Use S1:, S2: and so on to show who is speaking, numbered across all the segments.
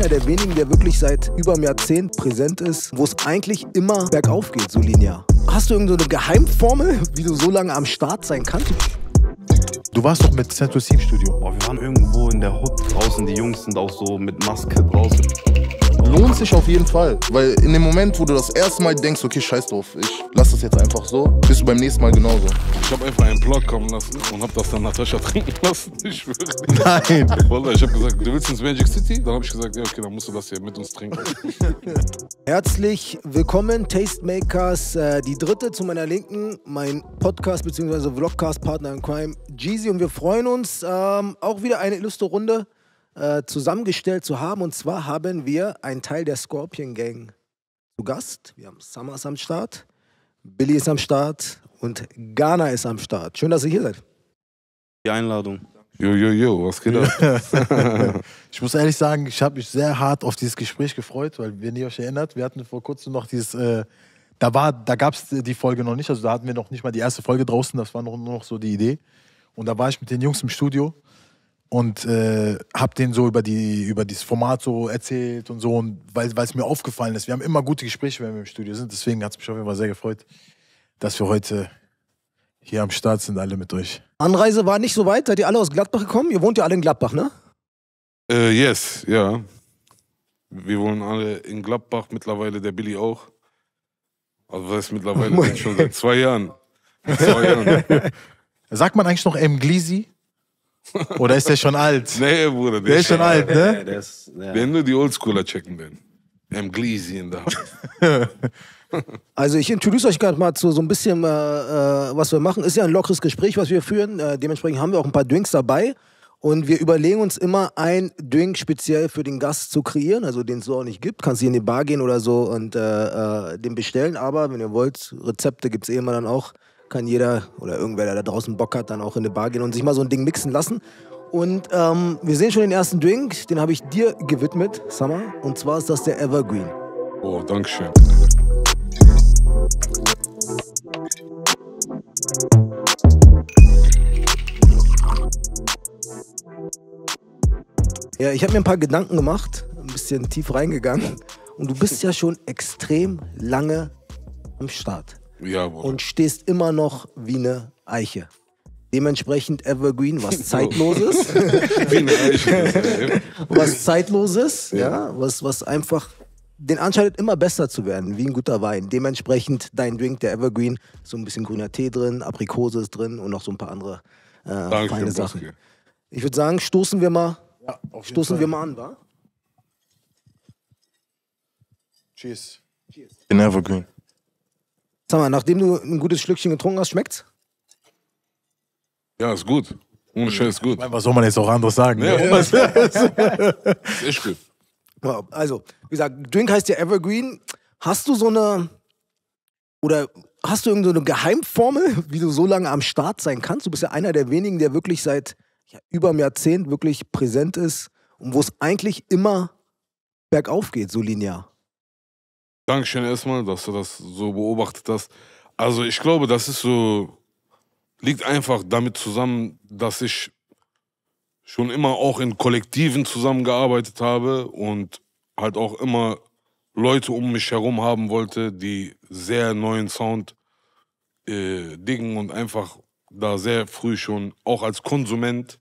S1: einer der wenigen, der wirklich seit über einem Jahrzehnt präsent ist, wo es eigentlich immer bergauf geht, so linear. Hast du irgendeine Geheimformel, wie du so lange am Start sein kannst?
S2: Du warst doch mit Central Steam Studio. Boah, wir waren irgendwo in der Hub draußen. Die Jungs sind auch so mit
S3: Maske draußen lohnt sich auf jeden Fall. Weil in dem Moment, wo du das erste Mal denkst, okay, scheiß drauf, ich lass das jetzt einfach so, bist du beim nächsten Mal genauso.
S4: Ich habe einfach einen Blog kommen lassen und habe das dann Natascha trinken lassen. Ich schwöre. Nein. Wallah, ich habe gesagt, du willst ins Magic City? Dann habe ich gesagt, ja, okay, dann musst du das hier mit uns trinken.
S1: Herzlich willkommen, Tastemakers. Äh, die dritte zu meiner Linken, mein Podcast bzw. Vlogcast-Partner in Crime, Jeezy. Und wir freuen uns. Ähm, auch wieder eine illustre Runde. Äh, zusammengestellt zu haben. Und zwar haben wir einen Teil der Scorpion Gang zu Gast. Wir haben Summers am Start, Billy ist am Start und Ghana ist am Start. Schön, dass ihr hier seid.
S2: Die Einladung. Jo, jo, jo, was geht ab?
S1: ich muss ehrlich sagen, ich habe
S5: mich sehr hart auf dieses Gespräch gefreut, weil, wenn ihr euch erinnert, wir hatten vor kurzem noch dieses, äh, da, war, da gab es die Folge noch nicht, also da hatten wir noch nicht mal die erste Folge draußen, das war nur noch so die Idee. Und da war ich mit den Jungs im Studio und äh, habe denen so über die über dieses Format so erzählt und so und weil es mir aufgefallen ist, wir haben immer gute Gespräche, wenn wir im Studio sind, deswegen hat es mich auf jeden Fall sehr gefreut, dass wir heute hier am Start sind, alle mit euch. Anreise
S1: war nicht so weit, seid ihr alle aus Gladbach gekommen? Ihr wohnt ja alle in Gladbach, ne?
S4: Äh, yes, ja. Wir wohnen alle in Gladbach, mittlerweile der Billy auch. Also das ist mittlerweile oh schon seit zwei Jahren. zwei Jahren.
S5: Sagt man eigentlich noch M.
S4: Gleasy?
S1: Oder ist der schon alt? Nee,
S4: Bruder. Der, der ist schon alt, ne? Der, ist, ja. Wenn nur die Oldschooler checken den. Am Gleasy in der
S1: Hand. Also ich introduce euch gerade mal zu so ein bisschen, äh, äh, was wir machen. Ist ja ein lockeres Gespräch, was wir führen. Äh, dementsprechend haben wir auch ein paar Drinks dabei. Und wir überlegen uns immer, ein Drink speziell für den Gast zu kreieren, also den es so auch nicht gibt. Kannst hier in die Bar gehen oder so und äh, äh den bestellen. Aber wenn ihr wollt, Rezepte gibt es eh immer dann auch kann jeder oder irgendwer, der da draußen Bock hat, dann auch in eine Bar gehen und sich mal so ein Ding mixen lassen. Und ähm, wir sehen schon den ersten Drink, den habe ich dir gewidmet, Summer. Und zwar ist das der Evergreen. Oh, danke schön. Ja, ich habe mir ein paar Gedanken gemacht, ein bisschen tief reingegangen. Und du bist ja schon extrem lange am Start. Ja, und stehst immer noch wie eine Eiche. Dementsprechend Evergreen, was zeitloses.
S4: wie eine Eiche.
S1: was zeitloses, ja. ja, was, was einfach den Anschein hat, immer besser zu werden, wie ein guter Wein. Dementsprechend dein Drink, der Evergreen, so ein bisschen grüner Tee drin, Aprikose ist drin und noch so ein paar andere äh, feine Sachen. Boske. Ich würde sagen, stoßen wir mal, ja, stoßen wir mal an, wa? Cheers.
S3: Cheers. In Evergreen.
S1: Sag mal, nachdem du ein gutes Schlückchen getrunken hast, schmeckt's?
S3: Ja, ist
S5: gut.
S4: Ohne Scheiß gut. Ich mein, was soll man jetzt auch anderes sagen? Ja, ja. Ne?
S1: Ist, echt gut. Also, wie gesagt, Drink heißt ja Evergreen. Hast du so eine oder hast du irgendeine Geheimformel, wie du so lange am Start sein kannst? Du bist ja einer der wenigen, der wirklich seit ja, über einem Jahrzehnt wirklich präsent ist und wo es eigentlich immer
S4: bergauf geht, so linear. Dankeschön erstmal, dass du das so beobachtet hast. Also ich glaube, das ist so, liegt einfach damit zusammen, dass ich schon immer auch in Kollektiven zusammengearbeitet habe und halt auch immer Leute um mich herum haben wollte, die sehr neuen Sound äh, dingen und einfach da sehr früh schon auch als Konsument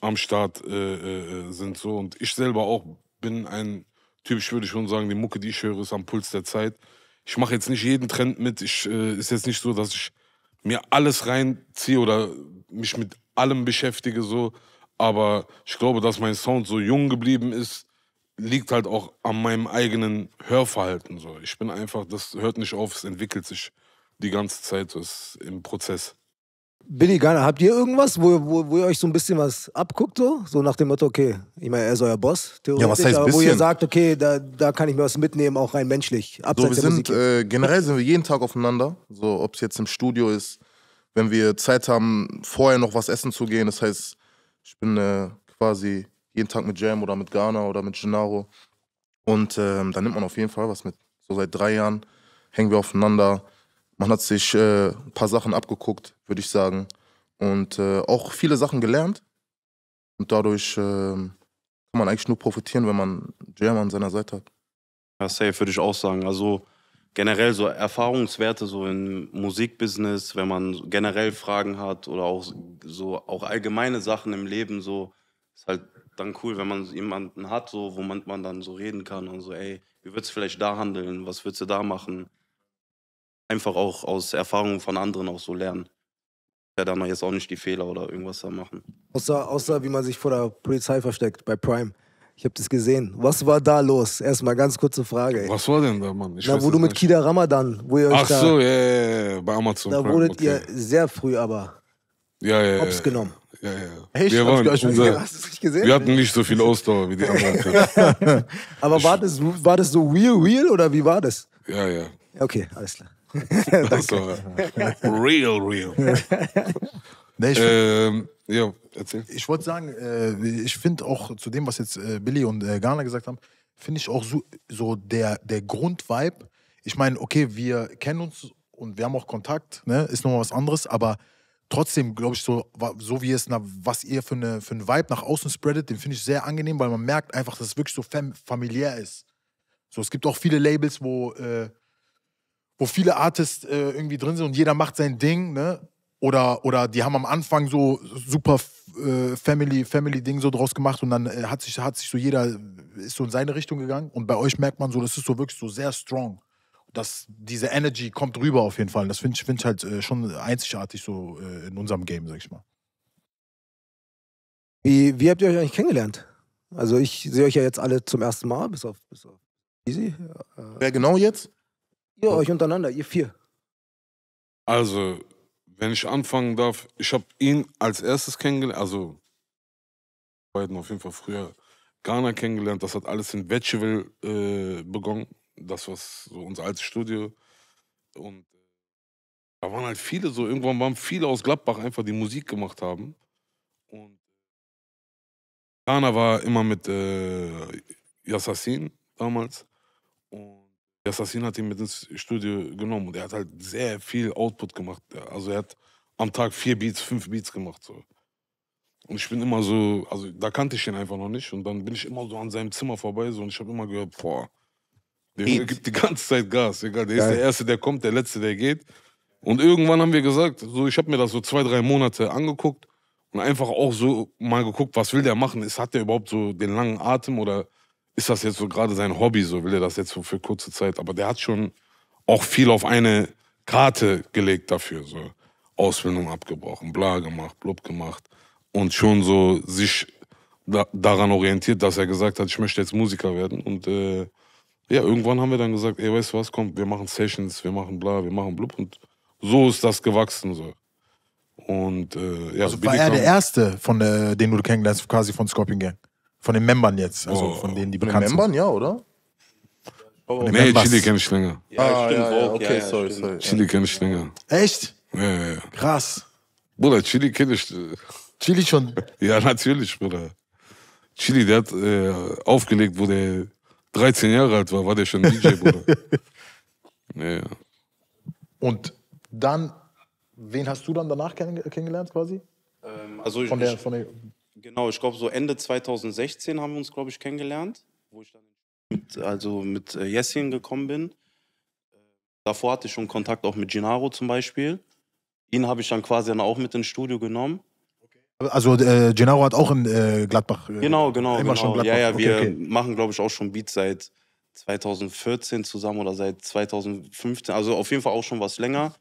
S4: am Start äh, äh, äh sind so. Und ich selber auch bin ein typisch würde ich schon sagen, die Mucke, die ich höre, ist am Puls der Zeit. Ich mache jetzt nicht jeden Trend mit. Ich äh, ist jetzt nicht so, dass ich mir alles reinziehe oder mich mit allem beschäftige so. Aber ich glaube, dass mein Sound so jung geblieben ist, liegt halt auch an meinem eigenen Hörverhalten so. Ich bin einfach, das hört nicht auf, es entwickelt sich die ganze Zeit, so ist im Prozess.
S1: Billy Gunner, habt ihr irgendwas, wo, wo, wo ihr euch so ein bisschen was abguckt, so? So nach dem Motto, okay, ich meine, er ist euer Boss, theoretisch. Ja, was heißt aber wo ihr sagt, okay, da, da kann ich mir was mitnehmen, auch rein menschlich. So, wir sind,
S3: äh, generell sind wir jeden Tag aufeinander. So, ob es jetzt im Studio ist, wenn wir Zeit haben, vorher noch was essen zu gehen. Das heißt, ich bin äh, quasi jeden Tag mit Jam oder mit Ghana oder mit Gennaro. Und ähm, da nimmt man auf jeden Fall was mit. So seit drei Jahren hängen wir aufeinander. Man hat sich äh, ein paar Sachen abgeguckt, würde ich sagen. Und äh, auch viele Sachen gelernt. Und dadurch äh, kann man eigentlich nur profitieren, wenn man Jam an seiner Seite hat.
S2: Ja, safe würde ich auch sagen. Also generell so Erfahrungswerte so im Musikbusiness, wenn man generell Fragen hat oder auch so auch allgemeine Sachen im Leben so ist halt dann cool, wenn man jemanden hat, so womit man dann so reden kann und so, ey, wie würdest du vielleicht da handeln, was würdest du da machen? einfach auch aus Erfahrungen von anderen auch so lernen. Ja, da man jetzt auch nicht die Fehler oder irgendwas da machen.
S1: Außer, außer wie man sich vor der Polizei versteckt bei Prime. Ich habe das gesehen. Was war da los? Erstmal ganz kurze Frage. Ey. Was war denn da, Mann? Ich Na, wo du mit nicht. Kida Ramadan, wo ihr euch Ach da, so,
S4: ja, ja, ja, bei Amazon. Da Prime, wurdet okay. ihr
S1: sehr früh aber
S4: ja, ja, Hops ja, genommen. Ja, ja. Hey, wir waren unser, hast du nicht gesehen? Wir hatten nicht so viel Ausdauer wie die anderen.
S1: aber war das, war das so real, real oder wie war das?
S4: Ja, ja. Okay, alles klar. Also, real, real. Nee, ich ähm, ja, erzähl.
S5: Ich wollte sagen, äh, ich finde auch zu dem, was jetzt äh, Billy und äh, Ghana gesagt haben, finde ich auch so, so der, der Grundvibe. Ich meine, okay, wir kennen uns und wir haben auch Kontakt, ne? ist nochmal was anderes, aber trotzdem, glaube ich, so, so wie es, na, was ihr für, eine, für einen Vibe nach außen spreadet, den finde ich sehr angenehm, weil man merkt einfach, dass es wirklich so fam familiär ist. So, es gibt auch viele Labels, wo, äh, wo viele Artists äh, irgendwie drin sind und jeder macht sein Ding, ne? Oder, oder die haben am Anfang so super äh, Family, Family-Ding so draus gemacht und dann äh, hat, sich, hat sich so jeder, ist so in seine Richtung gegangen. Und bei euch merkt man so, das ist so wirklich so sehr strong. Das, diese Energy kommt rüber auf jeden Fall. Das finde ich, find ich halt äh, schon einzigartig so äh, in unserem Game, sag ich mal.
S1: Wie, wie habt ihr euch eigentlich kennengelernt? Also ich sehe euch ja jetzt alle zum ersten Mal, bis auf, bis auf
S4: Easy. Wer genau jetzt?
S1: Ihr euch untereinander, ihr vier.
S4: Also, wenn ich anfangen darf, ich habe ihn als erstes kennengelernt, also beiden auf jeden Fall früher Ghana kennengelernt. Das hat alles in Vetchevel äh, begonnen, das war so unser altes Studio und äh, da waren halt viele so, irgendwann waren viele aus Gladbach einfach, die Musik gemacht haben. Und Ghana war immer mit äh, Yassassin damals. Der Assassin hat ihn mit ins Studio genommen und er hat halt sehr viel Output gemacht. Also er hat am Tag vier Beats, fünf Beats gemacht. So. Und ich bin immer so, also da kannte ich ihn einfach noch nicht. Und dann bin ich immer so an seinem Zimmer vorbei so, und ich habe immer gehört, boah, der Eat. gibt die ganze Zeit Gas. Egal, der Geil. ist der Erste, der kommt, der Letzte, der geht. Und irgendwann haben wir gesagt, so ich habe mir das so zwei, drei Monate angeguckt und einfach auch so mal geguckt, was will der machen? Ist, hat der überhaupt so den langen Atem oder ist das jetzt so gerade sein Hobby, so will er das jetzt so für kurze Zeit. Aber der hat schon auch viel auf eine Karte gelegt dafür. So Ausbildung abgebrochen, bla gemacht, blub gemacht. Und schon so sich da, daran orientiert, dass er gesagt hat, ich möchte jetzt Musiker werden. Und äh, ja, irgendwann haben wir dann gesagt, ey, weißt du was, komm, wir machen Sessions, wir machen bla, wir machen blub. Und so ist das gewachsen. So. Und äh, ja, also war er der erste,
S5: von der, äh, den du kennengelernt hast, quasi von Scorpion Gang? Von den Membern jetzt, also oh. von denen, die bekannt sind. Membern, ja, oder?
S4: Oh, nee, Members. Chili kenne ich länger. Ah, ja, ah, stimmt ja, ja, okay, ja, sorry, stimmt. sorry. Chili kenne ich länger. Echt? Ja, ja, ja. Krass. Bruder, Chili kenne ich. Äh, Chili schon? ja, natürlich, Bruder. Chili, der hat äh, aufgelegt, wo der 13 Jahre alt war, war der schon DJ, Bruder. ja.
S5: Und dann, wen hast du dann danach kenn kennengelernt quasi?
S2: Ähm, also von ich, der, von der Genau, ich glaube, so Ende 2016 haben wir uns, glaube ich, kennengelernt, wo ich dann mit, also mit äh, Jessin gekommen bin. Davor hatte ich schon Kontakt auch mit Gennaro zum Beispiel. Ihn habe ich dann quasi dann auch mit ins Studio genommen.
S5: Also äh, Gennaro hat auch in äh, Gladbach. Äh, genau, genau. Immer genau. schon Gladbach. Ja, ja, okay, wir okay.
S2: machen, glaube ich, auch schon Beats seit 2014 zusammen oder seit 2015. Also auf jeden Fall auch schon was länger.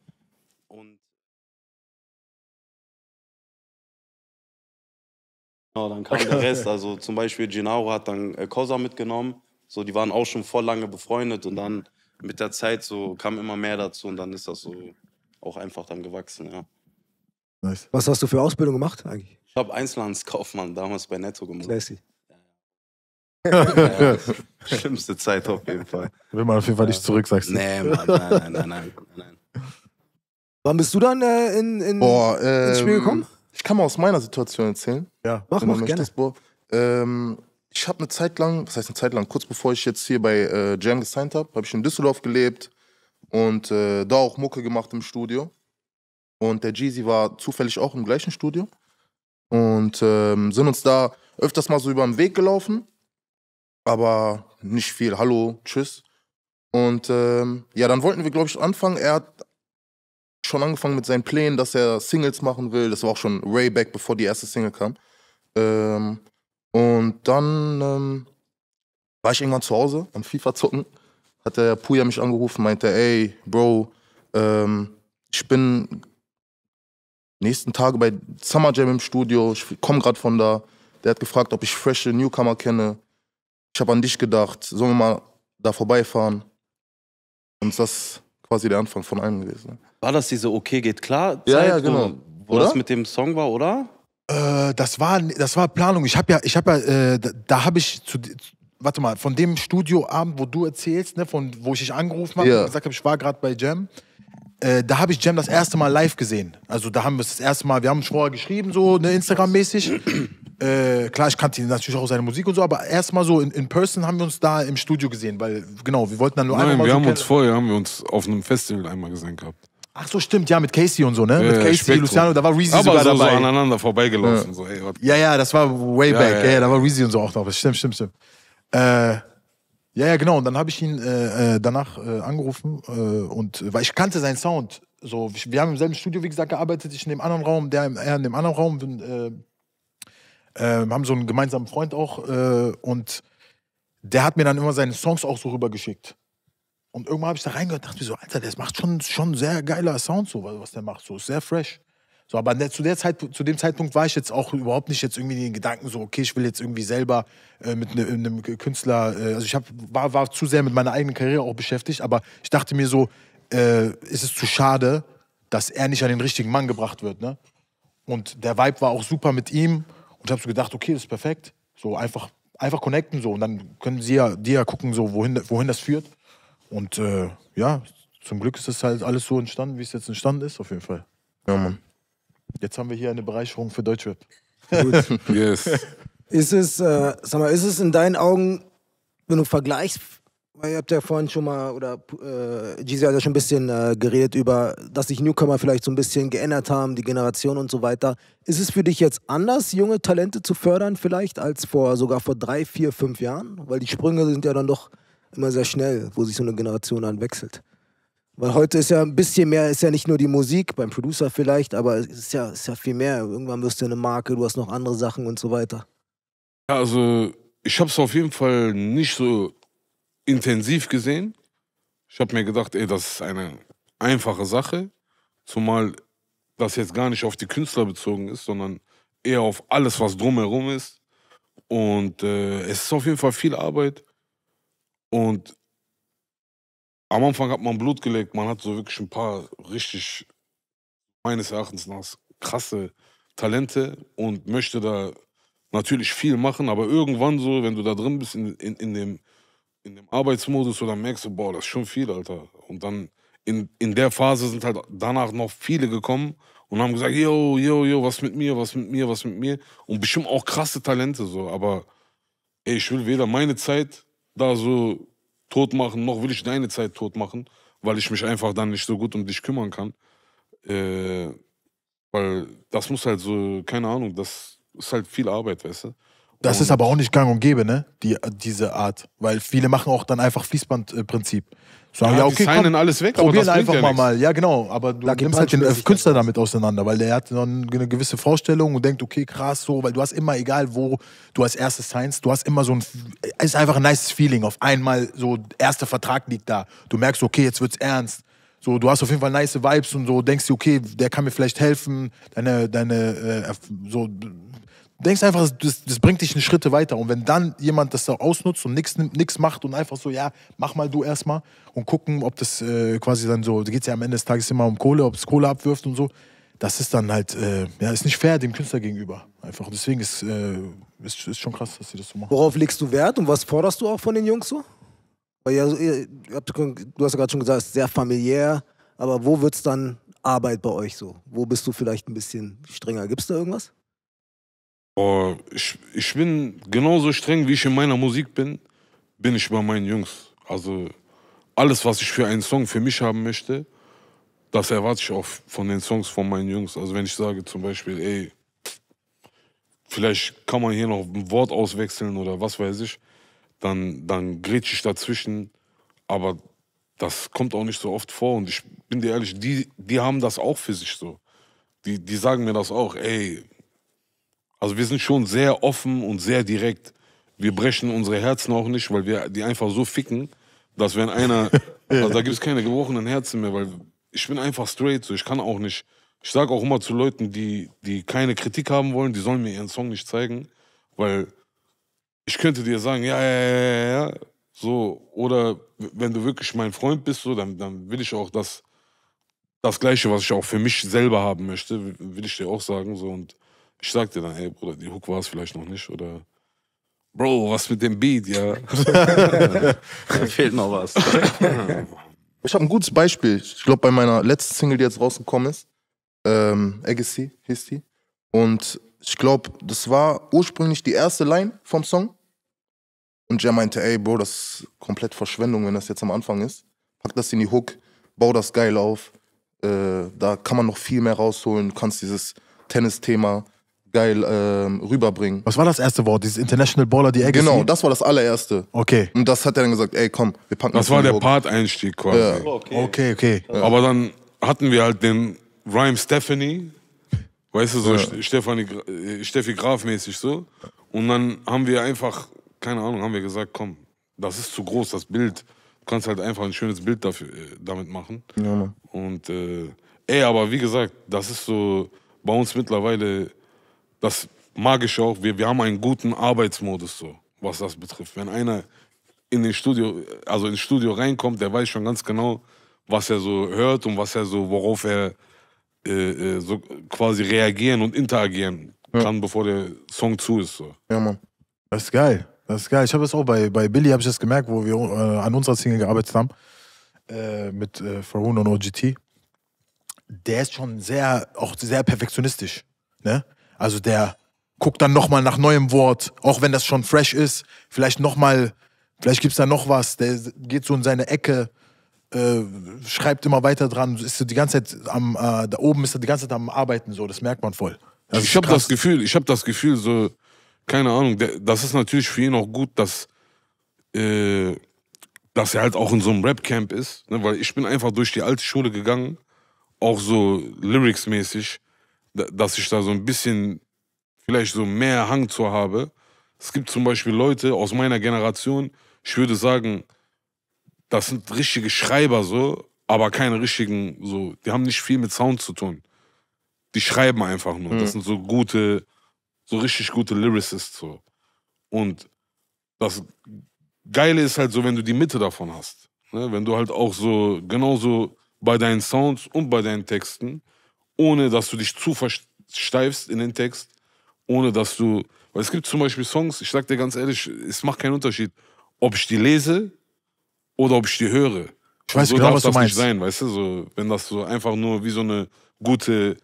S2: Genau, dann kam der Rest. Also zum Beispiel Gennaro hat dann äh, Cosa mitgenommen. So, die waren auch schon voll lange befreundet und dann mit der Zeit so kam immer mehr dazu und dann ist das so auch einfach dann gewachsen, ja.
S1: Nice. Was hast du für Ausbildung gemacht eigentlich?
S2: Ich habe Einzelhandelskaufmann damals bei Netto gemacht. Classy.
S1: Ja,
S2: schlimmste Zeit auf jeden Fall.
S5: Will man auf jeden Fall nicht zurück, sagst du. Nee,
S3: Mann, nein, nein, nein, nein, nein. Wann bist du dann äh, in, in, Boah, ähm, ins Spiel ähm, gekommen? Ich kann mal aus meiner Situation erzählen. Ja, mach, mal gerne. Ähm, ich habe eine Zeit lang, was heißt eine Zeit lang, kurz bevor ich jetzt hier bei äh, Jam gesigned habe, habe ich in Düsseldorf gelebt und äh, da auch Mucke gemacht im Studio. Und der Jeezy war zufällig auch im gleichen Studio. Und ähm, sind uns da öfters mal so über den Weg gelaufen, aber nicht viel. Hallo, tschüss. Und ähm, ja, dann wollten wir, glaube ich, anfangen. Er hat schon angefangen mit seinen Plänen, dass er Singles machen will. Das war auch schon way back, bevor die erste Single kam. Ähm, und dann ähm, war ich irgendwann zu Hause am FIFA zocken. Hat der Puja mich angerufen, meinte, ey, Bro, ähm, ich bin nächsten Tage bei Summer Jam im Studio, ich komme gerade von da. Der hat gefragt, ob ich frische Newcomer kenne. Ich habe an dich gedacht, sollen wir mal da vorbeifahren? Und das quasi der Anfang von einem
S2: gewesen. Ne? War das diese Okay geht klar? Zeit, ja, ja, genau. Wo, wo das mit dem Song war, oder?
S5: Äh, das war das war Planung. Ich habe ja, ich habe ja, äh, da, da habe ich zu, warte mal, von dem Studioabend, wo du erzählst, ne, von wo ich dich angerufen habe yeah. und gesagt habe, ich war gerade bei Jam. Äh, da habe ich Jam das erste Mal live gesehen. Also da haben wir es das erste Mal, wir haben uns vorher geschrieben, so ne, Instagram-mäßig. Äh, klar, ich kannte natürlich auch seine Musik und so, aber erstmal so in, in Person haben wir uns da im Studio gesehen, weil genau, wir wollten dann nur Nein, einmal. Nein, wir so haben uns
S4: vorher haben wir uns auf einem Festival einmal gesehen gehabt.
S5: Ach so, stimmt, ja, mit Casey und so, ne? Ja, mit Casey, Spektrum. Luciano, da war Reezy aber sogar so, dabei. so aneinander
S4: vorbeigelaufen. Ja. So, ey, ja,
S5: ja, das war way ja, back. Ja, ja, da war Reezy und so auch noch. Stimmt, stimmt, stimmt. Äh, ja, ja, genau. Und dann habe ich ihn äh, äh danach äh, angerufen äh, und weil ich kannte seinen Sound. So, wir haben im selben Studio, wie gesagt, gearbeitet. Ich in dem anderen Raum, der er in dem anderen Raum. Bin, äh, haben so einen gemeinsamen Freund auch äh, und der hat mir dann immer seine Songs auch so rübergeschickt. Und irgendwann habe ich da reingehört und dachte mir so, Alter, das macht schon, schon sehr geiler Sound, so, was der macht. So, ist sehr fresh. So, aber der, ne, zu, der Zeit, zu dem Zeitpunkt war ich jetzt auch überhaupt nicht jetzt irgendwie den Gedanken so, okay, ich will jetzt irgendwie selber äh, mit ne, einem Künstler, äh, also ich hab, war, war zu sehr mit meiner eigenen Karriere auch beschäftigt, aber ich dachte mir so, äh, ist es zu schade, dass er nicht an den richtigen Mann gebracht wird, ne? Und der Vibe war auch super mit ihm und habe so gedacht, okay, das ist perfekt. So einfach, einfach connecten so. Und dann können sie ja, die ja gucken, so, wohin, wohin das führt. Und äh, ja, zum Glück ist das halt alles so entstanden, wie es jetzt entstanden ist, auf jeden Fall. Ja, Mann. Jetzt haben wir hier eine Bereicherung für Deutschrap.
S4: Gut. yes.
S1: Ist es, äh, sag mal, ist es in deinen Augen, wenn du vergleichst, Ihr habt ja vorhin schon mal, oder äh, Gizi hat ja schon ein bisschen äh, geredet über, dass sich Newcomer vielleicht so ein bisschen geändert haben, die Generation und so weiter. Ist es für dich jetzt anders, junge Talente zu fördern vielleicht, als vor sogar vor drei, vier, fünf Jahren? Weil die Sprünge sind ja dann doch immer sehr schnell, wo sich so eine Generation dann wechselt. Weil heute ist ja ein bisschen mehr, ist ja nicht nur die Musik, beim Producer vielleicht, aber es ist ja, ist ja viel mehr. Irgendwann wirst du eine Marke, du hast noch andere Sachen und so weiter.
S4: Ja, also ich habe es auf jeden Fall nicht so intensiv gesehen. Ich habe mir gedacht, ey, das ist eine einfache Sache, zumal das jetzt gar nicht auf die Künstler bezogen ist, sondern eher auf alles, was drumherum ist. Und äh, es ist auf jeden Fall viel Arbeit. Und am Anfang hat man Blut geleckt, man hat so wirklich ein paar richtig, meines Erachtens nach, krasse Talente und möchte da natürlich viel machen, aber irgendwann so, wenn du da drin bist in, in, in dem in dem Arbeitsmodus und dann merkst du, boah, das ist schon viel, Alter. Und dann in, in der Phase sind halt danach noch viele gekommen und haben gesagt, yo, yo, yo, was mit mir, was mit mir, was mit mir. Und bestimmt auch krasse Talente so, aber ey, ich will weder meine Zeit da so tot machen, noch will ich deine Zeit tot machen, weil ich mich einfach dann nicht so gut um dich kümmern kann. Äh, weil das muss halt so, keine Ahnung, das ist halt viel Arbeit, weißt du.
S5: Das ist aber auch nicht gang und gäbe, ne? Die, diese Art. Weil viele machen auch dann einfach Fließbandprinzip. Sagen, ja, ja okay, die komm, alles weg, probieren einfach ja mal Ja, genau. Aber du da nimmst halt, halt den Künstler damit auseinander, weil der hat dann eine gewisse Vorstellung und denkt, okay, krass, so, weil du hast immer, egal wo du als erstes signst, du hast immer so ein, es ist einfach ein nice Feeling. Auf einmal so, erster Vertrag liegt da. Du merkst, okay, jetzt wird's ernst. So, du hast auf jeden Fall nice Vibes und so, denkst du, okay, der kann mir vielleicht helfen, deine, deine, äh, so, denkst einfach, das, das bringt dich einen Schritte weiter. Und wenn dann jemand das da ausnutzt und nichts macht und einfach so, ja, mach mal du erstmal und gucken, ob das äh, quasi dann so, da geht es ja am Ende des Tages immer um Kohle, ob es Kohle abwirft und so. Das ist dann halt, äh, ja, ist nicht fair dem Künstler gegenüber. Einfach. deswegen ist, äh, schon krass, dass sie das so machen.
S1: Worauf legst du Wert und was forderst du auch von den Jungs so? Weil ja, ihr, habt, du hast ja gerade schon gesagt, es ist sehr familiär, aber wo wird es dann Arbeit bei euch so? Wo bist du vielleicht ein bisschen strenger? Gibt es da irgendwas?
S4: Oh, ich, ich bin genauso streng, wie ich in meiner Musik bin, bin ich bei meinen Jungs. Also alles, was ich für einen Song für mich haben möchte, das erwarte ich auch von den Songs von meinen Jungs. Also wenn ich sage zum Beispiel, ey, vielleicht kann man hier noch ein Wort auswechseln oder was weiß ich, dann, dann grätsch ich dazwischen. Aber das kommt auch nicht so oft vor. Und ich bin dir ehrlich, die, die haben das auch für sich so. Die, die sagen mir das auch, ey, also wir sind schon sehr offen und sehr direkt. Wir brechen unsere Herzen auch nicht, weil wir die einfach so ficken, dass wenn einer, also da gibt es keine gebrochenen Herzen mehr, weil ich bin einfach straight, so ich kann auch nicht. Ich sage auch immer zu Leuten, die, die keine Kritik haben wollen, die sollen mir ihren Song nicht zeigen, weil ich könnte dir sagen, ja, ja, ja, ja, so, oder wenn du wirklich mein Freund bist, so, dann, dann will ich auch das, das Gleiche, was ich auch für mich selber haben möchte, will ich dir auch sagen, so, und ich sag dir dann, hey Bruder, die Hook war es vielleicht noch nicht oder Bro, was mit dem Beat, ja.
S2: fehlt noch was.
S3: ich habe ein gutes Beispiel. Ich glaube, bei meiner letzten Single, die jetzt rausgekommen ist, ähm, Agassi hieß die. Und ich glaube, das war ursprünglich die erste Line vom Song. Und Jam meinte, ey, Bro, das ist komplett Verschwendung, wenn das jetzt am Anfang ist. Pack das in die Hook, bau das geil auf. Äh, da kann man noch viel mehr rausholen. Du kannst dieses Tennis-Thema geil ähm, rüberbringen.
S5: Was war das erste Wort? Dieses International Baller, die Agassi? Genau, das
S3: war das allererste. Okay. Und das hat er dann gesagt, ey, komm, wir packen das. Das war der Part-Einstieg quasi. Ja. Oh, okay, okay. okay. Ja. Aber
S4: dann hatten wir halt den Rhyme Stephanie, weißt du, so ja. Stefanie, äh, Steffi Graf-mäßig so. Und dann haben wir einfach, keine Ahnung, haben wir gesagt, komm, das ist zu groß, das Bild. Du kannst halt einfach ein schönes Bild dafür, äh, damit machen. Ja. Und äh, ey, aber wie gesagt, das ist so bei uns mittlerweile das mag ich auch. Wir, wir haben einen guten Arbeitsmodus, so, was das betrifft. Wenn einer in den Studio, also ins Studio reinkommt, der weiß schon ganz genau, was er so hört und was er so, worauf er äh, äh so quasi reagieren und interagieren kann, bevor der Song zu ist. So.
S5: Ja, Mann. Das ist geil. Das ist geil. Ich habe das auch bei, bei Billy, ich das gemerkt, wo wir äh, an unserer Single gearbeitet haben, äh, mit äh, Faroon und OGT. Der ist schon sehr, auch sehr perfektionistisch. Ne? Also der guckt dann nochmal nach neuem Wort, auch wenn das schon fresh ist. Vielleicht nochmal, vielleicht gibt es da noch was. Der geht so in seine Ecke, äh, schreibt immer weiter dran. Ist so die ganze Zeit am, äh, da oben ist er die ganze Zeit am Arbeiten, so, das merkt man voll.
S4: Das ich habe das Gefühl, ich habe das Gefühl, so, keine Ahnung, der, das ist natürlich für ihn auch gut, dass, äh, dass er halt auch in so einem Rap-Camp ist, ne? weil ich bin einfach durch die alte Schule gegangen, auch so Lyrics-mäßig dass ich da so ein bisschen vielleicht so mehr Hang zu habe. Es gibt zum Beispiel Leute aus meiner Generation, ich würde sagen, das sind richtige Schreiber so, aber keine richtigen, so, die haben nicht viel mit Sound zu tun. Die schreiben einfach nur. Mhm. Das sind so gute, so richtig gute Lyricists so. Und das Geile ist halt so, wenn du die Mitte davon hast. Ne? Wenn du halt auch so, genauso bei deinen Sounds und bei deinen Texten ohne dass du dich zu versteifst in den Text, ohne dass du. Weil es gibt zum Beispiel Songs, ich sag dir ganz ehrlich, es macht keinen Unterschied, ob ich die lese oder ob ich die höre. Ich weiß also so genau, was du meinst. Sein, weißt du? So, wenn das so einfach nur wie so eine gute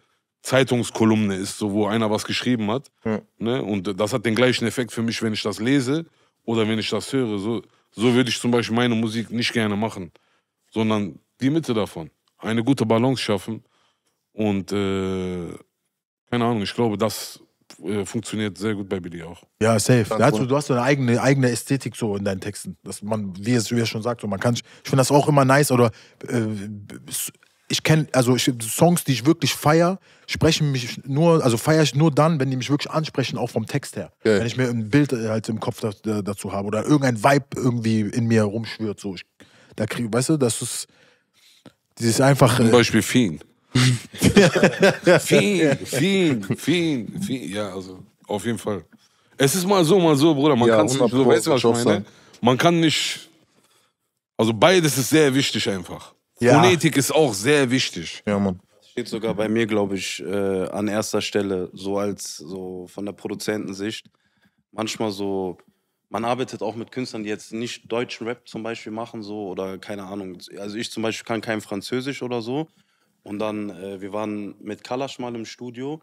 S4: Zeitungskolumne ist, so, wo einer was geschrieben hat. Ja. Ne? Und das hat den gleichen Effekt für mich, wenn ich das lese oder wenn ich das höre. So, so würde ich zum Beispiel meine Musik nicht gerne machen, sondern die Mitte davon. Eine gute Balance schaffen und äh, keine Ahnung, ich glaube, das äh, funktioniert sehr gut bei Billy auch. Ja, safe. Dazu, du
S5: hast so eine eigene, eigene Ästhetik so in deinen Texten. Dass man, wie es, wie schon sagt, so man kann, ich finde das auch immer nice oder äh, ich kenne, also ich, Songs, die ich wirklich feier, sprechen mich nur, also feiere ich nur dann, wenn die mich wirklich ansprechen, auch vom Text her. Okay. Wenn ich mir ein Bild äh, halt im Kopf da, dazu habe oder irgendein Vibe irgendwie in mir rumschwört. so ich, da kriege, weißt du, das ist dieses einfach. Zum äh, Beispiel
S4: Fiend viel, viel, viel, viel. Ja, also auf jeden Fall. Es ist mal so, mal so, Bruder. Man ja, kann es nicht so, weißt du, was ich meine? Man kann nicht. Also beides ist sehr wichtig einfach. Ja. Phonetik
S2: ist auch sehr wichtig. Ja, Mann. Steht sogar bei mir, glaube ich, äh, an erster Stelle, so als so von der Produzentensicht. Manchmal so, man arbeitet auch mit Künstlern, die jetzt nicht deutschen Rap zum Beispiel machen, so oder keine Ahnung. Also ich zum Beispiel kann kein Französisch oder so. Und dann, äh, wir waren mit Kalasch mal im Studio.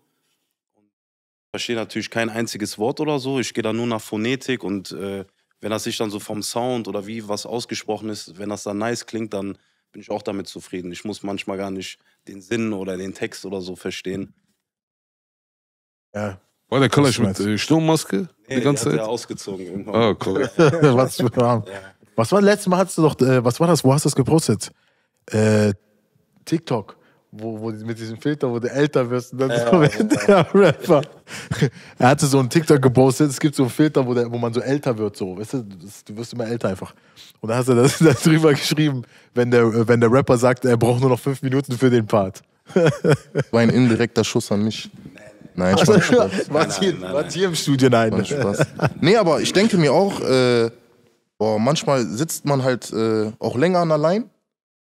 S2: Ich verstehe natürlich kein einziges Wort oder so. Ich gehe da nur nach Phonetik und äh, wenn das sich dann so vom Sound oder wie was ausgesprochen ist, wenn das dann nice klingt, dann bin ich auch damit zufrieden. Ich muss manchmal gar nicht den Sinn oder den Text oder so verstehen.
S4: Ja. War der Kalasch mit äh, Sturmmaske nee, die ganze Zeit? Ja,
S2: ausgezogen irgendwann. Ah, cool. was, ja.
S5: was war letztes Mal hast du doch, äh, was war das? Wo hast du das gepostet? Äh, TikTok wo, wo mit diesem Filter, wo du älter wirst und dann ja, so wird also ja. der Rapper. Er hatte so einen TikTok gepostet, es gibt so einen Filter, wo, der, wo man so älter wird, so, weißt du, das, du wirst immer älter einfach. Und da hast du das, das drüber geschrieben, wenn der, wenn der Rapper sagt, er braucht nur noch fünf Minuten für den
S3: Part. War ein indirekter Schuss an mich. Nein, also, Spaß. Also, war hier, nein, nein,
S5: hier im Studio? Nein. War Spaß.
S3: Nee, aber ich denke mir auch, äh, boah, manchmal sitzt man halt äh, auch länger an der Line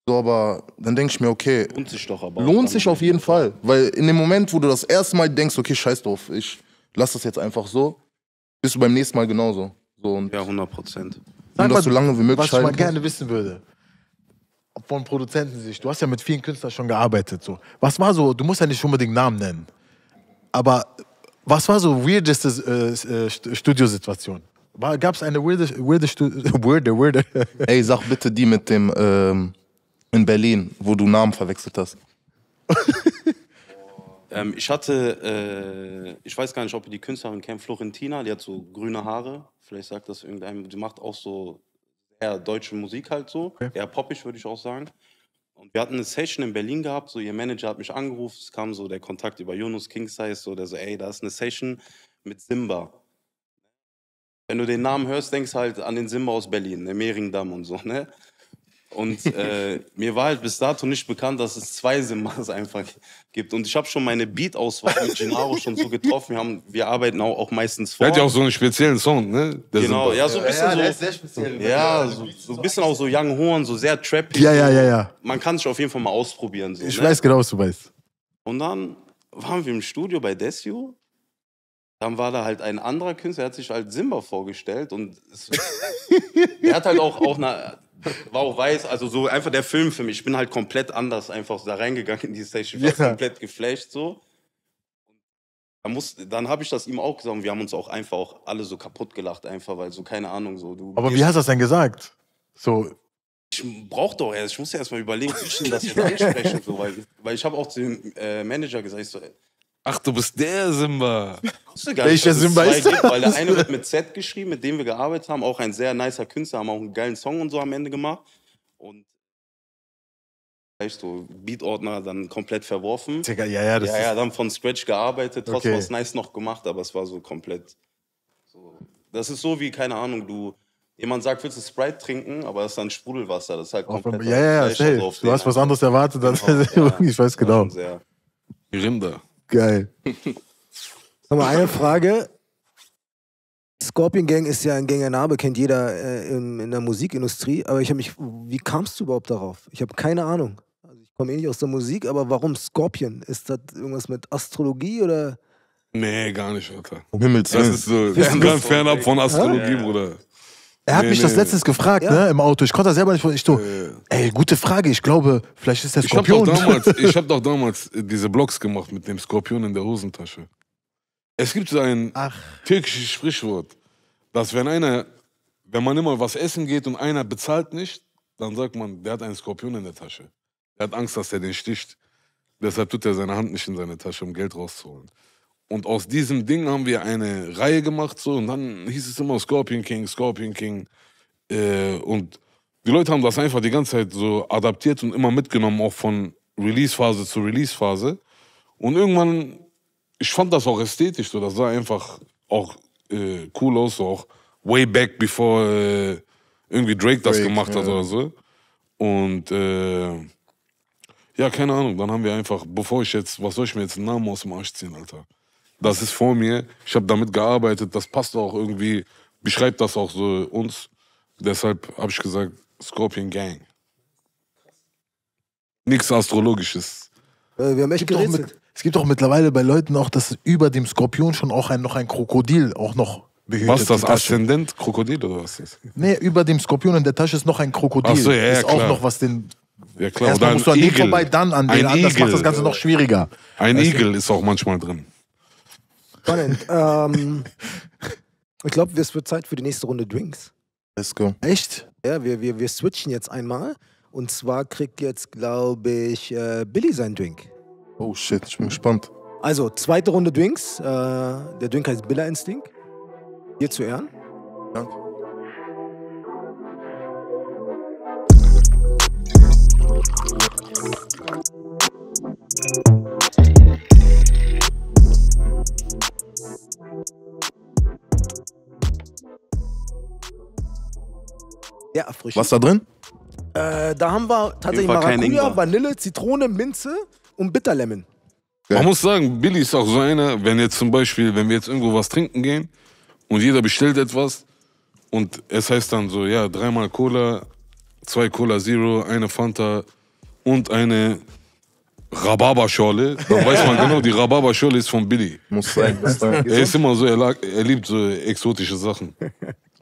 S3: so, aber dann denke ich mir, okay. Lohnt sich doch aber. Lohnt sich auf jeden Fall. Weil in dem Moment, wo du das erste Mal denkst, okay, scheiß drauf, ich lass das jetzt einfach so, bist du beim nächsten Mal genauso. So, und ja, 100 Prozent. Um das so lange wie möglich Was ich mal gerne
S5: wissen würde, von sich, du hast ja mit vielen Künstlern schon gearbeitet. So. Was war so, du musst ja nicht unbedingt Namen nennen, aber was war so weirdeste äh, äh Studiosituation? Gab es eine weirde, weirde, weirde, weirde.
S3: Ey, sag bitte die mit dem. Ähm in Berlin, wo du Namen verwechselt hast?
S2: ähm, ich hatte, äh, ich weiß gar nicht, ob ihr die Künstlerin kennt, Florentina, die hat so grüne Haare. Vielleicht sagt das irgendeinem, die macht auch so eher deutsche Musik halt so, okay. eher poppig würde ich auch sagen. Und wir hatten eine Session in Berlin gehabt, so ihr Manager hat mich angerufen, es kam so der Kontakt über Jonas Kingsize, so der so, ey, da ist eine Session mit Simba. Wenn du den Namen hörst, denkst halt an den Simba aus Berlin, der ne, Mehringdamm und so, ne? Und äh, mir war halt bis dato nicht bekannt, dass es zwei Simbas einfach gibt. Und ich habe schon meine Beat-Auswahl mit Gennaro schon so getroffen. Wir, haben, wir arbeiten auch, auch meistens vor. Er hat ja auch so einen
S4: speziellen Song, ne? Der genau, Simba. ja, so ein bisschen ja, ja, so.
S2: sehr speziell. Ja, so, so, ein bisschen auch so Young Horn, so sehr trappy. Ja, ja, ja, ja. Man kann sich auf jeden Fall mal ausprobieren. So, ich ne? weiß genau, was du weißt. Und dann waren wir im Studio bei Desio dann war da halt ein anderer Künstler, der hat sich halt Simba vorgestellt und er hat halt auch, auch eine, war auch weiß, also so einfach der Film für mich. Ich bin halt komplett anders einfach da reingegangen in die Station. Ich war ja. komplett geflasht so. Dann, muss, dann habe ich das ihm auch gesagt und wir haben uns auch einfach auch alle so kaputt gelacht, einfach, weil so, keine Ahnung, so du. Aber wie hast du das
S5: denn gesagt?
S4: So.
S2: Ich brauch doch erst, ich muss ja erstmal überlegen, wie ich denn das jetzt ansprechen, so, weil, weil ich habe auch zu dem äh, Manager gesagt, ich so, Ach, du bist der Simba. Welcher Simba ist das? weil der eine wird mit Z geschrieben, mit dem wir gearbeitet haben. Auch ein sehr nicer Künstler, haben auch einen geilen Song und so am Ende gemacht. Und weißt so du, Beatordner dann komplett verworfen. Digga, Ja, ja, das ja, ja, dann von Scratch gearbeitet, trotzdem okay. was nice noch gemacht, aber es war so komplett. So. Das ist so wie, keine Ahnung, du. Jemand sagt, willst du Sprite trinken, aber das ist dann Sprudelwasser. Das ist halt komplett. Auch, ja, ja, ja, safe. Also du hast was
S5: anderes erwartet. Dann, genau, ja, ich
S3: weiß genau. Rinder. Geil.
S1: Nochmal eine Frage. Scorpion Gang ist ja ein gänger Name, kennt jeder äh, in, in, der Musikindustrie. Aber ich habe mich, wie kamst du überhaupt darauf? Ich habe keine Ahnung. Also ich komme eh nicht aus der Musik, aber warum Scorpion? Ist das irgendwas mit Astrologie oder?
S4: Nee, gar nicht, Alter. Um Himmels Willen. Das ist so, das ist ganz fernab von Astrologie, ja? Bruder. Er hat nee, mich nee, das letztens gefragt,
S5: ja. ne, im Auto. Ich konnte das selber nicht. Ich so, ey, gute Frage. Ich glaube, vielleicht ist der Skorpion. Ich habe doch, ich
S4: hab doch damals äh, diese Blogs gemacht mit dem Skorpion in der Hosentasche. Es gibt so ein Ach. türkisches Sprichwort, dass wenn einer, wenn man immer was essen geht und einer bezahlt nicht, dann sagt man, der hat einen Skorpion in der Tasche. Er hat Angst, dass er den sticht. Deshalb tut er seine Hand nicht in seine Tasche, um Geld rauszuholen. Und aus diesem Ding haben wir eine Reihe gemacht so und dann hieß es immer Scorpion King, Scorpion King. Äh, und die Leute haben das einfach die ganze Zeit so adaptiert und immer mitgenommen, auch von Release-Phase zu Release-Phase. Und irgendwann, ich fand das auch ästhetisch so, das sah einfach auch äh, cool aus, so auch way back before äh, irgendwie Drake, Drake das gemacht ja. hat oder so. Und äh, ja, keine Ahnung, dann haben wir einfach, bevor ich jetzt, was soll ich mir jetzt einen Namen aus dem Arsch ziehen, Alter? das ist vor mir, ich habe damit gearbeitet, das passt auch irgendwie, beschreibt das auch so uns. Deshalb habe ich gesagt, Scorpion Gang. Nichts Astrologisches.
S1: Äh,
S5: wir haben echt gerätselt. Es gibt auch mittlerweile bei Leuten auch, dass über dem Skorpion schon auch ein, noch ein Krokodil auch noch behütet. Was,
S4: das Aszendent Krokodil oder was ist?
S5: Nee, über dem Skorpion in der Tasche ist noch ein Krokodil. Ach so, ja, ja, ist klar. auch noch was den...
S4: Ja klar, Erstmal musst du an Igel. den vorbei, dann an den. Ein Das macht das Ganze noch schwieriger. Ein weißt Igel du? ist auch manchmal drin.
S1: Spannend. ähm, ich glaube, es wird Zeit für die nächste Runde Drinks. Let's go. Echt? Ja, wir, wir, wir switchen jetzt einmal. Und zwar kriegt jetzt, glaube ich, äh, Billy seinen Drink.
S3: Oh shit, ich bin gespannt.
S1: Also, zweite Runde Drinks. Äh, der Drink heißt Biller Instinct. Hier zu Ehren. Danke. Ja. Ja, frisch. Was da drin? Äh, da haben wir tatsächlich Jedenfalls kein Maracuja, Vanille, Zitrone, Minze und Bitterlemon.
S4: Man muss sagen, Billy ist auch so einer, wenn jetzt zum Beispiel, wenn wir jetzt irgendwo was trinken gehen und jeder bestellt etwas und es heißt dann so, ja, dreimal Cola, zwei Cola Zero, eine Fanta und eine Rhabarberschorle, dann weiß man genau, die Rhabarberschorle ist von Billy. Muss sein, Er ist immer so, er, lag, er liebt so exotische Sachen.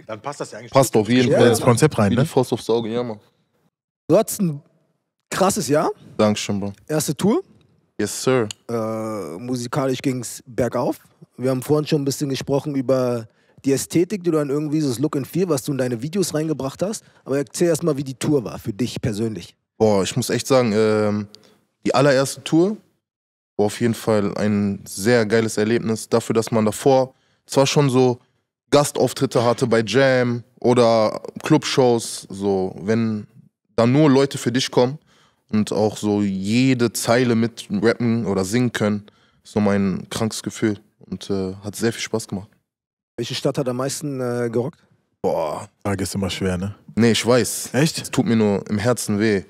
S1: Dann passt das ja eigentlich. Passt auf jeden Fall ins Konzept
S3: rein, ne? die aufs Auge, ja, Mann.
S1: Du hattest ein krasses Jahr. Dankeschön, Bro. Erste Tour. Yes, sir. Äh, musikalisch ging es bergauf. Wir haben vorhin schon ein bisschen gesprochen über die Ästhetik, die du dann irgendwie, so das Look and Feel, was du in deine Videos reingebracht hast. Aber erzähl erst mal, wie die Tour war für dich persönlich.
S3: Boah, ich muss echt sagen, ähm, die allererste Tour war auf jeden Fall ein sehr geiles Erlebnis dafür, dass man davor zwar schon so Gastauftritte hatte bei Jam oder Clubshows, so wenn da nur Leute für dich kommen und auch so jede Zeile mit rappen oder singen können, ist so mein krankes Gefühl und äh, hat sehr viel Spaß gemacht.
S1: Welche Stadt hat am meisten äh, gerockt?
S3: Boah. Frage ist immer schwer, ne? Nee, ich weiß. Echt? Es tut mir nur im Herzen weh.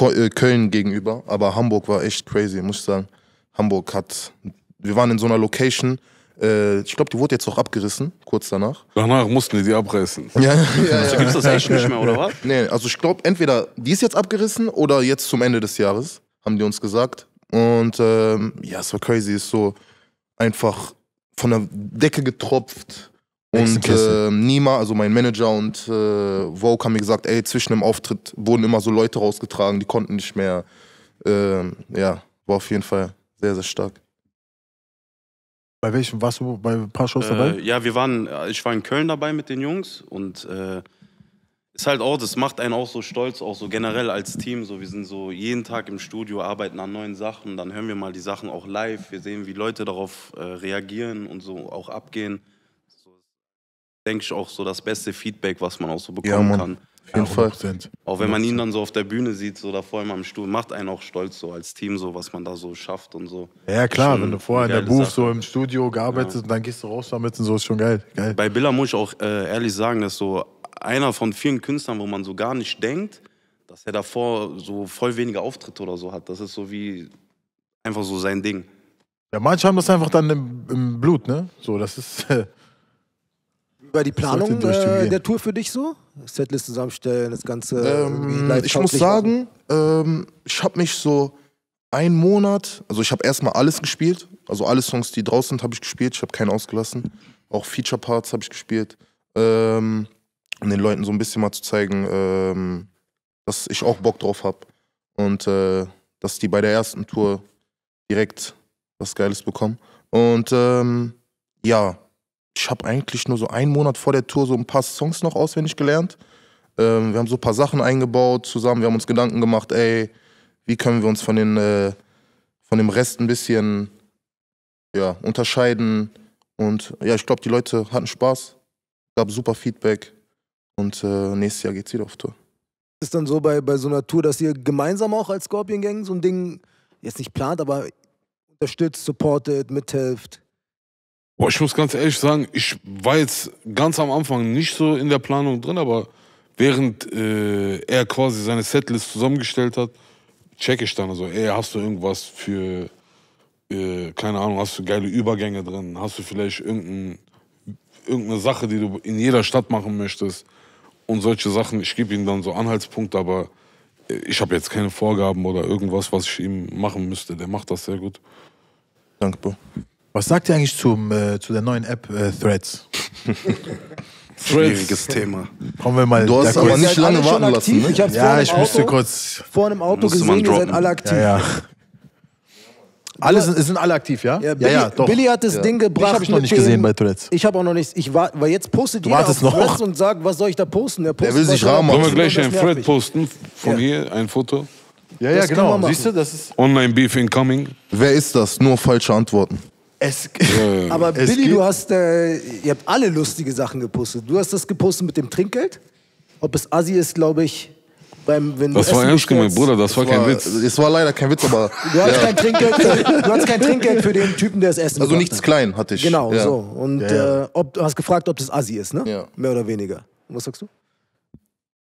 S3: Äh, Köln gegenüber, aber Hamburg war echt crazy, muss ich sagen. Hamburg hat, wir waren in so einer Location, äh, ich glaube, die wurde jetzt auch abgerissen, kurz danach.
S4: Danach mussten die die abreißen. Ja, ja,
S3: ja. Also gibt es das echt nicht mehr, oder was? Nee, also ich glaube, entweder die ist jetzt abgerissen oder jetzt zum Ende des Jahres, haben die uns gesagt. Und ähm, ja, es war crazy, ist so einfach von der Decke getropft, und äh, Nima, also mein Manager und äh, Vogue haben mir gesagt, ey, zwischen dem Auftritt wurden immer so Leute rausgetragen, die konnten nicht mehr. Ähm, ja, war auf jeden Fall sehr, sehr stark. Bei welchem warst du bei ein paar Shows äh, dabei?
S2: Ja, wir waren, äh, ich war in Köln dabei mit den Jungs und äh, ist halt auch, das macht einen auch so stolz, auch so generell als Team. So, wir sind so jeden Tag im Studio, arbeiten an neuen Sachen, dann hören wir mal die Sachen auch live, wir sehen, wie Leute darauf äh, reagieren und so auch abgehen denke ich, auch so das beste Feedback, was man auch so bekommen ja, Mann. kann.
S3: Auf jeden Fall.
S2: Auch wenn man ihn dann so auf der Bühne sieht, so da vor allem am Stuhl, macht einen auch stolz so als Team, so was man da so schafft und so. Ja, klar, wenn du vorher in der Booth so
S5: im Studio gearbeitet ja. und dann gehst du raus damit und so, ist schon geil.
S2: geil. Bei Billa muss ich auch äh, ehrlich sagen, dass so einer von vielen Künstlern, wo man so gar nicht denkt, dass er davor so voll wenige Auftritte oder so hat. Das ist so wie einfach so sein Ding.
S5: Ja, manche haben das einfach dann im, im Blut, ne? So, das ist.
S1: Äh,
S3: über die
S2: Planung äh, der
S1: Tour für dich so? Setlist zusammenstellen, das Ganze. Äh, ähm, ich muss sagen,
S3: ähm, ich habe mich so einen Monat, also ich habe erstmal alles gespielt, also alle Songs, die draußen sind, habe ich gespielt, ich habe keinen ausgelassen. Auch Feature Parts habe ich gespielt, ähm, um den Leuten so ein bisschen mal zu zeigen, ähm, dass ich auch Bock drauf habe und äh, dass die bei der ersten Tour direkt was Geiles bekommen. Und ähm, ja, ich habe eigentlich nur so einen Monat vor der Tour so ein paar Songs noch auswendig gelernt. Ähm, wir haben so ein paar Sachen eingebaut zusammen. Wir haben uns Gedanken gemacht, ey, wie können wir uns von, den, äh, von dem Rest ein bisschen ja, unterscheiden. Und ja, ich glaube, die Leute hatten Spaß, gab super Feedback. Und äh, nächstes Jahr geht's wieder auf Tour.
S1: Ist dann so bei, bei so einer Tour, dass ihr gemeinsam auch als Scorpion Gang so ein Ding jetzt nicht plant, aber unterstützt, supportet, mithelft?
S4: Boah, ich muss ganz ehrlich sagen, ich war jetzt ganz am Anfang nicht so in der Planung drin, aber während äh, er quasi seine Setlist zusammengestellt hat, checke ich dann also, ey, hast du irgendwas für, äh, keine Ahnung, hast du geile Übergänge drin? Hast du vielleicht irgendein, irgendeine Sache, die du in jeder Stadt machen möchtest? Und solche Sachen, ich gebe ihm dann so Anhaltspunkte, aber äh, ich habe jetzt keine Vorgaben oder irgendwas, was ich ihm machen müsste. Der macht das sehr gut. Danke, Bro. Was
S5: sagt ihr eigentlich zum, äh, zu der neuen App äh, Threads?
S4: Schwieriges Thema.
S5: Kommen wir mal. Du hast aber nicht lange warten lassen. Ne? Ich hab's ja, ich Auto, müsste kurz. Vor einem Auto gesehen, ihr seid alle aktiv. Ja, ja. Alle sind, sind alle aktiv, ja? Ja, Billy, ja, doch. Billy hat das ja. Ding gebracht. Ich habe ich noch nicht gesehen bei Threads.
S1: Ich habe auch noch nichts. Ich war, weil jetzt postet du jeder auf noch? und sagt, was soll ich da posten? Er, postet, Der will sich rahmen. Sollen wir gleich einen Thread
S4: posten? Von ja. hier ein Foto. Ja, ja, das genau. Siehst du, das ist Online Beef incoming. Wer ist das? Nur falsche Antworten. Es, äh, aber Billy,
S1: du hast, äh, ihr habt alle lustige Sachen gepostet. Du hast das gepostet mit dem Trinkgeld. Ob es Assi ist, glaube ich. Beim, wenn das war ernst gemeint, Bruder, das, das war kein Witz.
S3: Es war leider kein Witz, aber. Du ja. hast, kein Trinkgeld
S1: für, du hast kein Trinkgeld für den Typen, der es essen Also nichts hat. klein hatte ich. Genau, ja. so. Und ja, äh, ob, du hast gefragt, ob das Assi ist, ne? Ja. Mehr oder weniger. Und Was sagst du?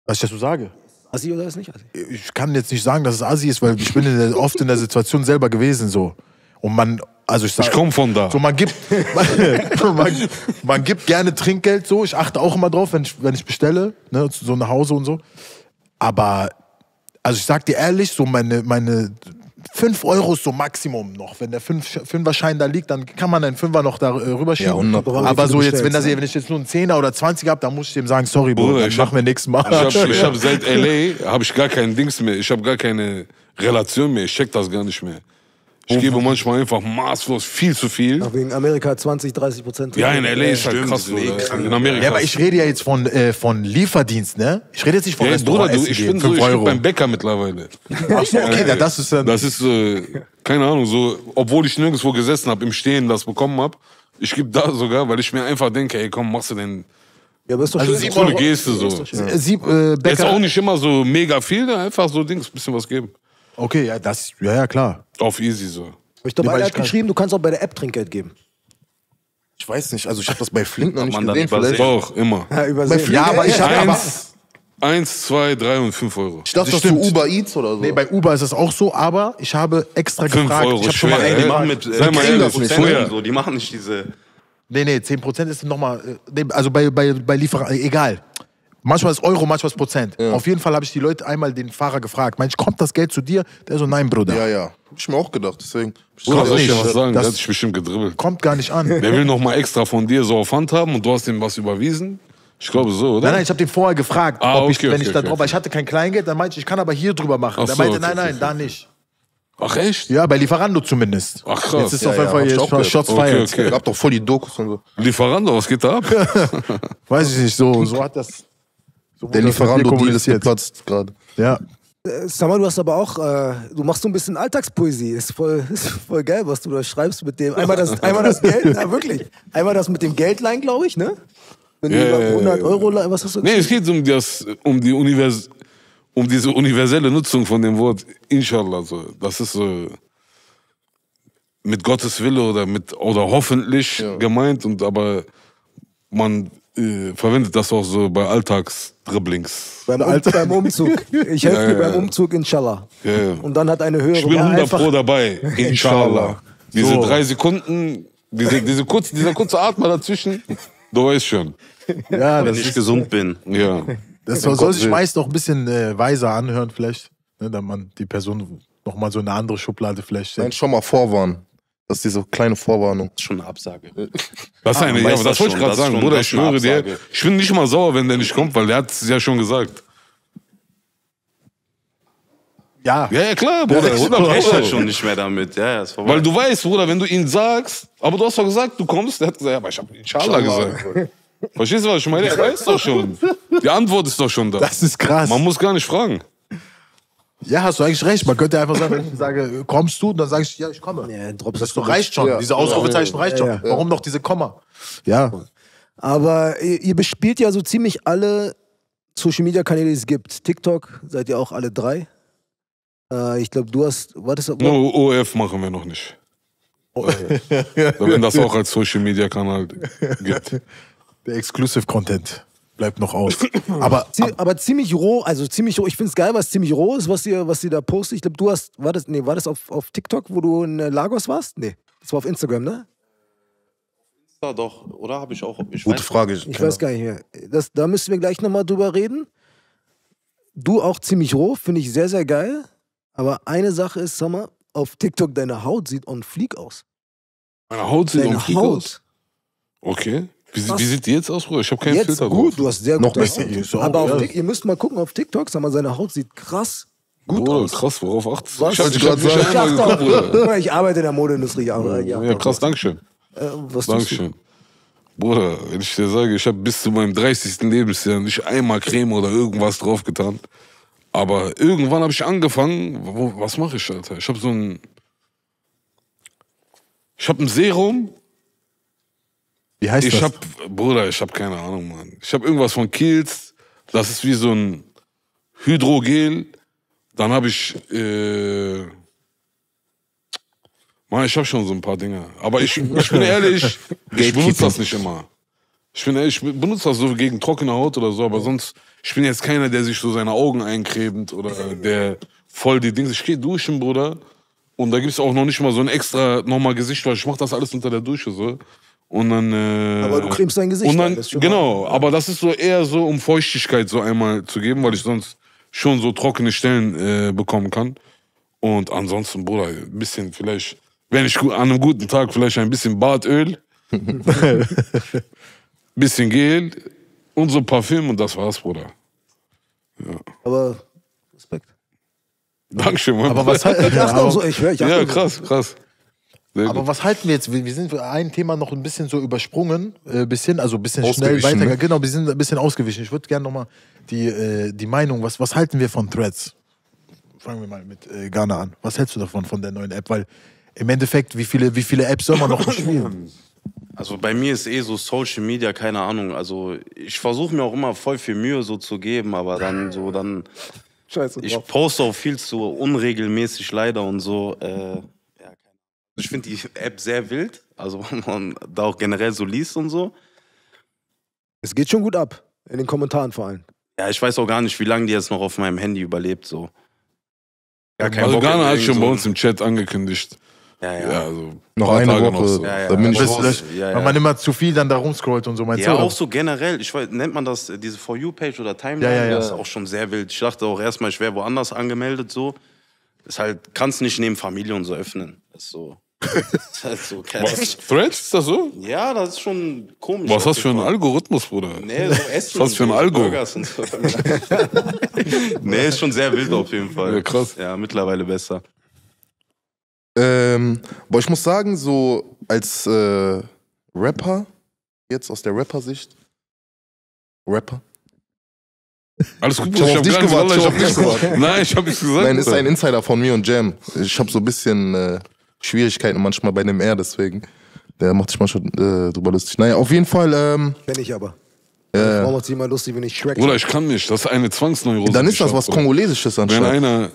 S1: Was ich dazu sage? Assi oder ist nicht Assi? Ich
S5: kann jetzt nicht sagen, dass es Assi ist, weil ich bin in der, oft in der Situation selber gewesen so. Und man also ich, ich komme von da. So man gibt, man, man, man, gibt gerne Trinkgeld so. Ich achte auch immer drauf, wenn ich, wenn ich bestelle, ne, so nach Hause und so. Aber also ich sag dir ehrlich, so meine, meine 5 Euro ist so Maximum noch. Wenn der 5, Fünferschein da liegt, dann kann man einen Fünfer noch da äh, rüber schieben. Ja, aber so jetzt, wenn, das, ne? wenn ich jetzt nur einen Zehner oder 20 habe, dann muss ich dem sagen, sorry, Bruder, Bruder ich mach mir nächstes Mal. Ich habe hab
S4: seit L.A. habe ich gar keinen Dings mehr. Ich habe gar keine Relation mehr. Ich check das gar nicht mehr. Ich gebe manchmal einfach maßlos viel zu viel. Ach,
S1: wegen Amerika 20, 30 Prozent. Ja, in L.A.
S4: ist halt krass. Oder? In Amerika. Ja, aber ich rede
S5: ja jetzt von, äh, von Lieferdienst, ne? Ich rede jetzt nicht von ja, Restaurant Bruder, du, ich bin so, ich bin beim
S4: Bäcker mittlerweile. Ach so, okay, ja, das ist dann... Das ist, äh, keine Ahnung, so, obwohl ich nirgendwo gesessen habe, im Stehen das bekommen habe, ich gebe da sogar, weil ich mir einfach denke, ey, komm, machst du denn...
S1: Ja, aber ist doch also schön. Coole Geste so. Sieb, äh, Bäcker. Jetzt auch
S4: nicht immer so mega viel, einfach so Dings, bisschen was geben.
S1: Okay, ja, das, ja, ja, klar.
S4: Auf easy so.
S1: Ich glaube, Nee, weil einer ich hat kann- geschrieben, du kannst auch bei der App Trinkgeld geben. Ich weiß nicht, also ich habe
S4: das bei Flink noch nicht man dann gesehen. übersehen. Auch, immer. Ja, Bei Flink, Ja, aber ich habe Eins, eins, zwei,
S2: drei und fünf Euro. Ich dachte, das Das ist
S5: Uber Eats oder so. Nee, bei Uber ist das auch so, aber ich habe extra Fünf gefragt. Euro ich habe schon mal die einen. machen mit äh, Sei mal ehrlich, 10% vorher. und so,
S2: die machen nicht diese. Nee, nee, 10%
S5: ist nochmal. Äh, also bei, bei, bei Lieferanten, äh, egal. Manchmal ist Euro, manchmal ist Prozent. Ja. Auf jeden Fall habe ich die Leute einmal den Fahrer gefragt. Meinst kommt das Geld zu dir? Der so, nein, Bruder. Ja, ja. Hab ich mir auch
S4: gedacht, deswegen. Bruder, soll ich dir was sagen? der hat sich bestimmt gedribbelt. Kommt
S5: gar nicht an. Wer will noch mal extra
S4: von dir so auf Hand haben und du hast ihm was überwiesen? Ich glaube so, oder? Nein, nein, ich habe den vorher gefragt, ah, okay, ich, wenn okay, ich da okay, drauf
S5: war. Ich hatte kein Kleingeld, dann meinte ich, ich kann aber hier drüber machen. Ach dann so, meinte, nein, nein, da
S4: nicht. Ach echt? Ja, bei
S5: Lieferando zumindest. Ach krass. Jetzt ist ja, auf jeden Fall jetzt schon Shots okay, fired.
S4: Okay. Gab doch voll die Dokus und so. Lieferando, was geht da ab?
S3: Weiß ich nicht, so, so hat das so Der
S1: Lieferando-Deal
S4: ist
S3: geplatzt gerade. Ja.
S1: Äh, Sag mal, du hast aber auch, äh, du machst so ein bisschen Alltagspoesie. Ist voll, ist voll geil, was du da schreibst mit dem. Einmal das, einmal das Geld, na, wirklich. Einmal das mit dem Geldlein, glaube ich, ne? Wenn ja, du 100 Euro, was hast du? Nee, es
S4: geht um das, um die Univers, um diese universelle Nutzung von dem Wort Inshallah. So. Das ist so äh, mit Gottes Wille oder mit oder hoffentlich gemeint und aber man äh, verwendet das auch so bei Alltags. Dribblings.
S1: Beim, alte, beim Umzug. Ich helfe ja, dir beim Umzug, inshallah. Ja, Und dann hat eine höhere... Ich bin 100 Pro dabei, inshallah.
S4: Diese so. drei Sekunden, diese, diese kurze, dieser kurze Atmer dazwischen, du weißt schon.
S5: Ja, Wenn ich gesund bin.
S4: Ja. Das soll, soll sich meist
S5: noch ein bisschen äh, weiser anhören, vielleicht, ne, da man die Person nochmal so eine andere Schublade vielleicht.
S3: Nein, schon mal vorwarnen. Das ist diese kleine Vorwarnung. Das ist schon eine Absage. Äh,
S4: das ist ah, ja, das, das wollte ich gerade sagen, schon, Bruder. Ich schwöre dir, ich bin nicht mal sauer, wenn der nicht kommt, weil der hat es ja schon gesagt. Ja. Ja, ja klar, Bruder. Ja, ich rechne schon nicht
S2: mehr damit. ja, ist vorbei. Weil du weißt,
S4: Bruder, wenn du ihn sagst, aber du hast doch gesagt, du kommst, der hat gesagt, ja, aber ich habe Inshallah gesagt. Verstehst du, was ich meine? Er weiß doch schon. Die Antwort ist doch schon da. Das ist krass. Man muss gar nicht fragen.
S5: Ja, hast du eigentlich recht. Man könnte einfach sagen, wenn ich sage, kommst du? Und dann sage ich, ja, ich
S1: komme. Ja, das doch, reicht schon. Ja. Diese Ausrufezeichen reicht schon. Warum noch diese Komma? Ja. Aber ihr, bespielt ja so ziemlich alle Social Media Kanäle, die es gibt. TikTok seid ihr auch alle drei. Äh, ich glaube, du hast. Wartest du? No, OF
S4: machen wir noch nicht. Oh, Wenn das auch als Social Media Kanal gibt.
S5: Der Exclusive Content bleibt noch aus.
S4: aber,
S1: ab aber ziemlich roh, also ziemlich roh. Ich finde es geil, was ziemlich roh ist, was ihr, was da postet. Ich glaube, du hast, war das, nee, war das auf, auf TikTok, wo du in äh, Lagos warst? Nee, das war auf Instagram, ne?
S2: Ja, doch, oder habe ich auch. Ich Gute weiß, Frage. Ich weiß
S1: gar nicht mehr. Das, da müssen wir gleich nochmal drüber reden. Du auch ziemlich roh, finde ich sehr, sehr geil. Aber eine Sache ist, sag mal, auf TikTok, deine Haut sieht on fleek aus.
S4: Meine Haut sieht deine on fleek Haut. aus? Okay. Wie, wie, sieht die jetzt aus, Bruder? Ich habe keinen jetzt Filter gut, du hast sehr Noch gut besser. Aus. Aber auf Tik,
S1: ihr müsst mal gucken auf TikTok, sag mal, seine Haut sieht krass gut Bruder, aus. krass, worauf achtest du? Ich hatte gerade sagen, geguckt, Bruder. Ich arbeite in der Modeindustrie. Ja, ja krass, Dankeschön. Äh, was Dankeschön.
S4: Bruder, wenn ich dir sage, ich habe bis zu meinem 30. Lebensjahr nicht einmal Creme oder irgendwas draufgetan. Aber irgendwann habe ich angefangen, wo, was mache ich, Alter? Ich habe so ein. Ich habe ein Serum, wie heißt ich das? Hab, Bruder, ich hab keine Ahnung, Mann. Ich hab irgendwas von Kiels. Das ist wie so ein Hydrogel. Dann habe ich. Äh, Mann, ich hab schon so ein paar Dinge. Aber ich, ich bin ehrlich, ich benutze das nicht immer. Ich bin ehrlich, ich benutze das so gegen trockene Haut oder so, aber sonst, ich bin jetzt keiner, der sich so seine Augen eincremt oder der voll die Dings. Ich gehe duschen, Bruder. Und da gibt's auch noch nicht mal so ein extra nochmal Gesicht, weil ich mach das alles unter der Dusche so. Und dann. Äh, aber du cremst
S1: dein Gesicht. Und dann, ein, genau,
S4: mal. aber das ist so eher so, um Feuchtigkeit so einmal zu geben, weil ich sonst schon so trockene Stellen äh, bekommen kann. Und ansonsten, Bruder, ein bisschen vielleicht, wenn ich an einem guten Tag vielleicht ein bisschen Bartöl, bisschen Gel und so Parfüm und das war's, Bruder. Ja. Aber Respekt. Dankeschön, Mann. Aber was halt. Ich achte auch so, ich höre, ich achte Ja, krass, so. krass.
S5: Sehr Aber gut. was halten wir jetzt? Wir sind ein Thema noch ein bisschen so übersprungen, äh, bisschen, also ein bisschen schnell weiter. Ne? Genau, wir sind ein bisschen ausgewichen. Ich würde gerne nochmal die, äh, die Meinung, was, was halten wir von Threads? Fangen wir mal mit äh, Ghana an. Was hältst du davon, von der neuen App? Weil im Endeffekt, wie viele, wie viele Apps soll man noch spielen?
S2: Also bei mir ist eh so Social Media, keine Ahnung. Also ich versuche mir auch immer voll viel Mühe so zu geben, aber dann so dann. Scheiße. Ich poste auch viel zu unregelmäßig leider und so. Äh, ich finde die App sehr wild, also wenn man da auch generell so liest und so. Es geht schon gut ab,
S1: in den Kommentaren vor allem.
S2: Ja, ich weiß auch gar nicht, wie lange die jetzt noch auf meinem Handy überlebt, so. Ja, kein also Bock Ghana hat schon so. bei uns im Chat angekündigt. Ja, ja. ja also noch ein eine Tage Woche. Noch so. ja, ja. Da bin ich raus. Ja, Weil man immer
S5: zu viel dann da rumscrollt und so. Meinst ja, du, auch so
S2: generell. Ich weiß, nennt man das äh, diese For You-Page oder Timeline? Ja, ja, ja. Das ist auch schon sehr wild. Ich dachte auch erstmal, ich wäre woanders angemeldet so ist halt, kannst nicht neben Familie und so öffnen. ist so. ist halt so Was? Threads? Ist das so? Ja, das ist schon komisch. Was hast du für einen Algorithmus, Bruder? Nee, so Essen. Was hast du für ein Algo? So. nee, ist schon sehr wild auf jeden Fall. Ja, krass. Ja, mittlerweile besser.
S3: Ähm, boah, ich muss sagen, so als äh, Rapper, jetzt aus der Rapper-Sicht, Rapper, alles gut, ich, ich habe nicht, gewart, ich hab nicht gesagt. Nein, ich hab nichts gesagt. Nein, ist ein Insider von mir und Jam. Ich hab so ein bisschen äh, Schwierigkeiten manchmal bei dem R, deswegen. Der macht sich manchmal äh, drüber lustig. Naja, auf jeden Fall. Ähm,
S1: Kenn ich aber. Äh, Warum macht sich immer lustig, wenn ich Shrek Oder
S4: ich kann nicht, das ist eine Zwangsneurose. Dann ist das was Kongolesisches anscheinend. Wenn einer,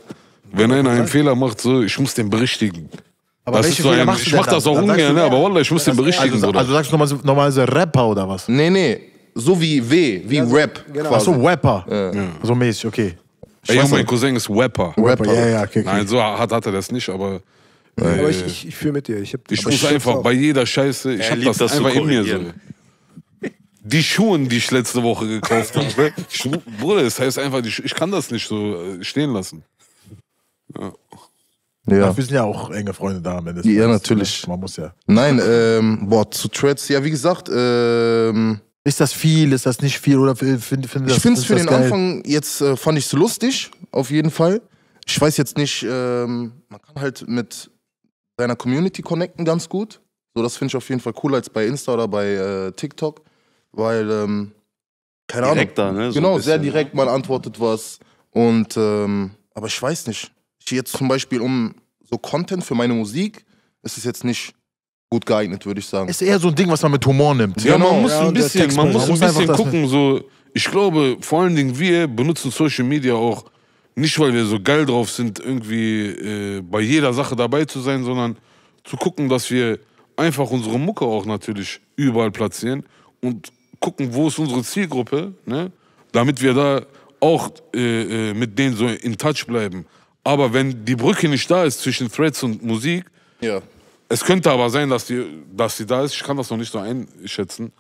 S4: wenn einer einen Fehler macht, so, ich muss den berichtigen. Aber das ist so ein, ich mach das auch ungern, ne? aber Wallah, ich muss den berichtigen, also, Also
S5: sagst du nochmal so, nochmal so Rapper oder
S4: was? Nee, nee, so wie W, wie Ja, Rap. genau. Ach so, Wapper. So mäßig, okay. Ey, Junge, mein Cousin ist Wapper. Wapper, Ja, ja, okay. okay. Nein, so hat, hat er das nicht, aber Aber äh, ich, ich,
S1: ich fühle mit dir. Ich, hab, ich muss schätze einfach bei jeder
S4: Scheiße, ich Er hab das, das einfach in mir so. Die Schuhe, die ich letzte Woche gekauft habe. Ich, Bruder, das heißt einfach, ich, kann das nicht so äh, stehen lassen. Ja.
S3: Wir sind
S5: ja auch enge Freunde
S3: da am Ende. des Ja, natürlich. Man muss ja. Nein, ähm, boah, zu Threads, ja, wie gesagt, ähm, ist das viel? Ist das nicht viel? Oder find, find, find ich finde es für den geil? Anfang jetzt äh, fand ich es lustig, auf jeden Fall. Ich weiß jetzt nicht, ähm, man kann halt mit seiner Community connecten ganz gut. So, das finde ich auf jeden Fall cooler als bei Insta oder bei äh, TikTok, weil ähm, keine Direkter, Ahnung. Ne? So genau, sehr direkt. Man antwortet was und ähm, aber ich weiß nicht. Ich jetzt zum Beispiel um so Content für meine Musik
S4: ist es jetzt nicht gut geeignet, würde ich sagen. Ist
S5: eher so ein Ding, was man mit Humor nimmt. Ja, genau. man muss ja, ein bisschen, man muss man ein bisschen gucken,
S4: so, ich glaube, vor allen Dingen wir benutzen Social Media auch nicht, weil wir so geil drauf sind, irgendwie äh, bei jeder Sache dabei zu sein, sondern zu gucken, dass wir einfach unsere Mucke auch natürlich überall platzieren und gucken, wo ist unsere Zielgruppe, ne? damit wir da auch äh, äh mit denen so in Touch bleiben. Aber wenn die Brücke nicht da ist zwischen Threads und Musik, ja. Es könnte aber sein, dass sie dass die da ist. Ich kann das noch nicht so einschätzen.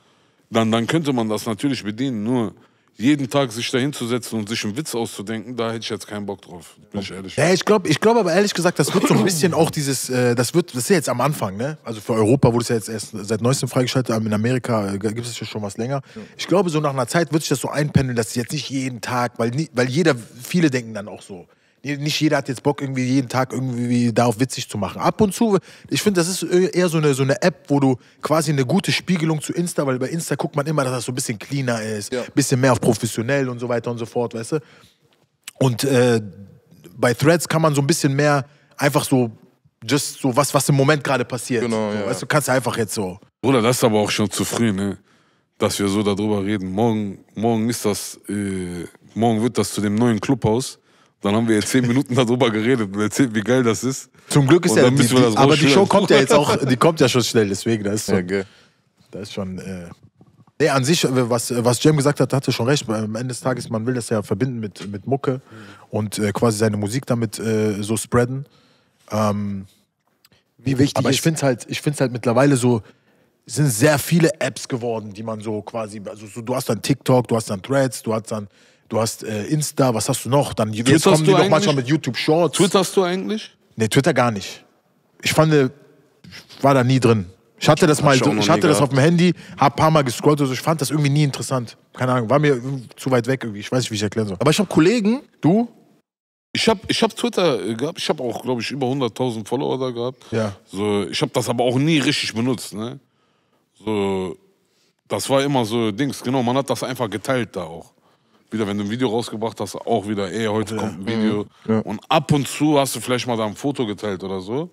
S4: Dann, dann könnte man das natürlich bedienen. Nur jeden Tag sich da hinzusetzen und sich einen Witz auszudenken, da hätte ich jetzt keinen Bock drauf. Bin ich ehrlich. Ja, ich
S5: glaube ich glaub aber ehrlich gesagt, das wird so ein bisschen auch dieses, äh, das wird, das ist ja jetzt am Anfang, ne? Also für Europa wurde es ja jetzt erst seit neuestem freigeschaltet, aber in Amerika äh, gibt es ja schon was länger. Ich glaube, so nach einer Zeit wird sich das so einpendeln, dass es jetzt nicht jeden Tag, weil, weil jeder, viele denken dann auch so, nicht jeder hat jetzt Bock, irgendwie jeden Tag irgendwie darauf witzig zu machen. Ab und zu, ich finde, das ist äh, eher so eine, so eine App, wo du quasi eine gute Spiegelung zu Insta, weil bei Insta guckt man immer, dass das so ein bisschen cleaner ist, ein ja. bisschen mehr auf professionell und so weiter und so fort, weißt du? Und äh, bei Threads kann man so ein bisschen mehr einfach so, just so was, was im Moment gerade passiert. Genau, so, ja. Weißt du, kannst einfach jetzt so.
S4: Bruder, das ist aber auch schon zu früh, ne? Dass wir so darüber reden. Morgen, morgen ist das, äh, morgen wird das zu dem neuen Clubhaus. Dann haben wir jetzt zehn Minuten darüber geredet und erzählt, wie geil das ist. Zum Glück ist ja die, die, aber die Show kommt ja jetzt auch, die
S5: kommt ja schon schnell, deswegen, das ist schon, ja, das ist schon äh, Nee, an sich, äh, was, was Jam gesagt hat, hatte schon recht. Am Ende des Tages, man will das ja verbinden mit, mit Mucke mhm. und äh, quasi seine Musik damit äh, so spreaden. Ähm, Wie wichtig aber ich finde es halt, halt mittlerweile so, Es sind sehr viele Apps geworden, die man so quasi, also so, du hast dann TikTok, du hast dann Threads, du hast dann du hast äh, Insta, was hast du noch? Dann jetzt kommen die doch manchmal mit YouTube Shorts. Twitter
S4: hast du eigentlich?
S5: Nee, Twitter gar nicht. Ich fand, ich äh, war da nie drin. Ich hatte das mal, ich hatte das auf dem Handy, hab ein paar Mal gescrollt und so. Ich fand das irgendwie nie interessant. Keine Ahnung, war mir zu weit weg irgendwie. Ich weiß nicht, wie ich erklären soll. Aber ich habe Kollegen,
S4: du? Ich habe ich hab Twitter äh, gehabt, ich habe auch, glaube ich, über 100.000 Follower da gehabt. Ja. So, ich habe das aber auch nie richtig benutzt. Ne? So, das war immer so Dings, genau, man hat das einfach geteilt da auch wieder, wenn du ein Video rausgebracht hast, auch wieder, ey, heute ja. kommt ein Video. Mhm. Ja. Und ab und zu hast du vielleicht mal da ein Foto geteilt oder so.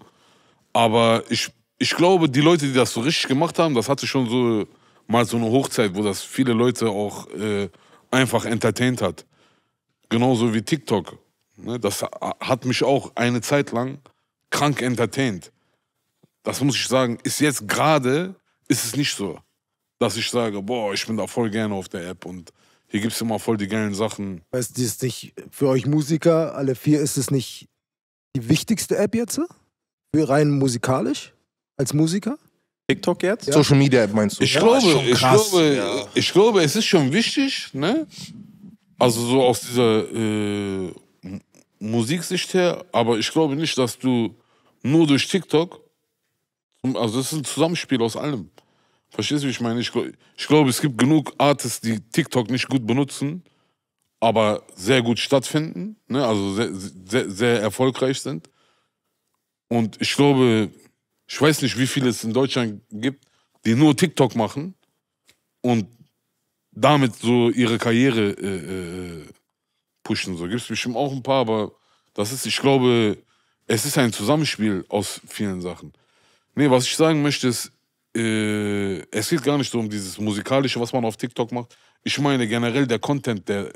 S4: Aber ich, ich glaube, die Leute, die das so richtig gemacht haben, das hatte schon so mal so eine Hochzeit, wo das viele Leute auch äh, einfach entertaint hat. Genauso wie TikTok. Ne? Das hat mich auch eine Zeit lang krank entertaint. Das muss ich sagen, ist jetzt gerade, ist es nicht so dass ich sage, boah, ich bin da voll gerne auf der App und hier gibt es immer voll die geilen Sachen.
S1: Weißt du, ist nicht für euch Musiker, alle vier, ist es nicht die wichtigste App jetzt? Für rein musikalisch? Als Musiker? TikTok jetzt? Ja. Social Media App meinst du? Ich, ja, glaube, ich, glaube,
S4: ja. ich glaube, es ist schon wichtig, ne? Also so aus dieser äh, Musiksicht her, aber ich glaube nicht, dass du nur durch TikTok, also es ist ein Zusammenspiel aus allem. Verstehst du, wie ich meine? Ich, ich glaube, es gibt genug Artists, die TikTok nicht gut benutzen, aber sehr gut stattfinden, ne? also sehr, sehr, sehr erfolgreich sind. Und ich glaube, ich weiß nicht, wie viele es in Deutschland gibt, die nur TikTok machen und damit so ihre Karriere äh, äh pushen. So gibt es bestimmt auch ein paar, aber das ist, ich glaube, es ist ein Zusammenspiel aus vielen Sachen. Nee, was ich sagen möchte, ist, äh, es geht gar nicht um dieses musikalische, was man auf TikTok macht. Ich meine generell der Content, der,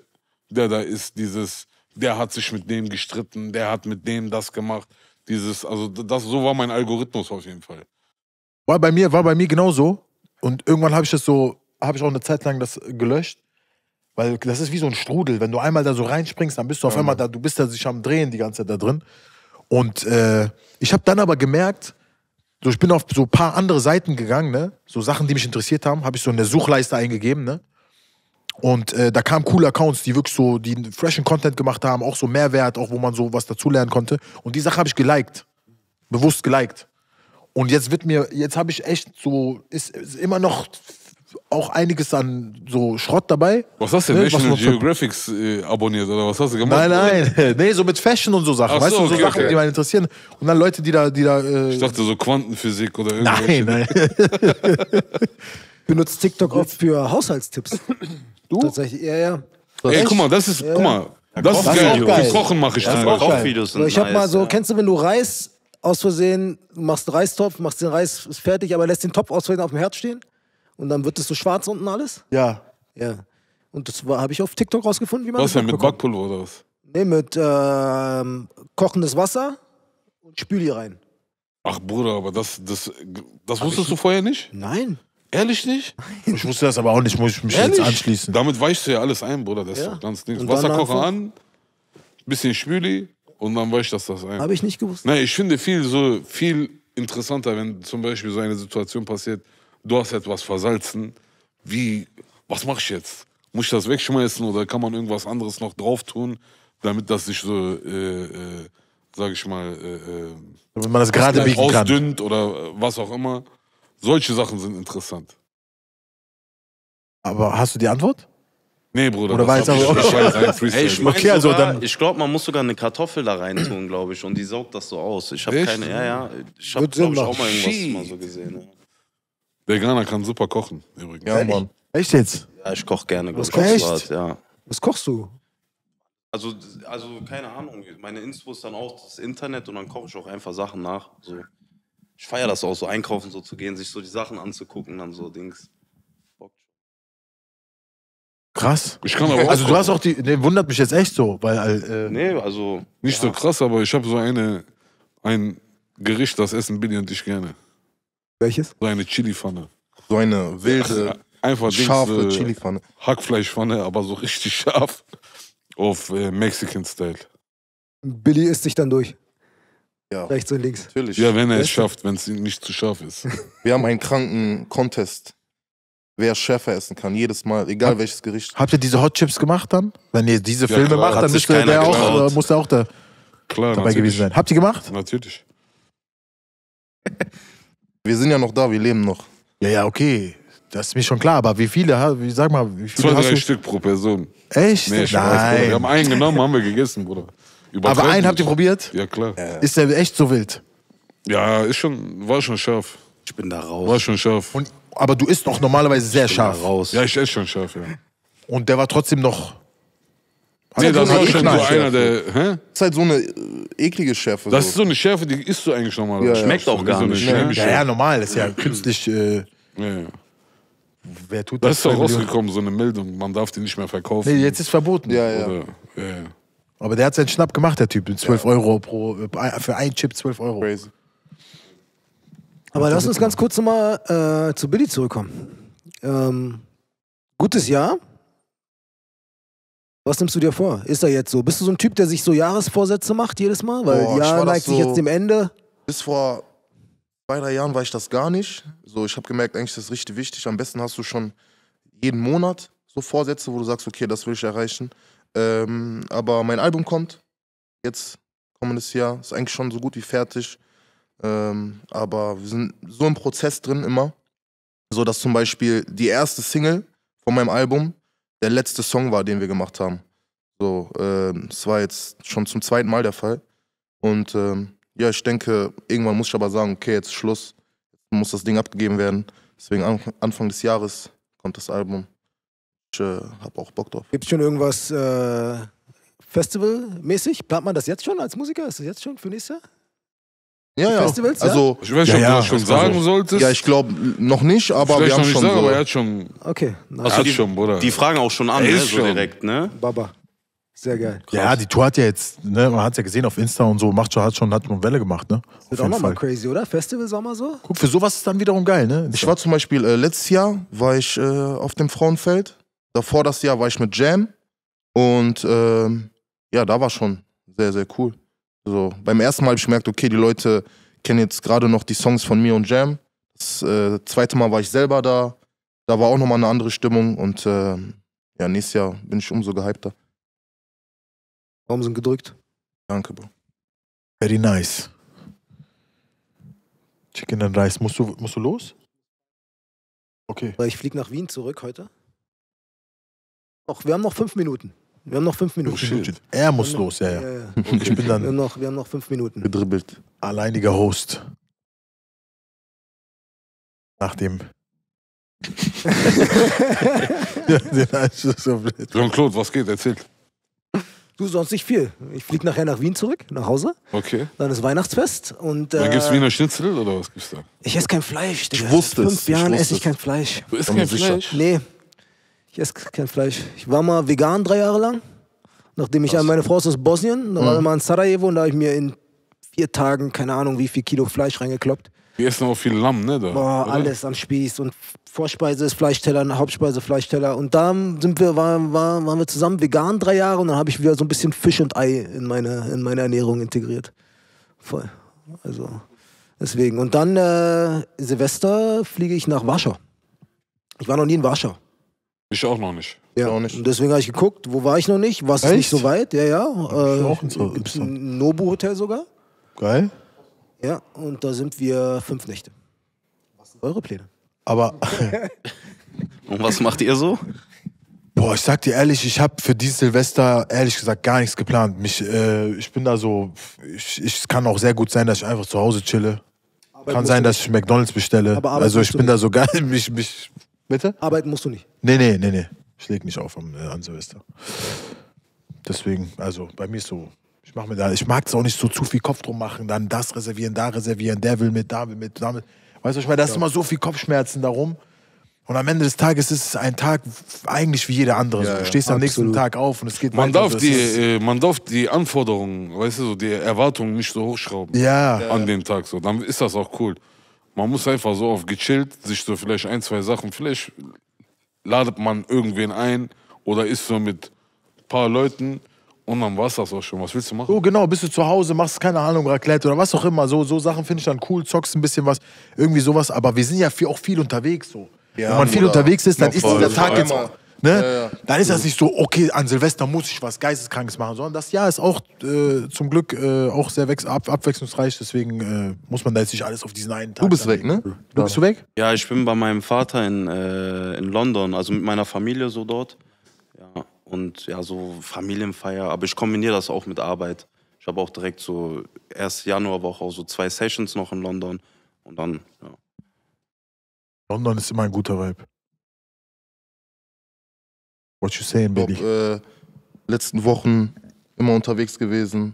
S4: der da ist, dieses, der hat sich mit dem gestritten, der hat mit dem das gemacht. Dieses, also das, so war mein Algorithmus auf jeden Fall.
S5: War bei mir, war bei mir genauso. Und irgendwann habe ich das so, habe ich auch eine Zeit lang das gelöscht. Weil das ist wie so ein Strudel. Wenn du einmal da so reinspringst, dann bist du auf ja, einmal da, du bist da sich am Drehen die ganze Zeit da drin. Und äh, ich habe dann aber gemerkt, so, ich bin auf so ein paar andere Seiten gegangen, ne? So Sachen, die mich interessiert haben, habe ich so in der Suchleiste eingegeben, ne? Und äh, da kamen coole Accounts, die wirklich so, die freshen Content gemacht haben, auch so Mehrwert, auch wo man so was dazulernen konnte. Und die Sache habe ich geliked. Bewusst geliked. Und jetzt wird mir, jetzt habe ich echt so, ist, ist immer noch auch einiges an so Schrott dabei. Was hast du denn? Ne? National was
S4: Geographics äh, abonniert oder was hast du gemacht? Nein, nein. nee, so mit Fashion und so Sachen. Ach weißt so, du, so okay, Sachen, okay. die mich
S5: interessieren. Und dann Leute, die da. Die da äh ich dachte
S4: so Quantenphysik oder irgendwas. Nein,
S1: nein. Benutzt TikTok oft für Haushaltstipps. Du? Tatsächlich, ja, ja.
S4: Das Ey, guck mal, das ist. Ja. Guck mal. Das, das ist geil. geil. Für Kochen mache ich das. auch Videos. sind Ich habe nice, mal so,
S1: ja. kennst du, wenn du Reis aus Versehen machst Reistopf, machst den Reis fertig, aber lässt den Topf aus Versehen auf dem Herd stehen? und dann wird es so schwarz unten
S4: alles. Ja. Ja.
S1: Und das habe ich auf TikTok rausgefunden, wie man Was das denn mit
S4: Backpulver oder was?
S1: Nee, mit ähm, kochendes Wasser und Spüli rein.
S4: Ach Bruder, aber das, das, das wusstest du vorher nicht? Nein. Ehrlich nicht? Ich wusste das aber auch nicht, muss ich mich Ehrlich? jetzt anschließen. Damit weichst du ja alles ein, Bruder. Das ist doch ganz nichts. Wasserkocher an, bisschen Spüli und dann weicht das das ein. Habe ich nicht gewusst. Nein, ich finde viel so viel interessanter, wenn zum Beispiel so eine Situation passiert, du hast etwas versalzen. Wie, was mache ich jetzt? Muss ich das wegschmeißen oder kann man irgendwas anderes noch drauf tun, damit das nicht so, äh, äh, sag ich mal, äh, äh damit man das gerade biegen ausdünnt oder was auch immer. Solche Sachen sind interessant.
S5: Aber hast du die Antwort? Nee, Bruder. Oder weiß auch ich, ich, ich, Ey, also ich, also
S2: ich glaube, man muss sogar eine Kartoffel da reintun, glaube ich, und die saugt das so aus. Ich habe keine. Ja, ja.
S3: Ich habe glaube ich auch mal irgendwas mal
S2: so gesehen. Ja. Veganer kann super kochen, übrigens. Ja, Mann. Echt jetzt? Ja, ich koche gerne. Was kochst du? Was, ja. Was kochst du? Also, also, keine Ahnung. Meine Inspo ist dann auch das Internet und dann koche ich auch einfach Sachen nach. So. Ich feiere das auch, so einkaufen so zu gehen, sich so die Sachen anzugucken, dann so Dings.
S4: Krass. Ich
S5: kann aber auch also du hast auch die, ne, wundert mich jetzt echt so, weil äh,
S4: äh nee,
S2: also nicht ja. so
S4: krass, aber ich habe so eine ein Gericht, das essen Billy und ich gerne. Welches? So eine Chili-Pfanne. So eine wilde, äh, einfach scharfe Dings, äh, Chili-Pfanne. Hackfleischpfanne, aber so richtig scharf. Auf äh, Mexican-Style.
S1: Billy isst sich dann durch. Ja. Rechts und links. Natürlich. Ja, wenn er es schafft,
S3: wenn es nicht zu scharf ist. Wir haben einen kranken Contest. Wer schärfer essen kann, jedes Mal, egal Hab, welches Gericht. Habt ihr diese Hot
S5: Chips gemacht dann?
S3: Wenn ihr diese Filme klar, macht, dann müsste der
S5: auch, äh, muss der auch da klar, dabei natürlich. gewesen sein. Habt ihr gemacht? Natürlich. Wir sind ja noch da, wir leben noch. Ja, ja, okay. Das ist mir schon klar, aber wie viele, wie, sag mal, wie viele Zwei, drei hast du? Stück
S4: pro Person. Echt? Nee, ich weiß, Nein. Wir haben einen genommen, haben wir gegessen, Bruder. Übertreib Aber einen habt ihr probiert? Ja, klar. Äh. Ist
S5: der echt so wild?
S4: Ja, ist schon, war schon scharf. Ich bin da raus. War schon scharf. Und, aber du isst doch normalerweise sehr scharf. Raus. Ja, ich esse schon scharf, ja.
S5: Und der war trotzdem noch
S4: Nee, das war schon so einer der. Hä? Ist halt so eine äh, eklige Schärfe. Das ist so eine Schärfe, die isst du eigentlich normal. Ja, Schmeckt auch ne? gar nicht. ja, ja, normal. Das ist ja künstlich. Äh, ja. Wer tut das? Das ist doch rausgekommen, so eine Meldung. Man darf die nicht mehr verkaufen. Nee, jetzt ist verboten. Ja, ja. Oder, ja. Aber
S5: der hat seinen Schnapp gemacht, der Typ. 12 ja. Euro pro, äh, für einen Chip 12 Euro. Crazy.
S1: Aber lass uns ganz kurz nochmal äh, zu Billy zurückkommen. Ähm, gutes Jahr. Was nimmst du dir vor? Ist er jetzt so? Bist du so ein Typ, der sich so Jahresvorsätze macht jedes Mal? Weil Boah, ja neigt sich jetzt dem
S3: Ende. Bis vor zwei, drei Jahren war ich das gar nicht. So, ich habe gemerkt, eigentlich ist das richtig wichtig. Am besten hast du schon jeden Monat so Vorsätze, wo du sagst, okay, das will ich erreichen. Ähm, aber mein Album kommt jetzt kommendes Jahr. Ist eigentlich schon so gut wie fertig. Ähm, aber wir sind so im Prozess drin immer. So dass zum Beispiel die erste Single von meinem Album der letzte Song war, den wir gemacht haben. So, ähm, das war jetzt schon zum zweiten Mal der Fall. Und ähm, ja, ich denke, irgendwann muss ich aber sagen, okay, jetzt ist Schluss, muss das Ding abgegeben werden. Deswegen an, Anfang des Jahres kommt das Album. Ich äh, habe auch Bock drauf.
S1: Gibt es schon irgendwas äh, Festival-mäßig? Plant man das jetzt schon als Musiker? Ist das jetzt schon für nächstes Jahr?
S3: Ja, ja. Festivals, ja? Also, ich weiß nicht, ja, du das schon also, sagen solltest. Ja, ich glaube noch nicht, aber Vielleicht wir haben noch nicht schon. Sagen, so. aber er hat
S2: schon. Okay. Also nice. Also die, schon, Bruder. Die fragen auch schon an, ne, so schon. direkt, ne? Baba. Sehr geil.
S5: Krass. Ja, die Tour hat ja jetzt, ne, man hat es ja gesehen auf Insta und so, macht schon, hat schon, hat schon Welle gemacht, ne? Das wird auch nochmal
S1: crazy, oder? Festival Sommer so?
S3: Guck, für sowas ist dann wiederum geil, ne? Ich war zum Beispiel, äh, letztes Jahr war ich äh, auf dem Frauenfeld. Davor das Jahr war ich mit Jam. Und äh, ja, da war schon sehr, sehr cool. So, beim ersten Mal habe ich gemerkt, okay, die Leute kennen jetzt gerade noch die Songs von mir und Jam. Das äh, zweite Mal war ich selber da. Da war auch nochmal eine andere Stimmung und äh, ja, nächstes Jahr bin ich umso gehypter.
S2: Daumen sind
S1: gedrückt.
S3: Danke, Bro. Very nice.
S1: Chicken and Rice. Musst du, musst du los? Okay. Weil ich fliege nach Wien zurück heute. Ach, wir haben noch fünf Minuten. Wir haben noch fünf oh, Minuten. Shit. Er muss noch, los,
S5: ja, ja. ja, ja. Ich bin dann. Wir haben,
S1: noch, wir haben noch fünf Minuten.
S5: Gedribbelt. Alleiniger Host.
S4: Nach dem. John Claude, was geht? Erzähl.
S1: Du, sonst nicht viel. Ich fliege nachher nach Wien zurück, nach Hause. Okay. Dann ist Weihnachtsfest. Und, äh, Dann gibt's äh, Wiener
S4: Schnitzel oder was gibst du da? Ich esse kein Fleisch. Digga. Ich wusste es. Seit fünf Jahren esse ich kein Fleisch. Du isst kein Fleisch?
S1: Nee. Ich esse kein Fleisch. Ich war mal vegan drei Jahre lang. Nachdem ich, meine Frau ist aus Bosnien, da mhm. war ich mal in Sarajevo und da habe ich mir in vier Tagen, keine Ahnung, wie viel Kilo Fleisch reingekloppt.
S4: Wir essen auch viel Lamm, ne? Da, Boah, alles
S1: am Spieß. Und Vorspeise ist Fleischteller, Hauptspeise Fleischteller. Und da sind wir, waren, waren wir zusammen vegan drei Jahre und dann habe ich wieder so ein bisschen Fisch und Ei in meine, in meine Ernährung integriert. Voll. Also deswegen. Und dann äh, Silvester fliege ich nach Warschau. Ich war noch nie in Warschau.
S4: Ich auch noch nicht.
S1: Ja, auch nicht. Deswegen habe ich geguckt, wo war ich noch nicht, was ist nicht so weit, ja, ja. Äh, auch so es ein Nobu-Hotel sogar. Geil. Ja, und da sind wir fünf Nächte.
S2: Was sind eure Pläne? Aber. und was macht ihr so?
S5: Boah, ich sag dir ehrlich, ich habe für dieses Silvester ehrlich gesagt gar nichts geplant. Mich, äh, ich bin da so, ich, es kann auch sehr gut sein, dass ich einfach zu Hause chille. Arbeit kann sein, dass ich McDonalds bestelle. also ich bin da so geil, mich, mich
S1: Bitte? Arbeiten musst du nicht.
S5: Nee, nee, nee, nee. Ich lege nicht auf am, äh, an Silvester. Deswegen, also bei mir ist so, ich mache mir da, ich mag es auch nicht so zu viel Kopf drum machen, dann das reservieren, da reservieren, der will mit, da will mit, damit. Weißt du, ich meine, da ist ja. immer so viel Kopfschmerzen darum. Und am Ende des Tages ist es ein Tag eigentlich wie jeder andere. Ja, du stehst ja, am absolut. nächsten Tag auf und es geht man weiter. Darf die, äh,
S4: man darf die Anforderungen, weißt du, so die Erwartungen nicht so hochschrauben ja. an den Tag. So. Dann ist das auch cool man muss einfach so auf gechillt, sich so vielleicht ein, zwei Sachen, vielleicht ladet man irgendwen ein oder ist so mit ein paar Leuten und dann war's das auch schon. Was willst du machen?
S5: So, genau, bist du zu Hause, machst keine Ahnung, Raclette oder was auch immer. So, so Sachen finde ich dann cool, zockst ein bisschen was, irgendwie sowas. Aber wir sind ja viel, auch viel unterwegs so. Ja, Wenn man viel unterwegs ist, dann ist dieser Tag jetzt. Auch, Ne? Ja, ja. Dann ist das mhm. nicht so, okay, an Silvester muss ich was Geisteskrankes machen, sondern das Jahr ist auch äh, zum Glück äh, auch sehr ab abwechslungsreich, deswegen äh, muss man da jetzt nicht alles auf diesen
S3: einen Tag. Du bist
S2: weg, ne? Du ja. bist du weg? Ja, ich bin bei meinem Vater in, äh, in London, also mit meiner Familie so dort. Ja, und ja, so Familienfeier, aber ich kombiniere das auch mit Arbeit. Ich habe auch direkt so 1. Januarwoche auch so zwei Sessions noch in London und dann, ja.
S3: London ist immer ein guter Vibe. What you saying, baby? Ich glaub, äh, letzten Wochen immer unterwegs gewesen.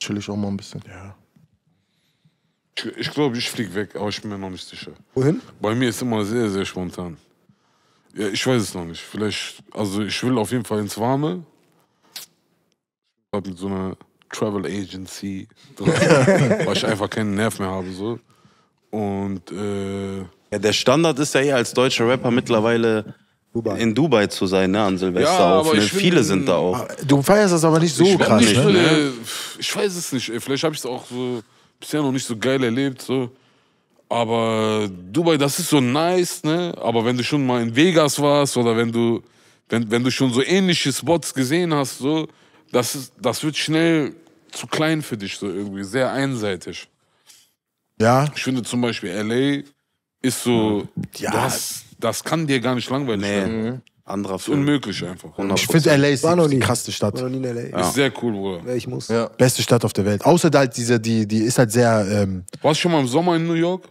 S3: Chill ich auch mal ein bisschen. Ja.
S4: Ich glaube, ich fliege weg, aber ich bin mir noch nicht sicher. Wohin? Bei mir ist immer sehr, sehr spontan. Ja, ich weiß es noch nicht. Vielleicht, also ich will auf jeden Fall ins Warme. Ich habe mit so einer Travel Agency, weil ich einfach keinen Nerv mehr habe. So.
S2: Und äh, ja, der Standard ist ja eh als deutscher Rapper mittlerweile Dubai. in Dubai zu sein, ne, an Silvester ja, auf. Ne? Viele sind da auch. Ah,
S4: du feierst das aber nicht so ich krass, nicht, ne? ne? Äh, ich weiß es nicht, ey. Vielleicht habe ich es auch so bisher noch nicht so geil erlebt, so. Aber Dubai, das ist so nice, ne? Aber wenn du schon mal in Vegas warst oder wenn du, wenn, wenn du schon so ähnliche Spots gesehen hast, so, das, ist, das wird schnell zu klein für dich, so irgendwie, sehr einseitig. Ja. Ich finde zum Beispiel LA ist so. Ja. Du das kann dir gar nicht langweilig nee. werden. Mhm. Anderer Film. Unmöglich einfach. 100%. Ich finde LA ist
S5: War noch die nie. Stadt. War noch nie in LA. Ja. Ist sehr
S4: cool, Bruder. Ja, ich muss. Ja.
S5: Beste Stadt auf der Welt. Außer halt diese, die, die ist halt sehr. Ähm, Warst du schon mal im Sommer in New York?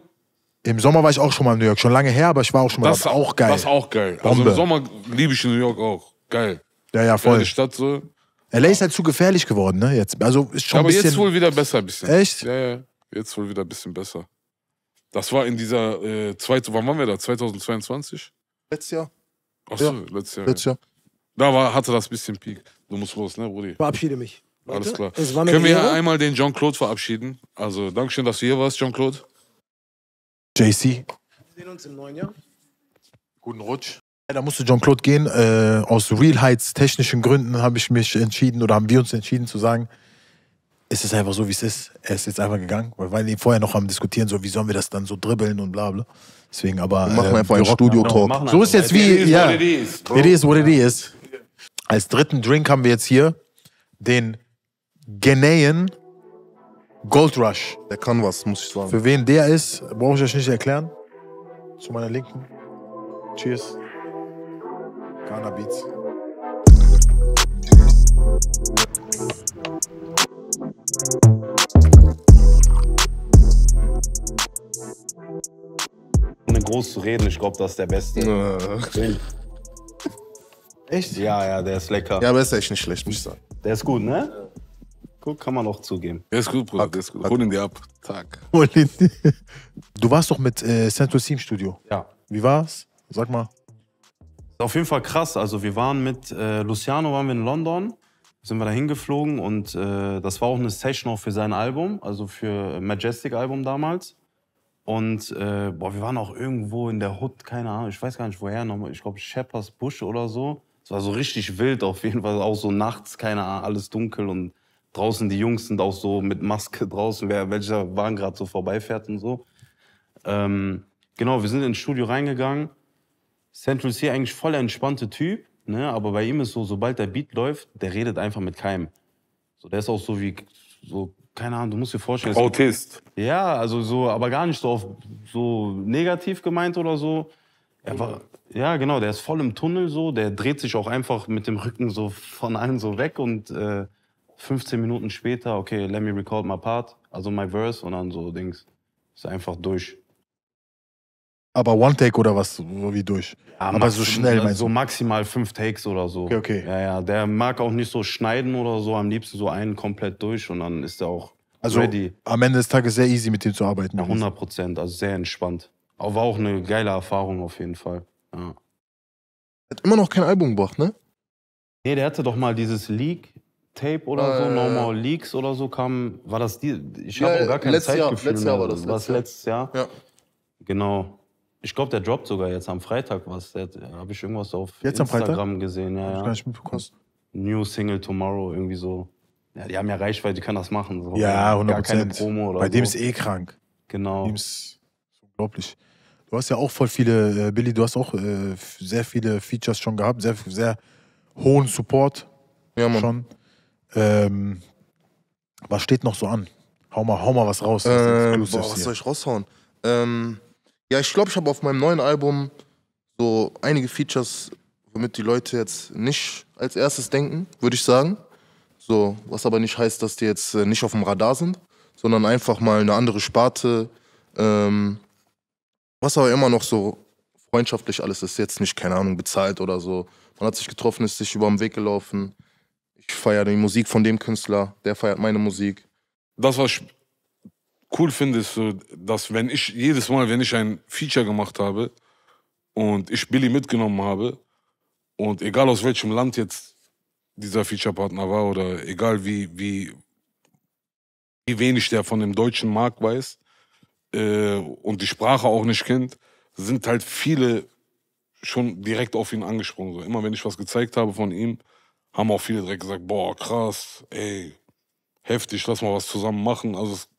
S5: Im Sommer war ich auch schon mal in New York. Schon lange her, aber ich war auch schon mal. Das ist auch geil. Das ist auch
S4: geil. Bombe. Also im Sommer liebe ich New York auch. Geil. Ja, ja, voll. Geile Stadt so.
S5: LA ist halt zu gefährlich geworden, ne? Jetzt. Also ist schon ja, aber ein bisschen, jetzt
S4: wohl wieder besser ein bisschen. Echt? Ja, ja. Jetzt wohl wieder ein bisschen besser. Das war in dieser, äh, zweit, wann waren wir da? 2022? Letztes Jahr. Achso, ja. letztes Jahr. Letztes Jahr. Da war, hatte das ein bisschen Peak. Du musst los, ne, Rudi? Verabschiede mich. Warte. Alles klar. Können wir Ehre? einmal den Jean-Claude verabschieden? Also, Dankeschön, dass du hier warst, Jean-Claude. JC. Wir
S1: sehen uns im neuen Jahr.
S4: Guten Rutsch.
S5: Da musste Jean-Claude gehen. Äh, aus Real Heights technischen Gründen habe ich mich entschieden oder haben wir uns entschieden zu sagen, es ist einfach so, wie es ist. Er ist jetzt einfach gegangen, weil wir ihn vorher noch am Diskutieren, so wie sollen wir das dann so dribbeln und bla bla. Deswegen, aber. Wir machen äh, einfach einen Studio-Talk. Ja, so ist jetzt wie. It ja. is what it is. It is what it is. Als dritten Drink haben wir jetzt hier den Ghanaian Gold Rush. Der kann was, muss ich sagen. Für wen der ist, brauche ich euch nicht erklären. Zu meiner Linken. Cheers. Ghana Beats.
S2: Ohne groß zu reden, ich glaube, das ist der beste. Äh. Echt? Ja, ja, der ist lecker.
S3: Ja, aber ist echt nicht schlecht, muss ich sagen.
S2: Der ist gut, ne? Gut, kann man auch zugeben. Der ist
S4: gut, Bruder, der ist gut. Hol ihn dir ab. Tag.
S2: Hol ihn dir.
S5: Du warst doch mit äh, Santos Team Studio.
S2: Ja.
S4: Wie war's? Sag mal.
S2: Auf jeden Fall krass. Also wir waren mit äh, Luciano waren wir in London sind wir da hingeflogen und äh, das war auch eine Session auch für sein Album, also für Majestic Album damals. Und äh, boah, wir waren auch irgendwo in der Hut, keine Ahnung, ich weiß gar nicht woher, nochmal, ich glaube Shepherd's Bush oder so. Es war so richtig wild auf jeden Fall, auch so nachts, keine Ahnung, alles dunkel und draußen die Jungs sind auch so mit Maske draußen, wer welcher Wagen gerade so vorbeifährt und so. Ähm, genau, wir sind ins Studio reingegangen. Central C eigentlich voll entspannte Typ Ne? Aber bei ihm ist so, sobald der Beat läuft, der redet einfach mit keinem. So, der ist auch so wie, so, keine Ahnung, du musst dir vorstellen. Autist. Ja, also so, aber gar nicht so auf, so negativ gemeint oder so. Er war, ja, genau, der ist voll im Tunnel so, der dreht sich auch einfach mit dem Rücken so von allen so weg und äh, 15 Minuten später, okay, let me record my part, also my verse und dann so Dings. Ist einfach durch.
S5: Aber One Take oder was? Wie durch? Ja, aber so schnell meinst du? So also
S2: maximal fünf Takes oder so. Okay, okay. Ja, ja. Der mag auch nicht so schneiden oder so. Am liebsten so einen komplett durch und dann ist er auch also ready.
S5: Am Ende des Tages sehr easy mit dem zu arbeiten. Ja, 100
S2: Prozent. Also sehr entspannt. Aber auch eine geile Erfahrung auf jeden Fall. Ja.
S3: Hat immer noch kein Album gebracht, ne?
S2: Nee, der hatte doch mal dieses Leak. Tape oder äh, so, No äh. More Leaks oder so kam, war das die, ich ja, auch gar keine Zeit Zeitgefühl Jahr, letztes Jahr war das. War letztes Jahr? Jahr? Ja. Genau. Ich glaube, der droppt sogar jetzt am Freitag was. Da äh, habe ich irgendwas auf jetzt Instagram gesehen. Ja, ja. Hab ich New Single Tomorrow, irgendwie so. Ja, die haben ja Reichweite, die können das machen. So. Ja, 100%. Gar keine Promo oder Bei dem ist eh krank. Genau. Bei dem ist
S5: unglaublich. Du hast ja auch voll viele, äh, Billy, du hast auch äh, sehr viele Features schon gehabt, sehr, sehr hohen Support ja, Mann. schon. Ähm, was steht noch so an? Hau mal, hau mal was raus. Äh, boah, was soll
S3: ich raushauen? Ähm, ja, ich glaube, ich habe auf meinem neuen Album so einige Features, womit die Leute jetzt nicht als erstes denken, würde ich sagen. So, was aber nicht heißt, dass die jetzt äh, nicht auf dem Radar sind, sondern einfach mal eine andere Sparte. Ähm, was aber immer noch so freundschaftlich alles ist, jetzt nicht, keine Ahnung, bezahlt oder so. Man hat sich getroffen, ist sich über den Weg gelaufen. Ich feiere die Musik von dem
S4: Künstler, der feiert meine Musik. Das, was cool finde, ist so, dass wenn ich jedes Mal, wenn ich ein Feature gemacht habe und ich Billy mitgenommen habe und egal aus welchem Land jetzt dieser Feature-Partner war oder egal wie, wie, wie wenig der von dem deutschen Markt weiß äh, und die Sprache auch nicht kennt, sind halt viele schon direkt auf ihn angesprungen. So, immer wenn ich was gezeigt habe von ihm, haben auch viele direkt gesagt, boah, krass, ey, heftig, lass mal was zusammen machen. Also es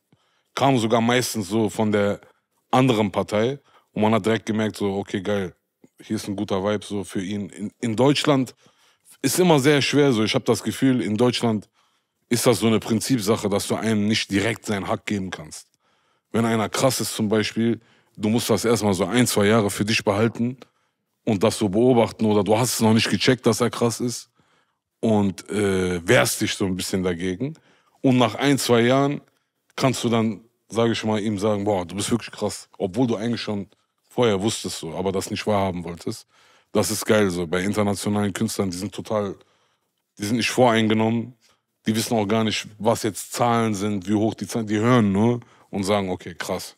S4: kam sogar meistens so von der anderen Partei. Und man hat direkt gemerkt, so, okay, geil, hier ist ein guter Vibe so für ihn. In, in Deutschland ist immer sehr schwer so. Ich habe das Gefühl, in Deutschland ist das so eine Prinzipsache, dass du einem nicht direkt seinen Hack geben kannst. Wenn einer krass ist zum Beispiel, du musst das erstmal so ein, zwei Jahre für dich behalten und das so beobachten oder du hast es noch nicht gecheckt, dass er krass ist und äh, wehrst dich so ein bisschen dagegen. Und nach ein, zwei Jahren kannst du dann sage ich mal, ihm sagen, boah, du bist wirklich krass, obwohl du eigentlich schon vorher wusstest so, aber das nicht wahrhaben wolltest. Das ist geil so. Bei internationalen Künstlern, die sind total, die sind nicht voreingenommen, die wissen auch gar nicht, was jetzt Zahlen sind, wie hoch die Zahlen, die hören nur ne, und sagen, okay, krass.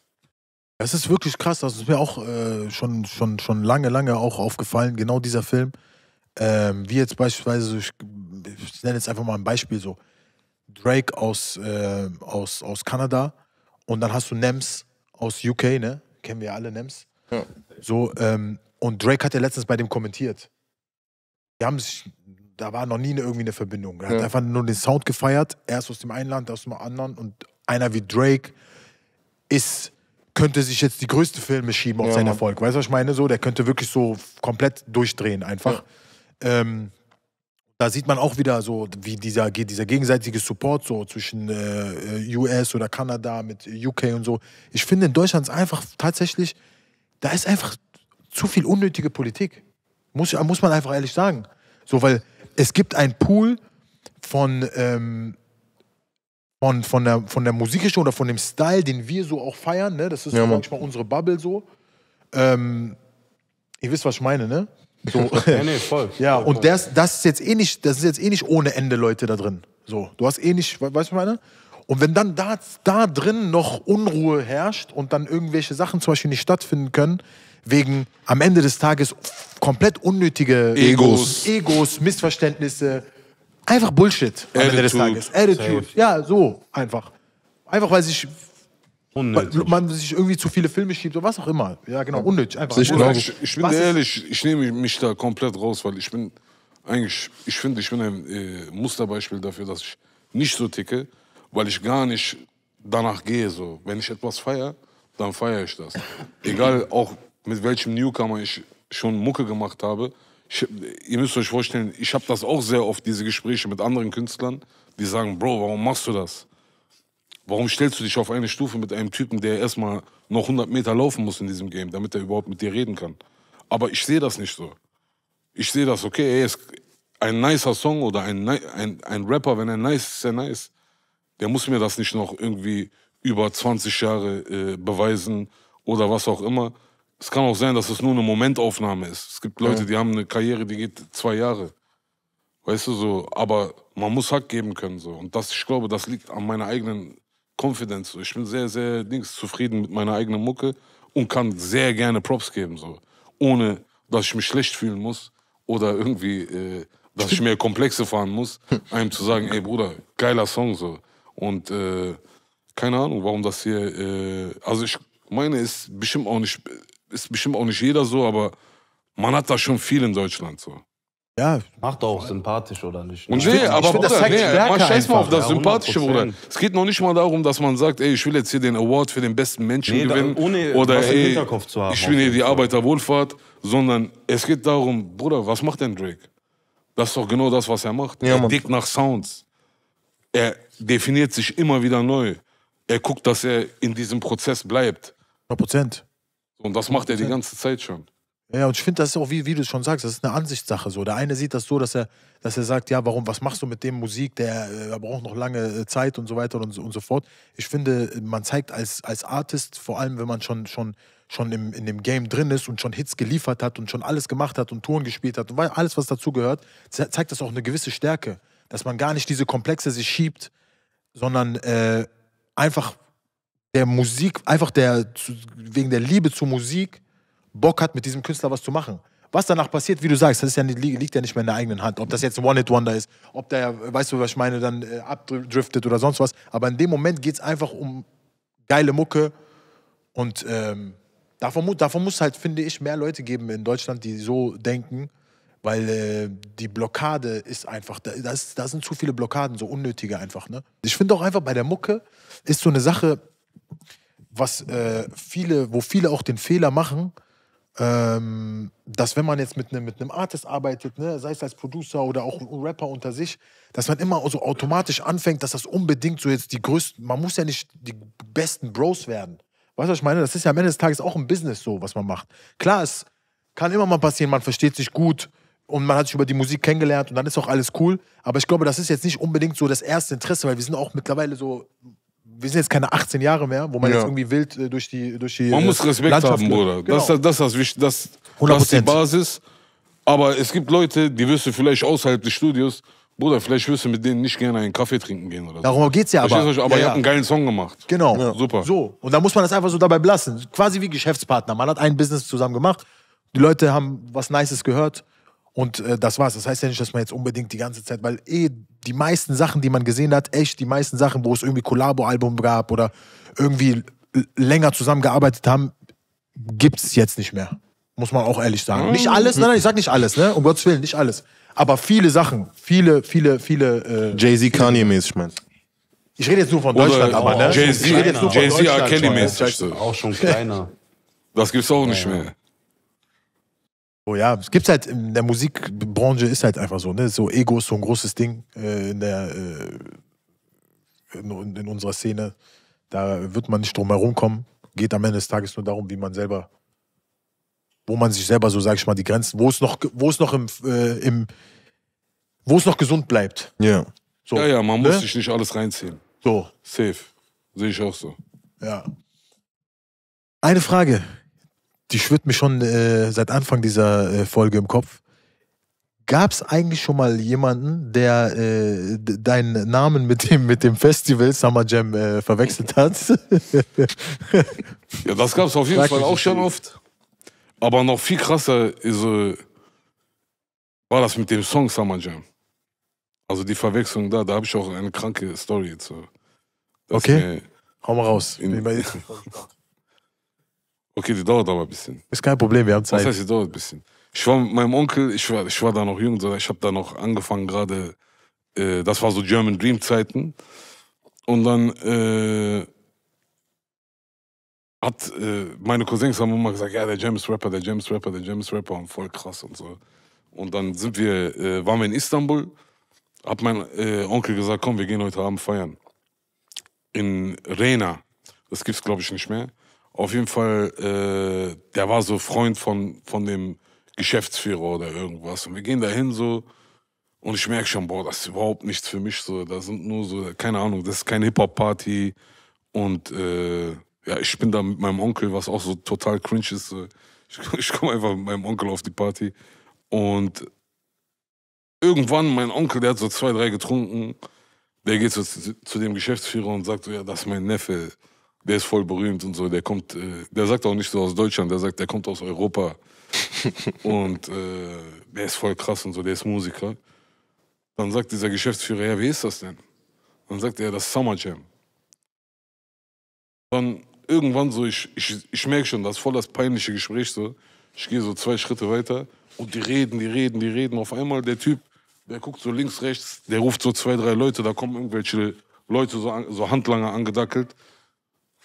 S5: Es ist wirklich krass, das also, ist mir auch äh, schon, schon, schon lange, lange auch aufgefallen, genau dieser Film. Ähm, wie jetzt beispielsweise, ich, ich nenne jetzt einfach mal ein Beispiel so, Drake aus, äh, aus, aus Kanada, und dann hast du Nems aus UK, ne? Kennen wir alle Nems. Ja. So, ähm, und Drake hat ja letztens bei dem kommentiert. Die haben sich, da war noch nie eine, irgendwie eine Verbindung. Er ja. hat einfach nur den Sound gefeiert. Erst aus dem einen Land, aus dem anderen. Und einer wie Drake ist, könnte sich jetzt die größten Filme schieben auf ja, seinen Erfolg. Weißt du, was ich meine? So, der könnte wirklich so komplett durchdrehen einfach. Ähm, da sieht man auch wieder so, wie dieser, dieser gegenseitige Support so zwischen äh, äh US oder Kanada mit UK und so. Ich finde, in Deutschland ist einfach tatsächlich, da ist einfach zu viel unnötige Politik. Muss, muss man einfach ehrlich sagen. So, weil es gibt einen Pool von, ähm, von, von, der, von der Musikrichtung oder von dem Style, den wir so auch feiern. Ne? Das ist ja, manchmal unsere Bubble so. Ähm, ihr wisst, was ich meine, ne? So. ja, nee, voll. Ja, voll, und voll. Das, das, ist jetzt eh nicht, das ist jetzt eh nicht ohne Ende Leute da drin. So, du hast eh nicht, weißt du, was ich meine? Und wenn dann da, da drin noch Unruhe herrscht und dann irgendwelche Sachen zum Beispiel nicht stattfinden können, wegen am Ende des Tages komplett unnötige Egos, Egos Missverständnisse, einfach Bullshit am Attitude. Ende des Tages. Attitude. Ja, so einfach. Einfach, weil sich Unnötig. Man, sich irgendwie zu viele Filme schiebt oder was auch immer. Ja, genau, unnötig. Einfach. Ich, unnötig. ich, ich bin
S4: ehrlich, ich nehme mich da komplett raus, weil ich bin eigentlich, ich finde, ich bin ein äh, Musterbeispiel dafür, dass ich nicht so ticke, weil ich gar nicht danach gehe. So. Wenn ich etwas feiere, dann feiere ich das. Egal auch mit welchem Newcomer ich schon Mucke gemacht habe. Ich, ihr müsst euch vorstellen, ich habe das auch sehr oft, diese Gespräche mit anderen Künstlern, die sagen, Bro, warum machst du das? Warum stellst du dich auf eine Stufe mit einem Typen, der erstmal noch 100 Meter laufen muss in diesem Game, damit er überhaupt mit dir reden kann? Aber ich sehe das nicht so. Ich sehe das, okay, er ist ein nicer Song oder ein, ein, ein Rapper, wenn er nice ist, ist er nice. Der muss mir das nicht noch irgendwie über 20 Jahre äh, beweisen oder was auch immer. Es kann auch sein, dass es nur eine Momentaufnahme ist. Es gibt Leute, die haben eine Karriere, die geht zwei Jahre. Weißt du so, aber man muss Hack geben können so. Und das, ich glaube, das liegt an meiner eigenen confident. Ich bin sehr, sehr links, zufrieden mit meiner eigenen Mucke und kann sehr gerne Props geben, so. ohne dass ich mich schlecht fühlen muss oder irgendwie, äh, dass ich mehr Komplexe fahren muss, einem zu sagen, ey Bruder, geiler Song so. Und äh, keine Ahnung, warum das hier, äh, also ich meine, ist ist bestimmt auch nicht jeder so, aber man hat da schon viel in
S2: Deutschland so. Ja. Macht auch sympathisch, oder nicht? Und nee, find, aber find, Bruder, nee, man scheiß mal auf das ja, Sympathische, Bruder.
S4: Es geht noch nicht mal darum, dass man sagt, ey, ich will jetzt hier den Award für den besten Menschen nee, gewinnen. Da, ohne oder ey, haben, ich will hier die Arbeiterwohlfahrt. Sondern es geht darum, Bruder, was macht denn Drake? Das ist doch genau das, was er macht. Ja, er dickt nach Sounds. Er definiert sich immer wieder neu. Er guckt, dass er in diesem Prozess bleibt. 100 Prozent. Und das macht er die ganze Zeit schon.
S5: Ja, und ich finde, das ist auch, wie, wie du schon sagst, das ist eine Ansichtssache so. Der eine sieht das so, dass er, dass er sagt, ja, warum, was machst du mit dem Musik, der, der äh, braucht noch lange äh, Zeit und so weiter und, und so fort. Ich finde, man zeigt als, als Artist, vor allem wenn man schon, schon, schon im, in dem Game drin ist und schon Hits geliefert hat und schon alles gemacht hat und Touren gespielt hat und alles, was dazu gehört, zeigt das auch eine gewisse Stärke. Dass man gar nicht diese Komplexe sich schiebt, sondern äh, einfach der Musik, einfach der, wegen der Liebe zur Musik, Bock hat, mit diesem Künstler was zu machen. Was danach passiert, wie du sagst, das ja liegt ja nicht mehr in der eigenen Hand. Ob das jetzt ein One-Hit-Wonder ist, ob der, weißt du, was ich meine, dann äh, abdriftet oder sonst was. Aber in dem Moment geht es einfach um geile Mucke und ähm, davon, davon muss halt, finde ich, mehr Leute geben in Deutschland, die so denken, weil äh, die Blockade ist einfach, da, das, da sind zu viele Blockaden, so unnötige einfach. Ne? Ich finde auch einfach bei der Mucke ist so eine Sache, was äh, viele, wo viele auch den Fehler machen, ähm, dass wenn man jetzt mit einem mit Artist arbeitet, ne, sei es als Producer oder auch ein Rapper unter sich, dass man immer so automatisch anfängt, dass das unbedingt so jetzt die größten, man muss ja nicht die besten Bros werden. Weißt du, was ich meine? Das ist ja am Ende des Tages auch ein Business so, was man macht. Klar, es kann immer mal passieren, man versteht sich gut und man hat sich über die Musik kennengelernt und dann ist auch alles cool. Aber ich glaube, das ist jetzt nicht unbedingt so das erste Interesse, weil wir sind auch mittlerweile so wir sind jetzt keine 18 Jahre mehr, wo man ja. jetzt irgendwie wild äh,
S4: durch die durch die Man äh, muss Respekt Landschaft haben, Bruder. Genau. Das, das, das, das, das, das ist die Basis. Aber es gibt Leute, die wirst du vielleicht außerhalb des Studios, Bruder, vielleicht wirst du mit denen nicht gerne einen Kaffee trinken gehen oder so. Darum geht's ja aber. Euch, aber ja, ihr habt einen geilen Song gemacht. Genau. Ja. Super. So,
S5: und da muss man das einfach so dabei belassen. Quasi wie Geschäftspartner. Man hat ein Business zusammen gemacht. Die Leute haben was Nices gehört. Und äh, das war's. Das heißt ja nicht, dass man jetzt unbedingt die ganze Zeit, weil eh die meisten Sachen, die man gesehen hat, echt die meisten Sachen, wo es irgendwie Kollabo-Album gab oder irgendwie länger zusammengearbeitet haben, gibt's jetzt nicht mehr. Muss man auch ehrlich sagen. Nicht alles, nein, nein, ich sag nicht alles, ne? Um Gottes Willen, nicht alles. Aber viele Sachen, viele, viele, viele. Äh,
S3: Jay-Z Kanye-mäßig,
S4: meinst Ich rede jetzt nur von Deutschland, aber, ne? Jay-Z, Jay-Z, R. Kelly-mäßig. Auch schon kleiner. Das gibt's auch nicht mehr.
S5: So, oh ja, es gibt halt in der Musikbranche ist halt einfach so, ne? So Ego ist so ein großes Ding
S4: äh, in der äh,
S5: in, in, unserer Szene. Da wird man nicht drum herum kommen. Geht am Ende des Tages nur darum, wie man selber, wo man sich selber so, sag ich mal, die Grenzen, wo es noch, wo es noch im, äh, im wo es noch gesund bleibt.
S4: Ja. So, ja, ja, man ne? muss sich nicht alles reinziehen. So. Safe. Sehe ich auch so.
S5: Ja. Eine Frage die schwirrt mir schon äh, seit Anfang dieser äh, Folge im Kopf. Gab es eigentlich schon mal jemanden, der äh, deinen Namen mit dem, mit dem Festival Summer Jam äh, verwechselt hat?
S4: ja, das gab es auf jeden Sag Fall auch schon oft. Aber noch viel krasser ist, äh, war das mit dem Song Summer Jam. Also die Verwechslung da, da habe ich auch eine kranke Story zu. Okay, hau mal raus. In, Okay, die dauert aber ein bisschen.
S5: Ist kein Problem, wir haben Zeit. Das heißt, die
S4: dauert ein bisschen? Ich war mit meinem Onkel, ich war, ich war da noch jung, ich habe da noch angefangen gerade, äh, das war so German Dream Zeiten. Und dann äh, hat äh, meine Cousins haben immer gesagt, ja, der James Rapper, der James Rapper, der James Rapper und voll krass und so. Und dann sind wir, waren wir in Istanbul, hat mein Onkel gesagt, komm, wir gehen heute Abend feiern. In Rena. Das gibt's, glaube ich, nicht mehr. Auf jeden Fall, äh, der war so Freund von, von dem Geschäftsführer oder irgendwas. Und wir gehen da hin so und ich merke schon, boah, das ist überhaupt nichts für mich. So, da sind nur so, keine Ahnung, das ist keine Hip-Hop-Party. Und äh, ja, ich bin da mit meinem Onkel, was auch so total cringe ist. So. Ich, ich komme einfach mit meinem Onkel auf die Party. Und irgendwann, mein Onkel, der hat so zwei, drei getrunken, der geht so zu, zu dem Geschäftsführer und sagt so, ja, das ist mein Neffe der ist voll berühmt und so, der kommt, äh, der sagt auch nicht so aus Deutschland, der sagt, der kommt aus Europa. und äh, der ist voll krass und so, der ist Musiker. Dann sagt dieser Geschäftsführer, ja, wie ist das denn? Dann sagt er, das Summer Jam. Dann irgendwann so, ich, ich, ich merke schon, das ist voll das peinliche Gespräch so. Ich gehe so zwei Schritte weiter und die reden, die reden, die reden. Auf einmal der Typ, der guckt so links, rechts, der ruft so zwei, drei Leute, da kommen irgendwelche Leute so, an, so Handlanger angedackelt.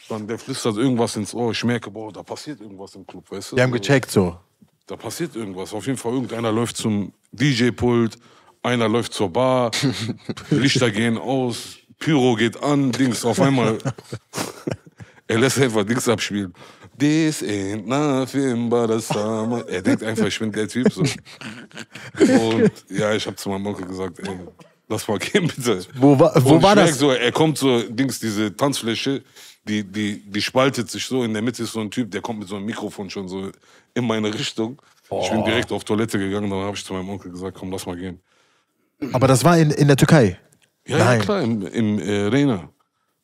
S4: Dann der flüstert irgendwas ins Ohr. Ich merke, boah, da passiert irgendwas im Club, weißt du? Die haben gecheckt so. Da passiert irgendwas. Auf jeden Fall, irgendeiner läuft zum DJ-Pult, einer läuft zur Bar, Lichter gehen aus, Pyro geht an, Dings auf einmal. er lässt einfach Dings abspielen. This ain't nothing but a summer. Er denkt einfach, ich bin der Typ so. Und ja, ich habe zu meinem Onkel gesagt, ey, lass mal gehen bitte. Wo, wa, wo war merk, das? So, er kommt so, Dings, diese Tanzfläche die, die, die spaltet sich so. In der Mitte ist so ein Typ, der kommt mit so einem Mikrofon schon so in meine Richtung. Boah. Ich bin direkt auf Toilette gegangen, dann habe ich zu meinem Onkel gesagt, komm, lass mal gehen. Aber das war
S5: in, in der Türkei?
S4: Ja, Nein. ja klar, im, im äh, Rena.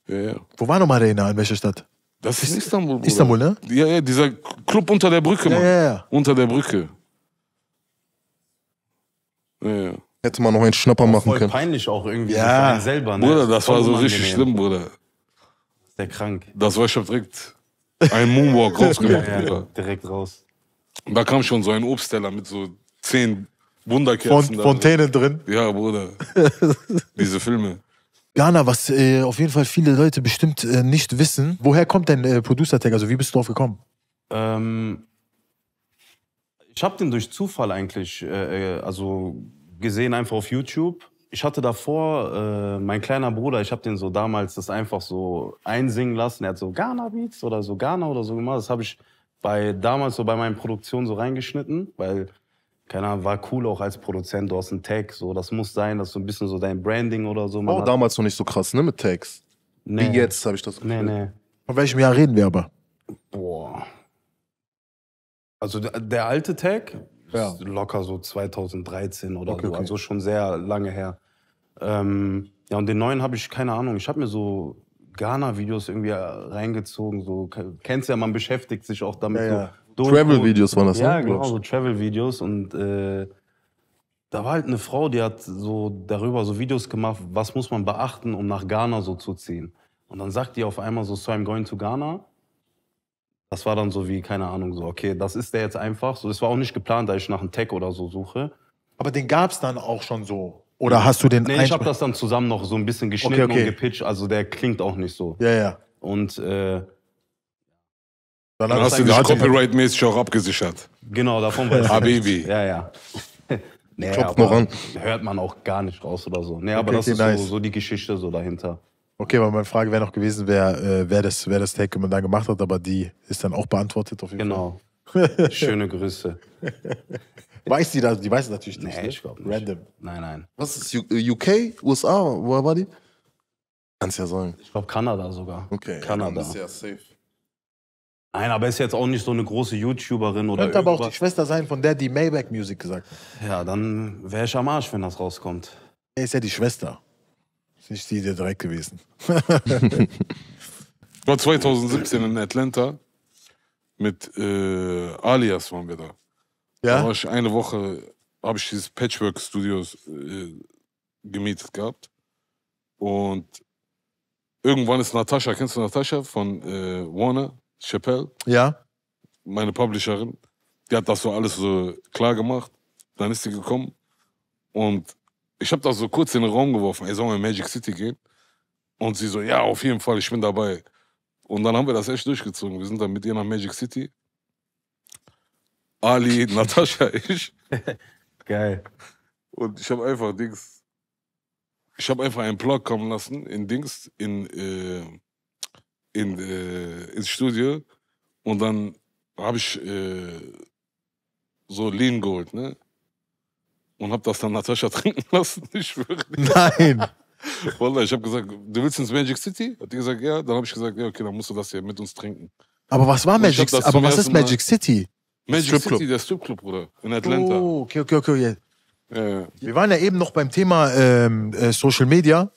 S4: Ja, ja. Wo war nochmal Rena? In welcher Stadt? Das ist Istanbul. Bruder. Istanbul, ne? Ja, ja, dieser Club unter der Brücke, Mann. Ja, ja, ja. Unter der Brücke.
S3: Ja, ja. Hätte man noch einen Schnapper machen voll können.
S4: peinlich auch irgendwie. Ja. Selber, ne? Bruder, das, das war so richtig schlimm, Bruder. Der krank. Das war, ich hab direkt einen Moonwalk rausgemacht, ja, Alter. Direkt raus. Da kam schon so ein Obstteller mit so zehn Wunderkerzen. Von, Fontäne drin. Ja, Bruder. Diese Filme.
S5: Ghana, was äh, auf jeden Fall viele Leute bestimmt äh, nicht wissen. Woher kommt dein äh, Producer-Tag? Also wie bist du drauf
S2: gekommen? Ähm, ich habe den durch Zufall eigentlich, äh, äh, also gesehen einfach auf YouTube ich hatte davor, äh, mein kleiner Bruder, ich habe den so damals das einfach so einsingen lassen. Er hat so Ghana-Beats oder so Ghana oder so gemacht. Das habe ich bei damals so bei meinen Produktionen so reingeschnitten, weil keiner war cool auch als Produzent. Du hast einen Tag, so das muss sein, dass ist so ein bisschen so dein Branding oder so. Man oh, damals noch nicht so krass, ne, mit Tags. Nee. Wie jetzt habe ich das Gefühl. Nee, nee.
S3: Von welchem Jahr reden wir aber?
S2: Boah. Also der alte Tag, ja. Locker so 2013 oder okay, so, also schon sehr lange her. Ähm, ja, und den neuen habe ich keine Ahnung. Ich habe mir so Ghana-Videos irgendwie äh, reingezogen. So, kennst ja, man beschäftigt sich auch damit. Ja, so ja. Travel-Videos waren das, ja, Ja, ne? genau, so Travel-Videos. Und äh, da war halt eine Frau, die hat so darüber so Videos gemacht, was muss man beachten, um nach Ghana so zu ziehen. Und dann sagt die auf einmal so, so I'm going to Ghana. Das war dann so wie, keine Ahnung, so, okay, das ist der jetzt einfach. So, das war auch nicht geplant, dass ich nach einem Tag oder so suche.
S5: Aber den gab es dann auch schon so.
S2: Oder hast du den Nee, ich habe das dann zusammen noch so ein bisschen geschnitten Okay, okay. und gepitcht. Also der klingt auch nicht so. Ja, ja. Und äh, Dann
S4: Dann hast du dich copyright-mäßig
S2: auch abgesichert. genau, davon weiß ich. Habibi. Ja, ja. Nee, Klopft noch aber an. Hört man auch gar nicht raus oder so. Nee, aber Okay, das ist nice. so, so die Geschichte so dahinter.
S5: Okay, aber meine Frage wäre noch gewesen, wer, äh, wer, das, wer das Take man dann gemacht hat, aber die ist dann auch beantwortet
S2: auf jeden genau. Fall. Genau. Schöne Grüße.
S5: weiß die da, Die weiß es
S3: natürlich
S4: nicht. Nee, ne? ich glaube nicht. Random.
S3: Nein, nein. Was ist UK, äh, USA? Woher war die?
S2: Kannst ja sagen. Ich glaube Kanada sogar. Okay. Kanada. ist ja safe. Nein, aber ist jetzt auch nicht so eine große YouTuberin oder Könnte aber
S5: auch die Schwester sein, von der die Maybach Music gesagt hat.
S2: Ja, dann wäre ich am Arsch, wenn das rauskommt.
S5: Er ist ja die Schwester nicht die der direkt gewesen.
S2: war 2017 in Atlanta.
S4: Mit äh, Alias waren wir da. Ja. Da war ich eine Woche, habe ich dieses Patchwork Studios äh, gemietet gehabt. Und irgendwann ist Natascha, kennst du Natascha von äh, Warner, Chappelle? Ja. Meine Publisherin. Die hat das so alles so klar gemacht. Dann ist sie gekommen und ich habe das so kurz in den Raum geworfen, ey, sollen wir in Magic City gehen? Und sie so, ja, auf jeden Fall, ich bin dabei. Und dann haben wir das echt durchgezogen. Wir sind dann mit ihr nach Magic City. Ali, Natascha, ich. Geil. Und ich habe einfach Dings. Ich habe einfach einen Plug kommen lassen in Dings, in, äh, in, äh, ins Studio. Und dann habe ich äh, so Lean geholt, ne? und habe das dann Natascha trinken lassen. Ich schwöre
S3: nicht. Nein.
S4: Wallah, ich habe gesagt, du willst ins Magic City? Hat die gesagt, ja. Dann habe ich gesagt, ja, okay, dann musst du das hier mit uns trinken. Aber was war Magic City? Aber was ist Magic City? Magic Stripclub. City, der Stripclub, Bruder, in Atlanta.
S5: Oh, okay, okay, okay. Yeah. Ja. Wir waren ja eben noch beim Thema ähm, äh, Social Media.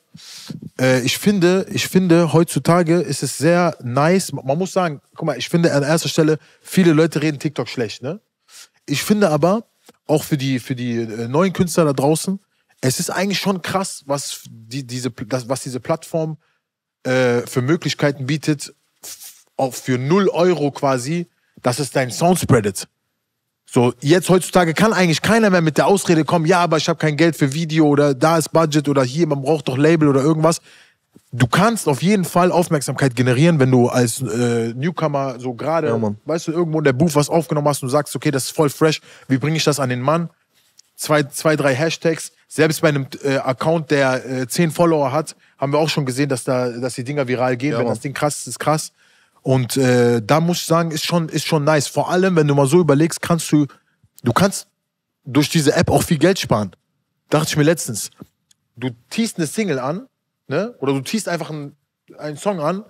S5: Äh, ich finde, ich finde, heutzutage ist es sehr nice. Man muss sagen, guck mal, ich finde an erster Stelle, viele Leute reden TikTok schlecht, ne? Ich finde aber, auch für die, für die äh, neuen Künstler da draußen, es ist eigentlich schon krass, was, die, diese, das, was diese Plattform äh, für Möglichkeiten bietet, auch für 0 Euro quasi, dass es dein Sound spreadet. So, jetzt heutzutage kann eigentlich keiner mehr mit der Ausrede kommen, ja, aber ich habe kein Geld für Video oder da ist Budget oder hier, man braucht doch Label oder irgendwas du kannst auf jeden Fall Aufmerksamkeit generieren, wenn du als äh, Newcomer so gerade, ja, weißt du, irgendwo in der Booth was aufgenommen hast und sagst, okay, das ist voll fresh, wie bringe ich das an den Mann? Zwei, zwei drei Hashtags. Selbst bei einem äh, Account, der äh, zehn Follower hat, haben wir auch schon gesehen, dass, da, dass die Dinger viral gehen. Ja, wenn das Ding krass ist, ist krass. Und äh, da muss ich sagen, ist schon, ist schon nice. Vor allem, wenn du mal so überlegst, kannst du, du kannst durch diese App auch viel Geld sparen. Dachte ich mir letztens. Du tiest eine Single an, ne? oder du ziehst einfach einen, einen Song an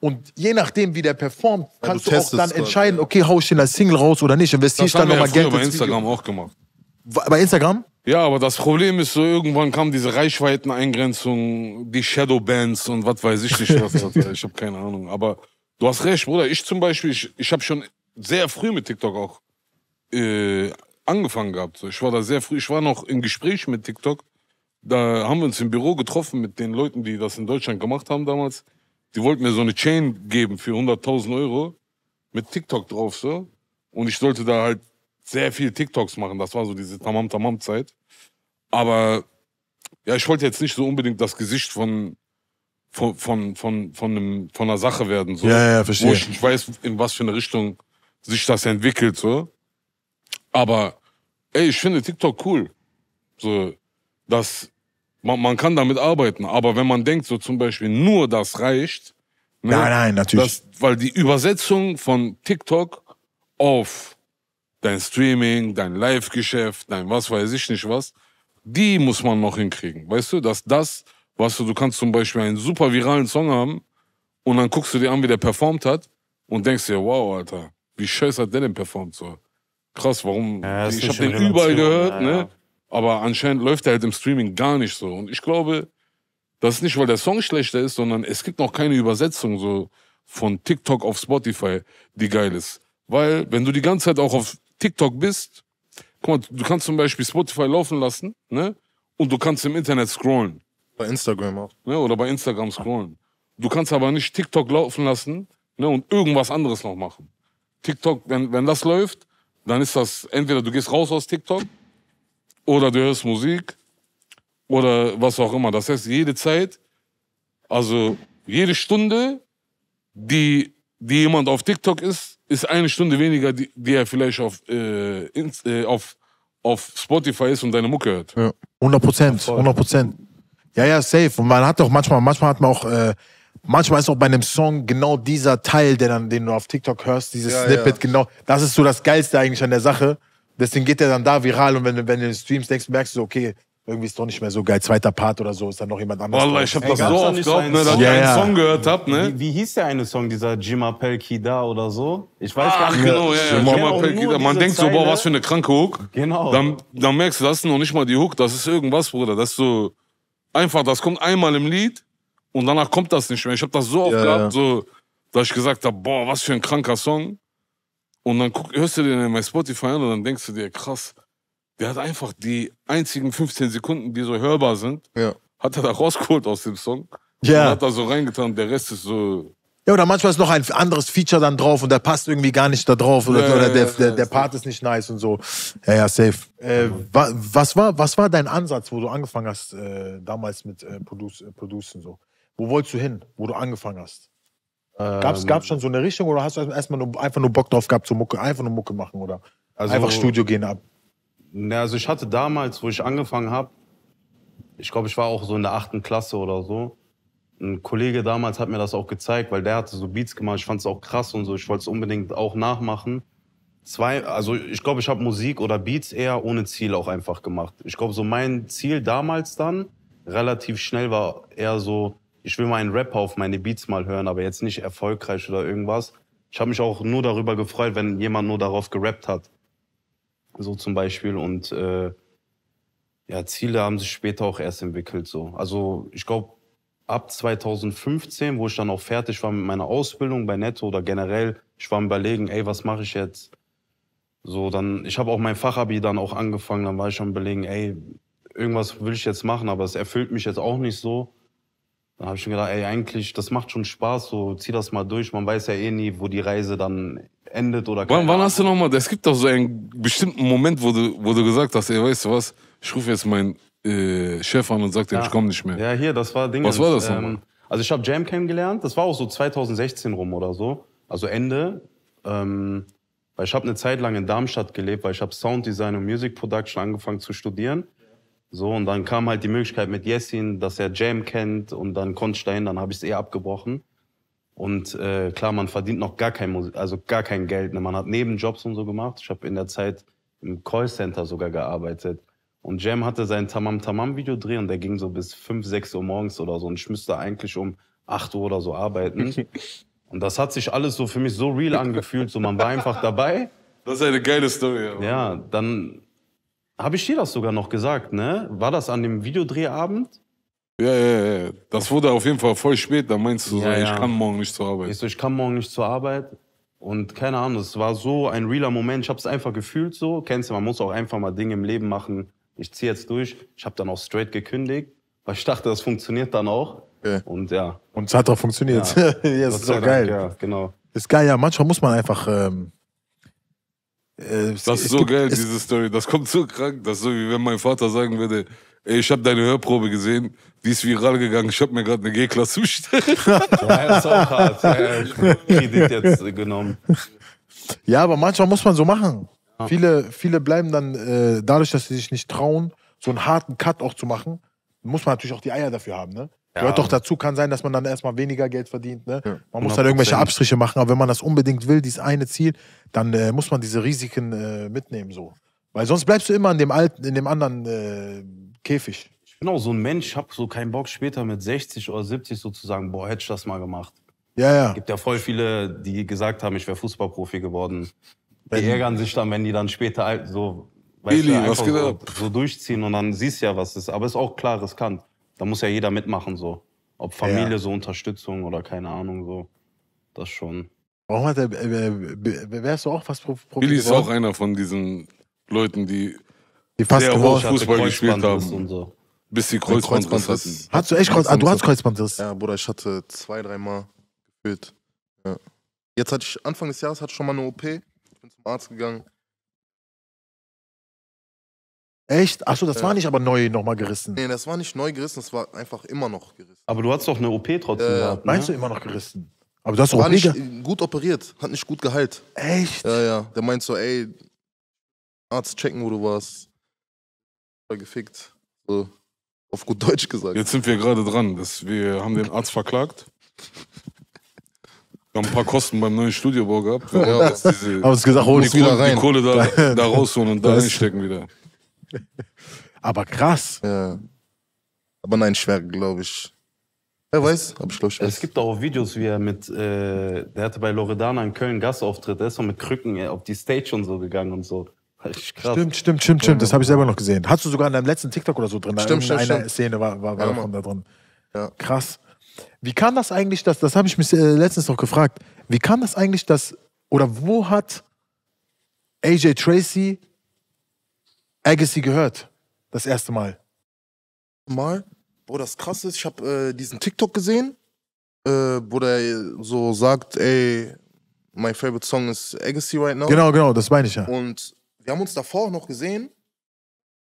S5: und je nachdem, wie der performt, kannst ja, du, du auch dann entscheiden, grad, ja. okay, hau ich den als Single raus oder nicht. Investiere ich dann nochmal ja Geld. Das haben wir bei Instagram Video. auch gemacht. Bei Instagram?
S4: Ja, aber das Problem ist so, irgendwann kam diese Reichweiteneingrenzung, die Shadowbands und was weiß ich nicht, was das Ich habe keine Ahnung. Aber du hast recht, Bruder. Ich zum Beispiel, ich, ich habe schon sehr früh mit TikTok auch äh, angefangen gehabt. Ich war da sehr früh, ich war noch im Gespräch mit TikTok da haben wir uns im Büro getroffen mit den Leuten, die das in Deutschland gemacht haben damals. Die wollten mir so eine Chain geben für 100.000 Euro mit TikTok drauf so. Und ich sollte da halt sehr viel TikToks machen. Das war so diese Tamam-Tamam-Zeit. Aber ja, ich wollte jetzt nicht so unbedingt das Gesicht von, von, von, von, von, einem, von einer Sache werden. So. Ja, ja, verstehe. Wo ich nicht weiß, in was für eine Richtung sich das entwickelt. So. Aber ey, ich finde TikTok cool. So, dass man, man kann damit arbeiten. Aber wenn man denkt, so zum Beispiel nur das reicht,
S5: ne, nein, nein, natürlich.
S4: Das, weil die Übersetzung von TikTok auf dein Streaming, dein Live-Geschäft, dein was weiß ich nicht was, die muss man noch hinkriegen. Weißt du, dass das, weißt du, du kannst zum Beispiel einen super viralen Song haben und dann guckst du dir an, wie der performt hat und denkst dir, wow, Alter, wie scheiße hat der denn performt so? Krass, warum? Ja, ich habe den überall gehört, ja, ne? Aber anscheinend läuft er halt im Streaming gar nicht so. Und ich glaube, das ist nicht, weil der Song schlechter ist, sondern es gibt noch keine Übersetzung so von TikTok auf Spotify, die geil ist. Weil, wenn du die ganze Zeit auch auf TikTok bist, guck mal, du kannst zum Beispiel Spotify laufen lassen, ne? Und du kannst im Internet scrollen.
S3: Bei Instagram auch.
S4: Ne? Oder bei Instagram scrollen. Du kannst aber nicht TikTok laufen lassen, ne? Und irgendwas anderes noch machen. TikTok, wenn, wenn das läuft, dann ist das entweder du gehst raus aus TikTok oder du hörst Musik oder was auch immer. Das heißt, jede Zeit, also jede Stunde, die, die jemand auf TikTok ist, ist eine Stunde weniger, die, die er vielleicht auf, äh, ins, äh, auf, auf Spotify ist und deine Mucke hört. Ja.
S5: 100 Prozent, 100 Prozent. Ja, ja, safe. Und man hat doch manchmal, manchmal hat man auch, äh, manchmal ist auch bei einem Song genau dieser Teil, der dann, den du auf TikTok hörst, dieses ja, Snippet, ja. genau, das ist so das Geilste eigentlich an der Sache. Deswegen geht der dann da viral und wenn, du- wenn du den Streams denkst, merkst du, so, okay, irgendwie ist doch nicht mehr so geil. Zweiter Part oder so ist dann noch jemand anderes. Wallah, ich hab das so oft
S2: gehabt, ne, dass ich Ja, ja. einen Song gehört hab, ne? Wie, wie hieß der eine Song, dieser Jim Appel Kida oder so? Ich weiß gar ah, nicht. genau, ja, ja. Ich kenn Jim auch Appel, Kida. Man diese denkt so, boah, was für
S4: eine kranke Hook. Genau. Dann, dann merkst du, das ist noch nicht mal die Hook, das ist irgendwas, Bruder. Das ist so einfach, das kommt einmal im Lied und danach kommt das nicht mehr. Ich hab das so oft Ja, ja. gehabt, so, dass ich gesagt hab, boah, was für ein kranker Song. Und dann guck, hörst du den in bei Spotify an und dann denkst du dir, krass, der hat einfach die einzigen 15 Sekunden, die so hörbar sind, ja. hat er da rausgeholt aus dem Song. Ja. Und hat da so reingetan, der Rest ist so.
S5: Ja, oder manchmal ist noch ein anderes Feature dann drauf und der passt irgendwie gar nicht da drauf oder, ja, oder der, ja, der, der, Part ist nicht nice und so. Ja, ja, safe. Äh, wa, was, war, was war dein Ansatz, wo du angefangen hast, äh, damals mit äh, Produce, äh, Producen so? Wo wolltest du hin, wo du angefangen hast? Gab es ähm, schon so eine Richtung oder hast du erstmal nur, einfach nur Bock drauf gehabt, so Mucke, einfach nur Mucke machen oder also, einfach Studio gehen ab?
S2: Na, also ich hatte damals, wo ich angefangen habe, ich glaube, ich war auch so in der achten Klasse oder so. Ein Kollege damals hat mir das auch gezeigt, weil der hatte so Beats gemacht. Ich fand es auch krass und so. Ich wollte es unbedingt auch nachmachen. Zwei, also ich glaube, ich habe Musik oder Beats eher ohne Ziel auch einfach gemacht. Ich glaube, so mein Ziel damals dann relativ schnell war eher so, ich will meinen Rap auf meine Beats mal hören, aber jetzt nicht erfolgreich oder irgendwas. Ich habe mich auch nur darüber gefreut, wenn jemand nur darauf gerappt hat. So zum Beispiel. Und äh, ja, Ziele haben sich später auch erst entwickelt. So. Also ich glaube, ab 2015, wo ich dann auch fertig war mit meiner Ausbildung bei Netto oder generell, ich war am Überlegen, ey, was mache ich jetzt? So, dann, ich habe auch mein Fachabi dann auch angefangen, dann war ich schon überlegen, ey, irgendwas will ich jetzt machen, aber es erfüllt mich jetzt auch nicht so. Dann habe ich mir gedacht, ey, eigentlich, das macht schon Spaß, so zieh das mal durch. Man weiß ja eh nie, wo die Reise dann endet oder Wann,
S4: wann hast du nochmal, es gibt doch so einen bestimmten Moment, wo du, wo du gesagt hast, ey, weißt du
S2: was, ich rufe jetzt meinen äh, Chef an und sag dir, ja. ich komme nicht mehr. Ja, hier, das war Ding. Was war das ähm, nochmal? Ähm, also ich habe Jam kennengelernt, das war auch so 2016 rum oder so, also Ende. Ähm, weil ich habe eine Zeit lang in Darmstadt gelebt, weil ich habe Sounddesign und Music Production angefangen zu studieren. So, und dann kam halt die Möglichkeit mit Jessin, dass er Jam kennt und dann konnte ich dahin, dann habe ich es eher abgebrochen. Und äh, klar, man verdient noch gar kein Musik, also gar kein Geld. Ne? Man hat Nebenjobs und so gemacht. Ich habe in der Zeit im Callcenter sogar gearbeitet. Und Jam hatte sein Tamam Tamam Videodreh und der ging so bis 5, 6 Uhr morgens oder so. Und ich müsste eigentlich um 8 Uhr oder so arbeiten. und das hat sich alles so für mich so real angefühlt. So, man war einfach dabei. Das ist eine geile Story. Aber. Ja, dann habe ich dir das sogar noch gesagt, ne? War das an dem Videodrehabend? Ja, ja, ja. Das wurde auf jeden Fall voll spät. Da meinst du so, ja. ich kann morgen nicht zur Arbeit. Ich, so, ich kann morgen nicht zur Arbeit. Und keine Ahnung, es war so ein realer Moment. Ich habe es einfach gefühlt so. Kennst du, man muss auch einfach mal Dinge im Leben machen. Ich ziehe jetzt durch. Ich habe dann auch straight gekündigt, weil ich dachte, das funktioniert dann auch. Okay. Und ja. Und es hat auch funktioniert. Ja, ja das ist doch geil. Dank, ja, genau.
S5: Ist geil, ja. Manchmal muss man einfach
S4: ähm, äh, das ist so gibt, geil, diese Story. Das kommt so krank. Das ist so, wie wenn mein Vater sagen würde, ey, ich habe deine Hörprobe gesehen, die ist viral gegangen, ich habe mir gerade eine G-Klasse bestellt. ja, das ist auch hart. Ja, ich Kredit jetzt genommen.
S5: Ja, aber manchmal muss man so machen. Ja. Viele, viele bleiben dann, äh, dadurch, dass sie sich nicht trauen, so einen harten Cut auch zu machen, muss man natürlich auch die Eier dafür haben, ne? Ja. Gehört doch dazu, kann sein, dass man dann erstmal weniger Geld verdient. Ne? Ja, man muss dann irgendwelche Abstriche machen, aber wenn man das unbedingt will, dieses eine Ziel, dann äh, muss man diese Risiken äh, mitnehmen. so. Weil sonst bleibst du immer in dem alten, in dem anderen äh,
S2: Käfig. Ich bin auch so ein Mensch, hab so keinen Bock später mit 60 oder 70 sozusagen, boah, hätte ich das mal gemacht. Ja, ja. Es Gibt ja voll viele, die gesagt haben, ich wäre Fußballprofi geworden. Die ärgern sich dann, wenn die dann später so,
S4: Billy, du, was so,
S2: so durchziehen und dann siehst du ja, was es ist. Aber ist auch klar riskant da muss ja jeder mitmachen, so. Ob Familie, ja. so Unterstützung oder keine Ahnung, so. Das schon.
S5: Warum hat der, äh, äh wärst du auch fast probiert? Billy ist auch
S2: einer von diesen Leuten, die, die fast sehr
S5: hoch
S4: Fußball gespielt haben. So. Bis die Kreuzbandriss, Kreuzbandriss hatten. Hast du echt Kreuzbandriss?
S3: Ah, du hast Kreuzbandriss. Ja, Bruder, ich hatte zwei, dreimal gefühlt. Ja. Jetzt hatte ich, Anfang des Jahres hatte ich schon mal eine OP. Ich bin zum Arzt gegangen.
S5: Echt? Achso, das war nicht aber neu nochmal gerissen.
S3: Nee, das war nicht neu gerissen, das war einfach immer noch gerissen. Aber du hast doch eine OP trotzdem äh, gehabt. Ne? Meinst du immer noch gerissen? Aber du hast war OP nicht ge gut operiert, hat nicht gut geheilt. Echt? Ja, ja. Der meint so, ey, Arzt checken, wo du warst.
S4: War gefickt.
S3: So, auf gut Deutsch gesagt. Jetzt sind wir
S4: gerade dran. Dass wir haben den Arzt verklagt. Wir haben ein paar Kosten beim neuen Studiobau gehabt. Wir ja, haben gesagt, hol die, die Kohle da, da rausholen und da reinstecken wieder.
S3: Aber krass. Ja. Aber nein, schwer, glaube ich. Er weiß, aber ich glaube
S2: schon. Es gibt auch Videos, wie er mit, äh, der hatte bei Loredana in Köln Gastauftritt, der ist auch mit Krücken äh, auf die Stage und so gegangen und so. Stimmt, stimmt, stimmt, stimmt. Das habe ich selber noch
S5: gesehen. Hast du sogar in deinem letzten TikTok oder so drin? Stimmt, stimmt, Eine Szene war, war, war ja, davon
S2: da drin. Ja.
S5: Krass. Wie kann das eigentlich, dass, das habe ich mich äh, letztens noch gefragt, wie kann das eigentlich, dass, oder wo hat AJ Tracy Agassi gehört. Das erste Mal. Mal?
S3: Boah, das krasse ist, ich habe äh, diesen TikTok gesehen, äh, wo der so sagt, ey, my favorite song is Agassi right now. Genau, genau, das meine ich ja. Und wir haben uns davor auch noch gesehen,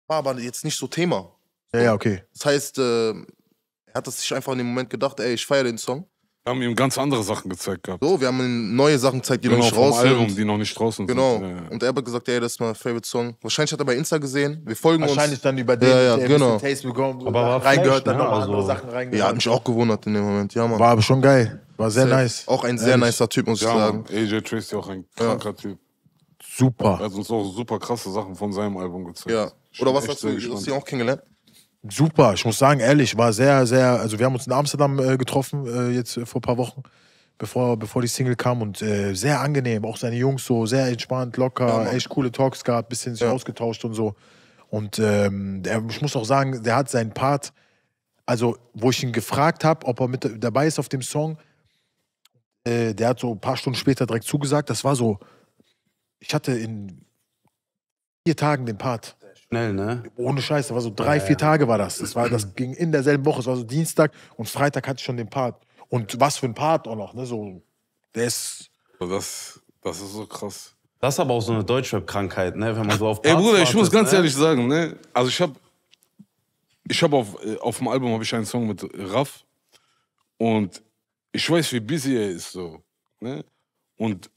S3: war aber jetzt nicht so Thema. Ja, ja, okay. Das heißt, äh, er hat das sich einfach in dem Moment gedacht, ey, ich feiere den Song. Wir haben ihm ganz andere Sachen gezeigt gehabt. So, wir haben ihm neue Sachen gezeigt, die genau, noch nicht raus Album, die noch nicht draußen genau. sind. Genau. Ja, ja. Und er hat gesagt, ey, das ist mein Favorite Song. Wahrscheinlich hat er bei Insta gesehen. Wir folgen Wahrscheinlich uns. Wahrscheinlich dann über den, ja, ja, der genau. Taste bekommen, aber war reingehört, dann ne? noch andere also Sachen reingehört. Ja, hat mich auch gewundert in dem Moment. Ja, Mann. War aber schon geil. War sehr, sehr nice. Auch ein sehr nicer Typ, muss ich sagen.
S4: AJ Tracy auch ein kranker Typ. Super. Er hat uns auch super krasse Sachen von seinem Album gezeigt. Ja. Oder was hast du? Hast du ihn auch kennengelernt?
S5: super. Ich muss sagen, ehrlich, war sehr, sehr. Also, wir haben uns in Amsterdam äh, getroffen, äh, jetzt äh, vor ein paar Wochen, bevor, bevor die Single kam und äh, sehr angenehm. Auch seine Jungs so sehr entspannt, locker, ja, echt coole Talks gehabt, bisschen sich ja. ausgetauscht und so. Und ähm, der, ich muss auch sagen, der hat seinen Part, also, wo ich ihn gefragt habe, ob er mit dabei ist auf dem Song, äh, der hat so ein paar Stunden später direkt zugesagt. Das war so, ich hatte in vier Tagen den Part. Schnell, ne? Ohne Scheiß, das war so drei, ja, vier ja. Tage war das. Das, war, das ging in derselben Woche. Es war so Dienstag und Freitag hatte ich schon den Part. Und was für ein Part auch noch, ne? So,
S4: der Das, das ist
S2: so krass. Das ist aber auch so eine deutsche krankheit ne? Wenn man so auf Parts Ey, Bruder, ich muss ganz ne? ehrlich
S4: sagen, ne? Also ich habe ich habe auf, äh, auf dem Album habe ich einen Song mit Raff und ich weiß, wie busy er ist so. Ne? Und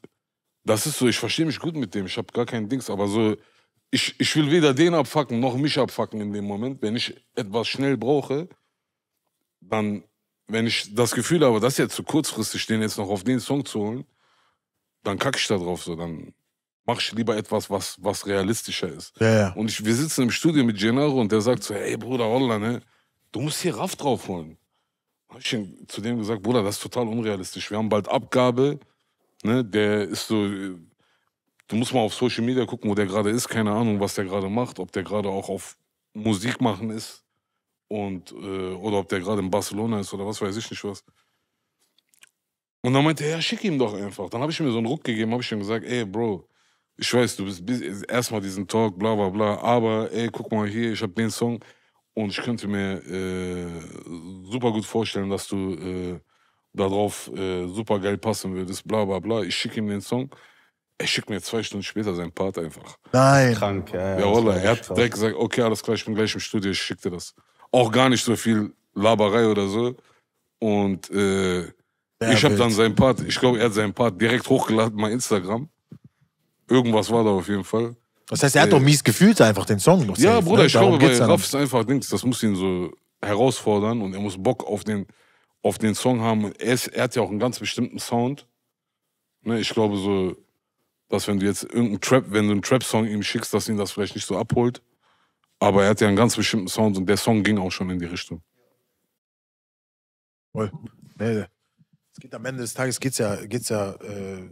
S4: das ist so, ich verstehe mich gut mit dem, ich habe gar kein Dings, aber so, ich, ich will weder den abfacken noch mich abfacken in dem Moment. Wenn ich etwas schnell brauche, dann, wenn ich das Gefühl habe, das jetzt zu so kurzfristig, den jetzt noch auf den Song zu holen, dann kacke ich da drauf so. Dann mache ich lieber etwas, was, was realistischer ist. Ja, ja. Und ich, wir sitzen im Studio mit Gennaro und der sagt so, hey Bruder, Holla, ne? Du musst hier Raff drauf draufholen. Hab ich ihm zu dem gesagt, Bruder, das ist total unrealistisch. Wir haben bald Abgabe, ne? Der ist so du musst mal auf Social Media gucken, wo der gerade ist, keine Ahnung, was der gerade macht, ob der gerade auch auf Musik machen ist und äh, oder ob der gerade in Barcelona ist oder was weiß ich nicht was. Und dann meinte er, ja, schick ihm doch einfach. Dann habe ich mir so einen Ruck gegeben, habe ich ihm gesagt, ey, Bro, ich weiß, du bist erstmal diesen Talk, bla bla bla, aber ey, guck mal hier, ich habe den Song und ich könnte mir äh, super gut vorstellen, dass du äh, darauf äh, super geil passen würdest, bla bla bla. Ich schicke ihm den Song. Er schickt mir zwei Stunden später seinen Part einfach. Nein. Krank, ja. Ja, er hat direkt gesagt, okay, alles klar, ich bin gleich im Studio, ich schicke dir das. Auch gar nicht so viel Laberei oder so. Und äh, ich habe dann seinen Part, ich glaube, er hat seinen Part direkt hochgeladen bei Instagram. Irgendwas war da auf jeden Fall. Das heißt, er hat äh, doch
S5: mies gefühlt einfach den Song. Noch ja, safe, Bruder, ne? ich glaube, bei Raff
S4: ist einfach links, das muss ihn so herausfordern und er muss Bock auf den, auf den Song haben. Er, ist, er hat ja auch einen ganz bestimmten Sound. Ne, ich glaube so, dass wenn du jetzt irgendeinen Trap, wenn du einen Trap-Song ihm schickst, dass ihn das vielleicht nicht so abholt. Aber er hat ja einen ganz bestimmten Sound und der Song ging auch schon in die Richtung. Voll.
S5: Nee, es geht am Ende des Tages geht's ja, geht's ja. Äh,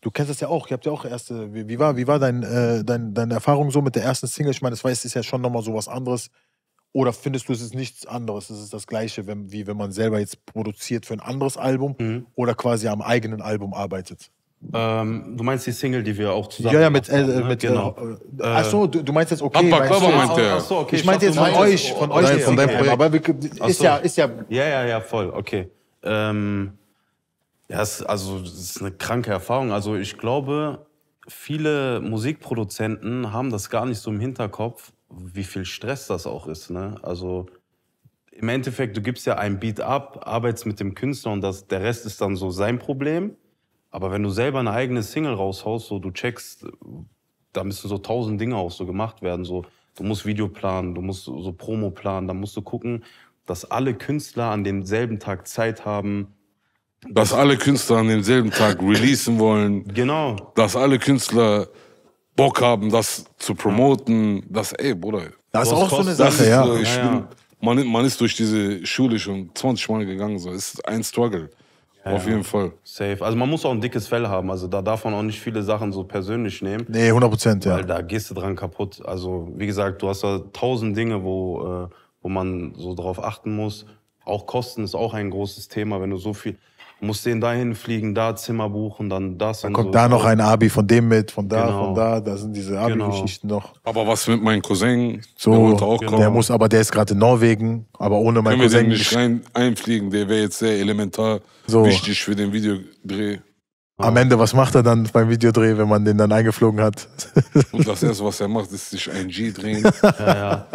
S5: du kennst das ja auch. Ihr habt ja auch erste. Wie, wie war, wie war dein, äh, dein, deine Erfahrung so mit der ersten Single? Ich meine, das weiß, es ist ja schon nochmal so was anderes. Oder findest du, es ist nichts anderes? Es ist das Gleiche, wenn, wie wenn man selber jetzt produziert für ein anderes Album mhm. oder quasi am eigenen Album arbeitet?
S2: Ähm, du meinst die Single, die wir auch zusammen. Ja, ja, mit. Ne? Äh, mit genau. Äh, Achso, du, du, meinst jetzt okay. Papa Cover meint er. Achso, okay. Ich meinte jetzt von euch, von euch. Nein, von deinem Projekt. Aber ist ja, ist ja. Ja, ja, ja, voll, okay. Ähm, ja, es, also, das ist eine kranke Erfahrung. Also, ich glaube, viele Musikproduzenten haben das gar nicht so im Hinterkopf, wie viel Stress das auch ist. Ne? Also, im Endeffekt, du gibst ja ein Beat ab, arbeitest mit dem Künstler und das, der Rest ist dann so sein Problem. Aber wenn du selber eine eigene Single raushaust, so du checkst, da müssen so tausend Dinge auch so gemacht werden. So, du musst Video planen, du musst so Promo planen, dann musst du gucken, dass alle Künstler an demselben Tag Zeit haben. Dass, alle
S4: Künstler an demselben Tag releasen wollen. Genau. Dass alle Künstler Bock haben, das zu promoten. Das, ey, Bruder. Das ist auch so eine Sache, ja. So, ja, ja. Bin, man, man ist durch diese Schule schon 20 Mal gegangen, so. Es
S2: ist ein Struggle. Ja, Auf jeden Fall. Safe. Also man muss auch ein dickes Fell haben. Also da darf man auch nicht viele Sachen so persönlich nehmen. Nee, 100 Prozent, ja. Weil da gehst du dran kaputt. Also wie gesagt, du hast da tausend Dinge, wo, äh, wo man so drauf achten muss. Auch Kosten ist auch ein großes Thema, wenn du so viel muss den dahin fliegen, da Zimmer buchen, dann das dann und kommt so. da noch ein Abi
S4: von
S5: dem mit, von da, genau. von da, da sind diese genau. Abi-Geschichten genau. noch.
S2: Aber was mit meinem Cousin? So,
S5: der, genau. der muss, aber der ist gerade in Norwegen, aber ohne meinen Cousin. Können wir nicht
S4: rein, einfliegen, der wäre jetzt sehr elementar so. wichtig für den Videodreh.
S5: Am Ende, was macht er dann beim Videodreh, wenn man den dann eingeflogen hat? Und das erste,
S4: was er macht, ist sich ein G drehen. Ja, ja.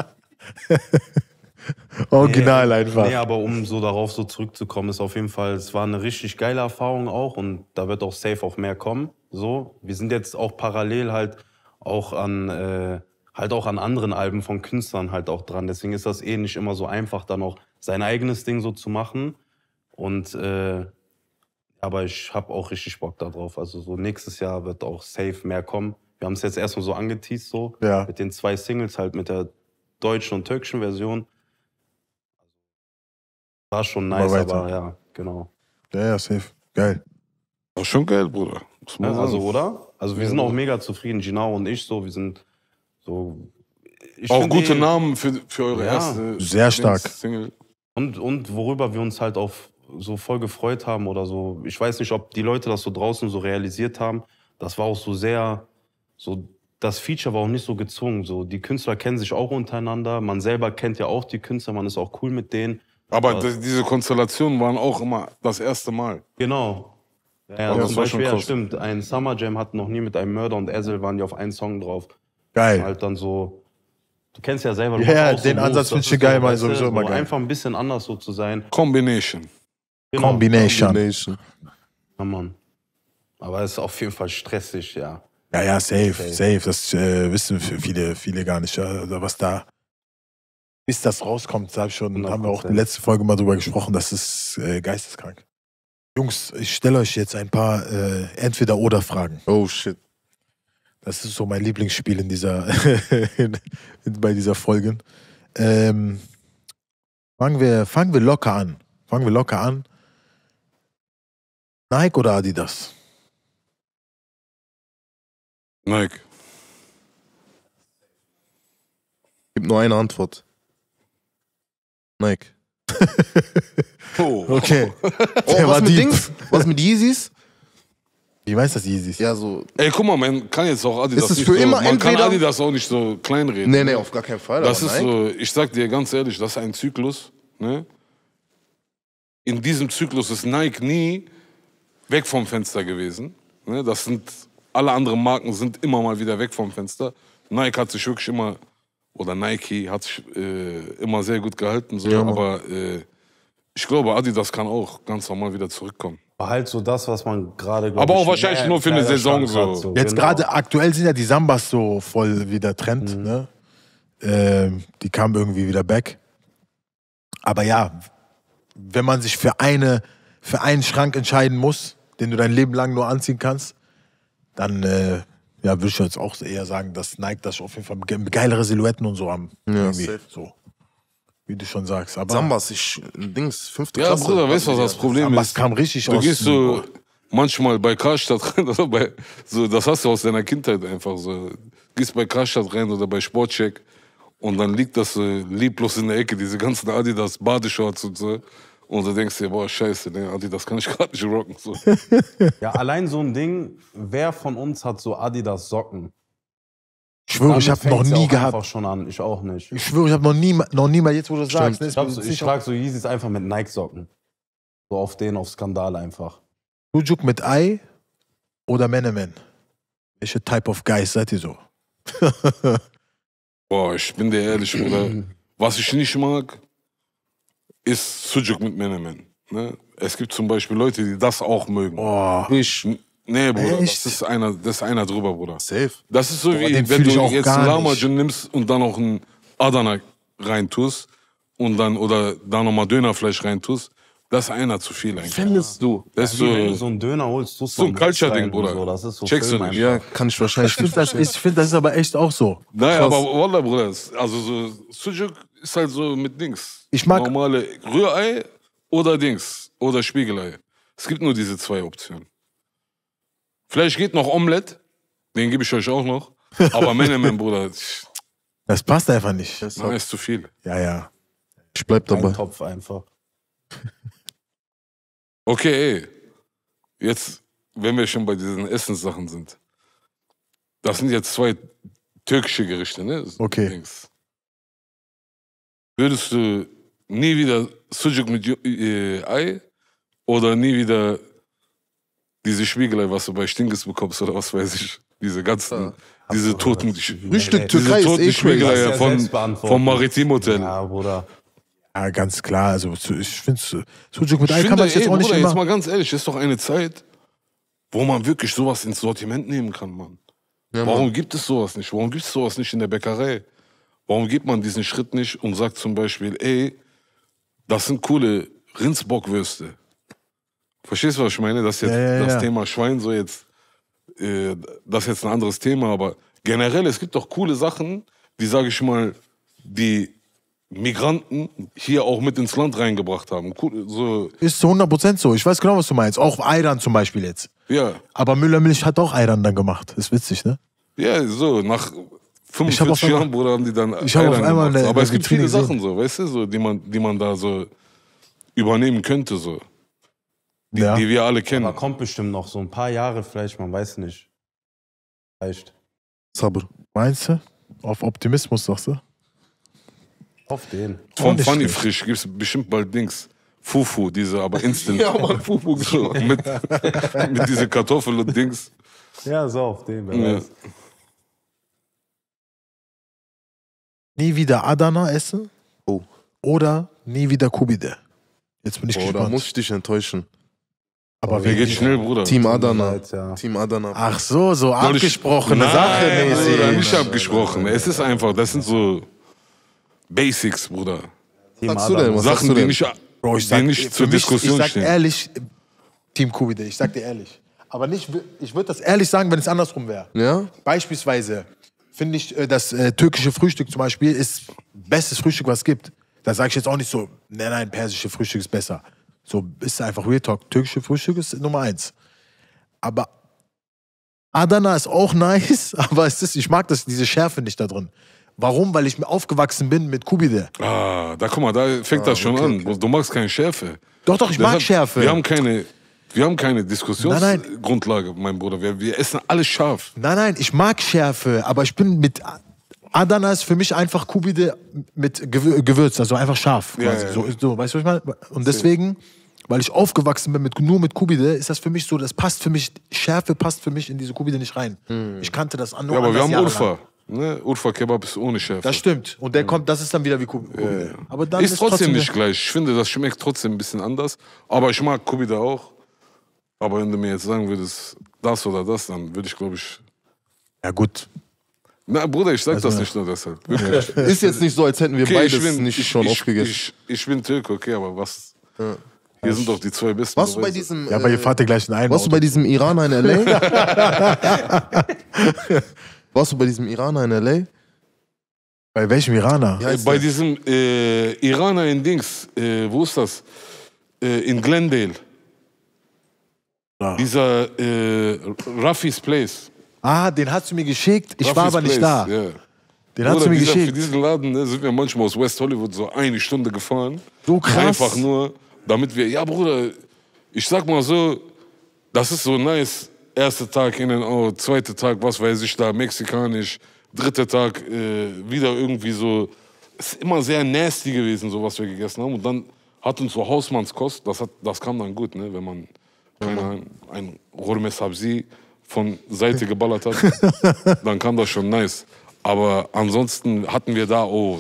S5: Original nee, einfach. Nee,
S2: aber um so darauf so zurückzukommen, ist auf jeden Fall, es war eine richtig geile Erfahrung auch und da wird auch safe auch mehr kommen. So, wir sind jetzt auch parallel halt auch an äh, halt auch an anderen Alben von Künstlern halt auch dran. Deswegen ist das eh nicht immer so einfach, dann auch sein eigenes Ding so zu machen. Und äh, aber ich habe auch richtig Bock darauf. Also so nächstes Jahr wird auch safe mehr kommen. Wir haben es jetzt erstmal so angeteased so ja. mit den zwei Singles halt mit der deutschen und türkischen Version war schon nice, aber ja, genau. Ja, ja, safe. Geil. War schon geil, Bruder. Ja, also, oder? Also, wir ja, sind auch mega zufrieden, Genau und ich so. Wir sind so. auch gute die, Namen für, für eure ja, erste Sehr stark. Single. Und, und worüber wir uns halt auch so voll gefreut haben oder so. Ich weiß nicht, ob die Leute das so draußen so realisiert haben. Das war auch so sehr, so, das Feature war auch nicht so gezwungen. So, die Künstler kennen sich auch untereinander. Man selber kennt ja auch die Künstler. Man ist auch cool mit denen. Aber das, diese Konstellationen waren auch immer das erste Mal. Genau.
S4: Ja, ja, das war Beispiel, schon ja,
S2: stimmt. Ein Summer Jam hatten noch nie mit einem Mörder und Ezel waren die auf einen Song drauf. Geil. Und halt dann so. Du kennst ja selber. Ja, den so Ansatz finde ich geil, weil sowieso immer geil. Einfach ein bisschen anders so zu sein. Combination. Genau. Combination. Combination. Ja, Mann. Aber es ist auf jeden Fall stressig, ja.
S5: Ja, ja, safe, safe. safe. Das äh, wissen viele, viele gar nicht, also was da bis das rauskommt, da ich schon, genau, haben wir auch in der letzten Folge mal drüber gesprochen, das ist äh, geisteskrank. Jungs, ich stelle euch jetzt ein paar äh, Entweder-Oder-Fragen. Oh shit. Das ist so mein Lieblingsspiel in dieser bei dieser Folge. Ähm, fangen, wir, fangen wir locker an. Fangen wir locker an. Nike oder Adidas?
S3: Nike. Gibt nur eine Antwort. Nike. oh. Okay. Oh, was mit deep. Dings? Was mit Yeezys? Wie weiß das Yeezys? Ja, so.
S4: Ey, guck mal, man kann jetzt auch Adidas ist nicht für so, immer man kann Adidas auch nicht so kleinreden. Nee, nee, ne? auf gar keinen Fall. Das ist so, äh, ich sag dir ganz ehrlich, das ist ein Zyklus, ne? In diesem Zyklus ist Nike nie weg vom Fenster gewesen. Ne? Das sind alle anderen Marken sind immer mal wieder weg vom Fenster. Nike hat sich wirklich immer oder Nike hat sich äh, immer sehr gut gehalten. So, ja. Aber äh, ich glaube, Adidas kann auch
S2: ganz normal wieder zurückkommen. Halt so das, was man gerade. Aber auch wahrscheinlich nur für eine Saison so. so. Jetzt genau. gerade
S5: aktuell sind ja die Sambas so voll wieder Trend. Mhm. Ne? Ähm, die kamen irgendwie wieder back. Aber ja, wenn man sich für, eine, für einen Schrank entscheiden muss, den du dein Leben lang nur anziehen kannst, dann äh, ja, würde ich jetzt auch eher sagen, dass Nike das auf jeden Fall geilere Silhouetten und so haben. Ja, so. Wie du schon sagst. Aber Sambas, ich, äh, Dings, fünfte ja, Klasse. Ja, Bruder, weißt du, was das Problem Sambas ist? kam richtig du aus. du gehst so
S4: manchmal bei Karstadt rein, oder bei, so, das hast du aus deiner Kindheit einfach so. Du gehst bei Karstadt rein oder bei Sportcheck und dann liegt das äh, lieblos in der Ecke, diese ganzen Adidas, Badeshorts und so. Und du denkst dir, boah,
S2: scheiße, ne, Adidas kann ich gerade nicht rocken. So. ja, allein so ein Ding, wer von uns hat so Adidas Socken? Ich schwöre, ich habe noch nie auch gehabt. Einfach schon an. Ich auch nicht. Ich
S5: schwöre, ich habe noch nie, noch nie mal jetzt, wo du das Stimmt. sagst. Ne? Ich, glaub, so, ich trage so
S2: Yeezys einfach mit Nike-Socken. So auf den, auf Skandal einfach. Sujuk mit Ei oder Menemen?
S5: Welche Type of Guys seid ihr so?
S4: boah, ich bin dir ehrlich, Bruder. Was ich nicht mag, ist Sujuk mit Menemen. Ne? Es gibt zum Beispiel Leute, die das auch mögen. Boah. Ich. Nee, Bruder, Echt? das ist, einer, das ist einer drüber, Bruder. Safe. Das ist so Boah, wie, wenn du jetzt einen Lahmacun nimmst und dann noch ein Adana reintust und dann, oder da nochmal Dönerfleisch reintust, das ist einer zu viel eigentlich.
S2: Findest du? Das so, wenn du so einen Döner holst, tust du so ein Culture-Ding, Bruder. So. Das ist so Checkst Film du nicht?
S4: Ja,
S5: kann ich wahrscheinlich ich nicht. ich finde, das ist aber echt auch so. Naja, Krass. aber
S4: Wallah, Bruder, also so Sujuk ist halt so mit Dings. Ich mag. Normale Rührei oder Dings. Oder Spiegelei. Es gibt nur diese zwei Optionen. Vielleicht geht noch Omelette. Den gebe ich euch auch noch. Aber Männer, mein Bruder.
S5: Das passt einfach nicht. Das Nein,
S4: ist zu viel. Ja, ja. Ich bleib dabei. Ein Topf einfach. Okay, ey. Jetzt, wenn wir schon bei diesen Essenssachen sind. Das sind jetzt zwei türkische Gerichte, ne? Okay. Dings würdest du nie wieder Sujuk mit äh, Ei oder nie wieder diese Spiegelei, was du bei Stinges bekommst oder was weiß ich, diese ganzen, ja, diese toten, Frühstück Türkei diese toten eh Spiegelei ja von, vom Maritimhotel. Ja, Bruder. Ja, ganz klar, also ich finde Sujuk mit Ei kann man jetzt auch nicht Bruder, immer... jetzt mal ganz ehrlich, ist doch eine Zeit, wo man wirklich sowas ins Sortiment nehmen kann, Mann. Ja, Warum Mann. gibt es sowas nicht? Warum gibt es sowas nicht in der Bäckerei? Warum geht man diesen Schritt nicht und sagt zum Beispiel, ey, das sind coole Rindsbockwürste. Verstehst du, was ich meine? Das ist jetzt ja, ja, ja. das Thema Schwein so jetzt, äh, das ist jetzt ein anderes Thema, aber generell, es gibt doch coole Sachen, die, sage ich mal, die Migranten hier auch mit ins Land reingebracht haben. So.
S5: Ist zu 100% so. Ich weiß genau, was du meinst. Auch Eiran zum Beispiel jetzt. Ja. Aber Müllermilch hat auch Eiran dann gemacht. Ist witzig, ne?
S4: Ja, so. Nach 45 Jahren, Bruder, haben die dann ich hab auf einmal eine, Aber es gibt viele Sachen so, weißt du, so, die, man, die man da so übernehmen könnte, so. Die, ja. die
S2: wir alle kennen. Aber kommt bestimmt noch so ein paar Jahre vielleicht, man weiß nicht. Vielleicht.
S5: Sabr, meinst du? Auf Optimismus, sagst du?
S4: Auf den. Von Funny Frisch gibt es bestimmt bald Dings. Fufu, diese, aber instant. ja, man, Fufu. So, mit, genau. mit diese Kartoffel und Dings.
S2: Ja, so auf
S5: den, wer ja. weiß. nie wieder Adana essen Oh. oder nie wieder Kubide. Jetzt bin ich Boah, da
S3: muss ich dich enttäuschen.
S4: Aber Der geht schnell, Bruder.
S3: Team Adana. Team Adana. Ach so, so Soll ich- abgesprochene Nein,
S4: Sache Bruder, mäßig. nicht abgesprochen. Es ist einfach, das sind so Basics, Bruder. Team sagst du denn? Adams. Was sagst du Sachen, die denn? nicht, Bro, ich sag, die nicht zur mich, Diskussion ich sag stehen.
S5: ehrlich, Team Kubide, ich sag dir ehrlich. Aber nicht, ich würde das ehrlich sagen, wenn es andersrum wäre. Ja? Beispielsweise, finde ich, äh, das äh, türkische Frühstück zum Beispiel ist bestes Frühstück, was es gibt. Da sage ich jetzt auch nicht so, nein, nein, persische Frühstück ist besser. So ist einfach Real Talk. Türkische Frühstück ist Nummer eins. Aber Adana ist auch nice, aber es ist, ich mag das, diese Schärfe nicht da drin. Warum? Weil ich aufgewachsen bin mit Kubide.
S4: Ah, da guck mal, da fängt ah, das schon okay, an. Okay. Du magst keine Schärfe. Doch, doch, ich Deshalb, mag Schärfe. Wir haben keine wir haben keine Diskussionsgrundlage, mein Bruder. Wir, wir, essen alles scharf.
S5: Nein, nein, ich mag Schärfe, aber ich bin mit Adana ist für mich einfach Kubide mit Gewürz, also einfach scharf. Ja, ja. So, so, weißt du, was ich meine? Und deswegen, weil ich aufgewachsen bin mit, nur mit Kubide, ist das für mich so, das passt für mich, Schärfe passt für mich in diese Kubide nicht rein. Hm. Ich kannte das andere. Ja, aber wir haben Urfa.
S4: Ne? Urfa Kebab ist ohne Schärfe. Das stimmt. Und der ja. Hm. kommt, das
S5: ist dann wieder wie Kubide.
S4: Ja, ja. Aber dann ist, ist trotzdem, trotzdem nicht gleich. Ich finde, das schmeckt trotzdem ein bisschen anders. Aber ich mag Kubide auch. Aber wenn du mir jetzt sagen würdest, das oder das, dann würde ich, glaube ich. Ja, gut. Na, Bruder, ich sag also, das nicht nur deshalb. Wirklich. Ist jetzt nicht
S3: so, als hätten wir okay, beides bin, nicht ich, schon ich, aufgegessen.
S4: Ich, ich, bin Türke, okay, aber was. Ja. Hier sind doch die zwei besten. Warst du bei diesem. Ja, aber ihr äh, fahrt ja
S3: gleich in einen. Warst Auto. du bei diesem Iraner in L.A.? warst du bei diesem Iraner in L.A.? Bei welchem Iraner? Äh, bei das?
S4: diesem äh, Iraner in Dings. Äh, wo ist das? Äh, in Glendale. Ja. Ah. Dieser äh, Raffi's Place.
S5: Ah, den hast du mir geschickt. Ich Raffi's war aber nicht Place, da.
S4: ja. Den hast du mir dieser, für diesen Laden ne, sind wir manchmal aus West Hollywood so eine Stunde gefahren. So krass. Einfach nur, damit wir, ja Bruder, ich sag mal so, das ist so nice. Erster Tag in and out, zweiter Tag, was weiß ich da, mexikanisch, dritter Tag äh, wieder irgendwie so. Ist immer sehr nasty gewesen, so was wir gegessen haben. Und dann hat uns so Hausmannskost, das, hat, das kam dann gut, ne, wenn man wenn Ahnung, ein Rurme Sabzi von Seite geballert hat, dann kam das schon nice. Aber ansonsten hatten wir da, oh,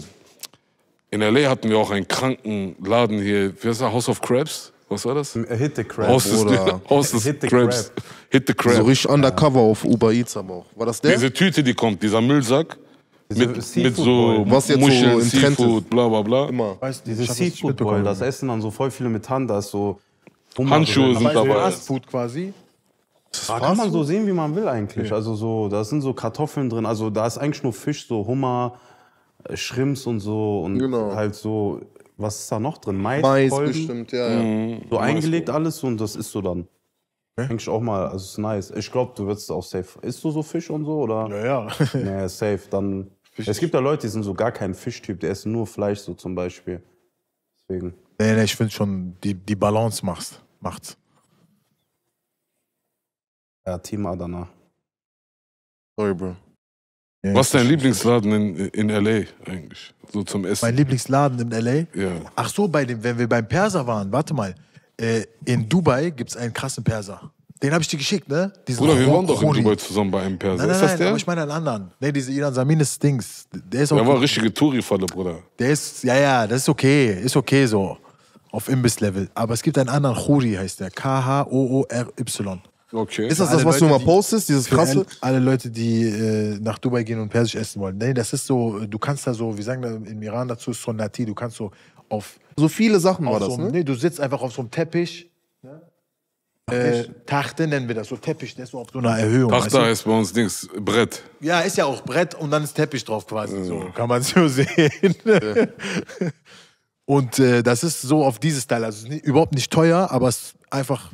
S4: in L.A. hatten wir auch einen kranken Laden hier, wie heißt der, House of Crabs?
S2: Was war das? Äh, Hit the
S4: Crab. House oder House Hit the Crabs. Crab. Hit the Crab.
S3: So richtig undercover auf Uber Eats aber
S2: auch. War das der? Diese Tüte, die kommt, dieser Müllsack. mit, mit so was jetzt Muscheln, so im Trend Seafood, bla bla bla. Immer. Weißt, diese Seafood Bowl, das Essen dann so voll viele mit Hand, da ist so Hummer Handschuhe sind dabei. Fastfood
S5: quasi. Ah, kann man so sehen,
S2: wie man will eigentlich. Ja. Also so, da sind so Kartoffeln drin. Also da ist eigentlich nur Fisch, so Hummer, äh, Schrimps und so und genau. halt so. Was ist da noch drin? Mais, Mais bestimmt, ja, mhm. So Mais eingelegt alles und das ist so dann. Denke auch mal, also ist nice. Ich glaube, du wirst auch safe. Isst du so Fisch und so, oder? Naja. Ja. nee, safe, dann. Es gibt ja Leute, die sind so gar kein Fischtyp, die essen nur Fleisch so zum Beispiel. Deswegen. Nee, nee, ich finde schon, die, die Balance machst. Macht's. Ja, Team Adana. Sorry, Bro. Ja, Was ist dein Lieblingsladen in, in LA eigentlich? So zum
S4: Essen. Mein
S5: Lieblingsladen in LA? Ja. Ach so, bei dem, wenn wir beim Perser waren, warte mal. Äh, in Dubai gibt's einen krassen Perser. Den habe ich dir geschickt, ne? Diesen Bruder, wir waren doch in Dubai
S4: zusammen bei einem Perser. Nein, nein, ist das der? Aber ich
S5: meine einen anderen. Ne, dieser Ilan Samin ist Dings.
S4: Der ist auch. Der war richtige Touri-Falle, Bruder.
S5: Der ist, ja, ja, das ist okay. Ist okay so auf Imbiss-Level. Aber es gibt einen anderen, Khori heißt der. K-H-O-O-R-Y. Okay. Ist das das, was Leute, du immer postest, dieses krasse? Alle Leute, die äh, nach Dubai gehen und Persisch essen wollen. Nee, das ist so, du kannst da so, wie sagen da im Iran dazu, so Nati, du kannst so auf. So viele Sachen war das, so, ne? Nee, du sitzt einfach auf so einem Teppich. Ne? Äh, Tachte nennen wir das, so Teppich, der ist so auf so einer Erhöhung. Tachte
S4: heißt bei uns Dings, Brett.
S5: Ja, ist ja auch Brett und dann ist Teppich drauf quasi. Ja. So kann man so sehen. Ja. Und äh, das ist so auf dieses Teil, Also nicht, überhaupt nicht teuer, aber es einfach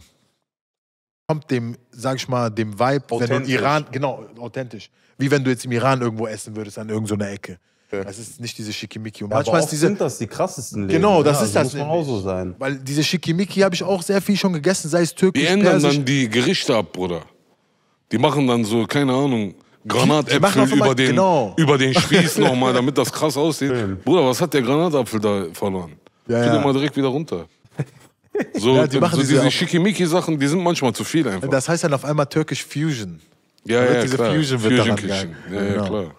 S5: kommt dem, sag ich mal, dem Vibe, wenn du im Iran, genau, authentisch. Wie wenn du jetzt im Iran irgendwo essen würdest, an irgendeiner Ecke. Ja. Das ist nicht diese Schickimicki. Und ja, manchmal aber diese, sind das die krassesten Läden. Genau, das ja, ist also das. Muss man auch so sein. Weil diese Schickimicki habe ich auch sehr viel schon gegessen, sei es türkisch, Die ändern Persisch. dann
S4: die Gerichte ab, Bruder. Die machen dann so, keine Ahnung, Granatäpfel über, den, genau. über den Spieß nochmal, damit das krass aussieht. Bruder, was hat der Granatapfel da verloren? Ja, ja. Tu den mal direkt wieder runter. So, ja, die so diese Schickimicki-Sachen, die sind manchmal zu viel einfach. Das
S5: heißt dann auf einmal Türkisch Fusion.
S4: Ja, ja, diese klar. Fusion wird Fusion Kitchen. Ja, genau. ja, klar.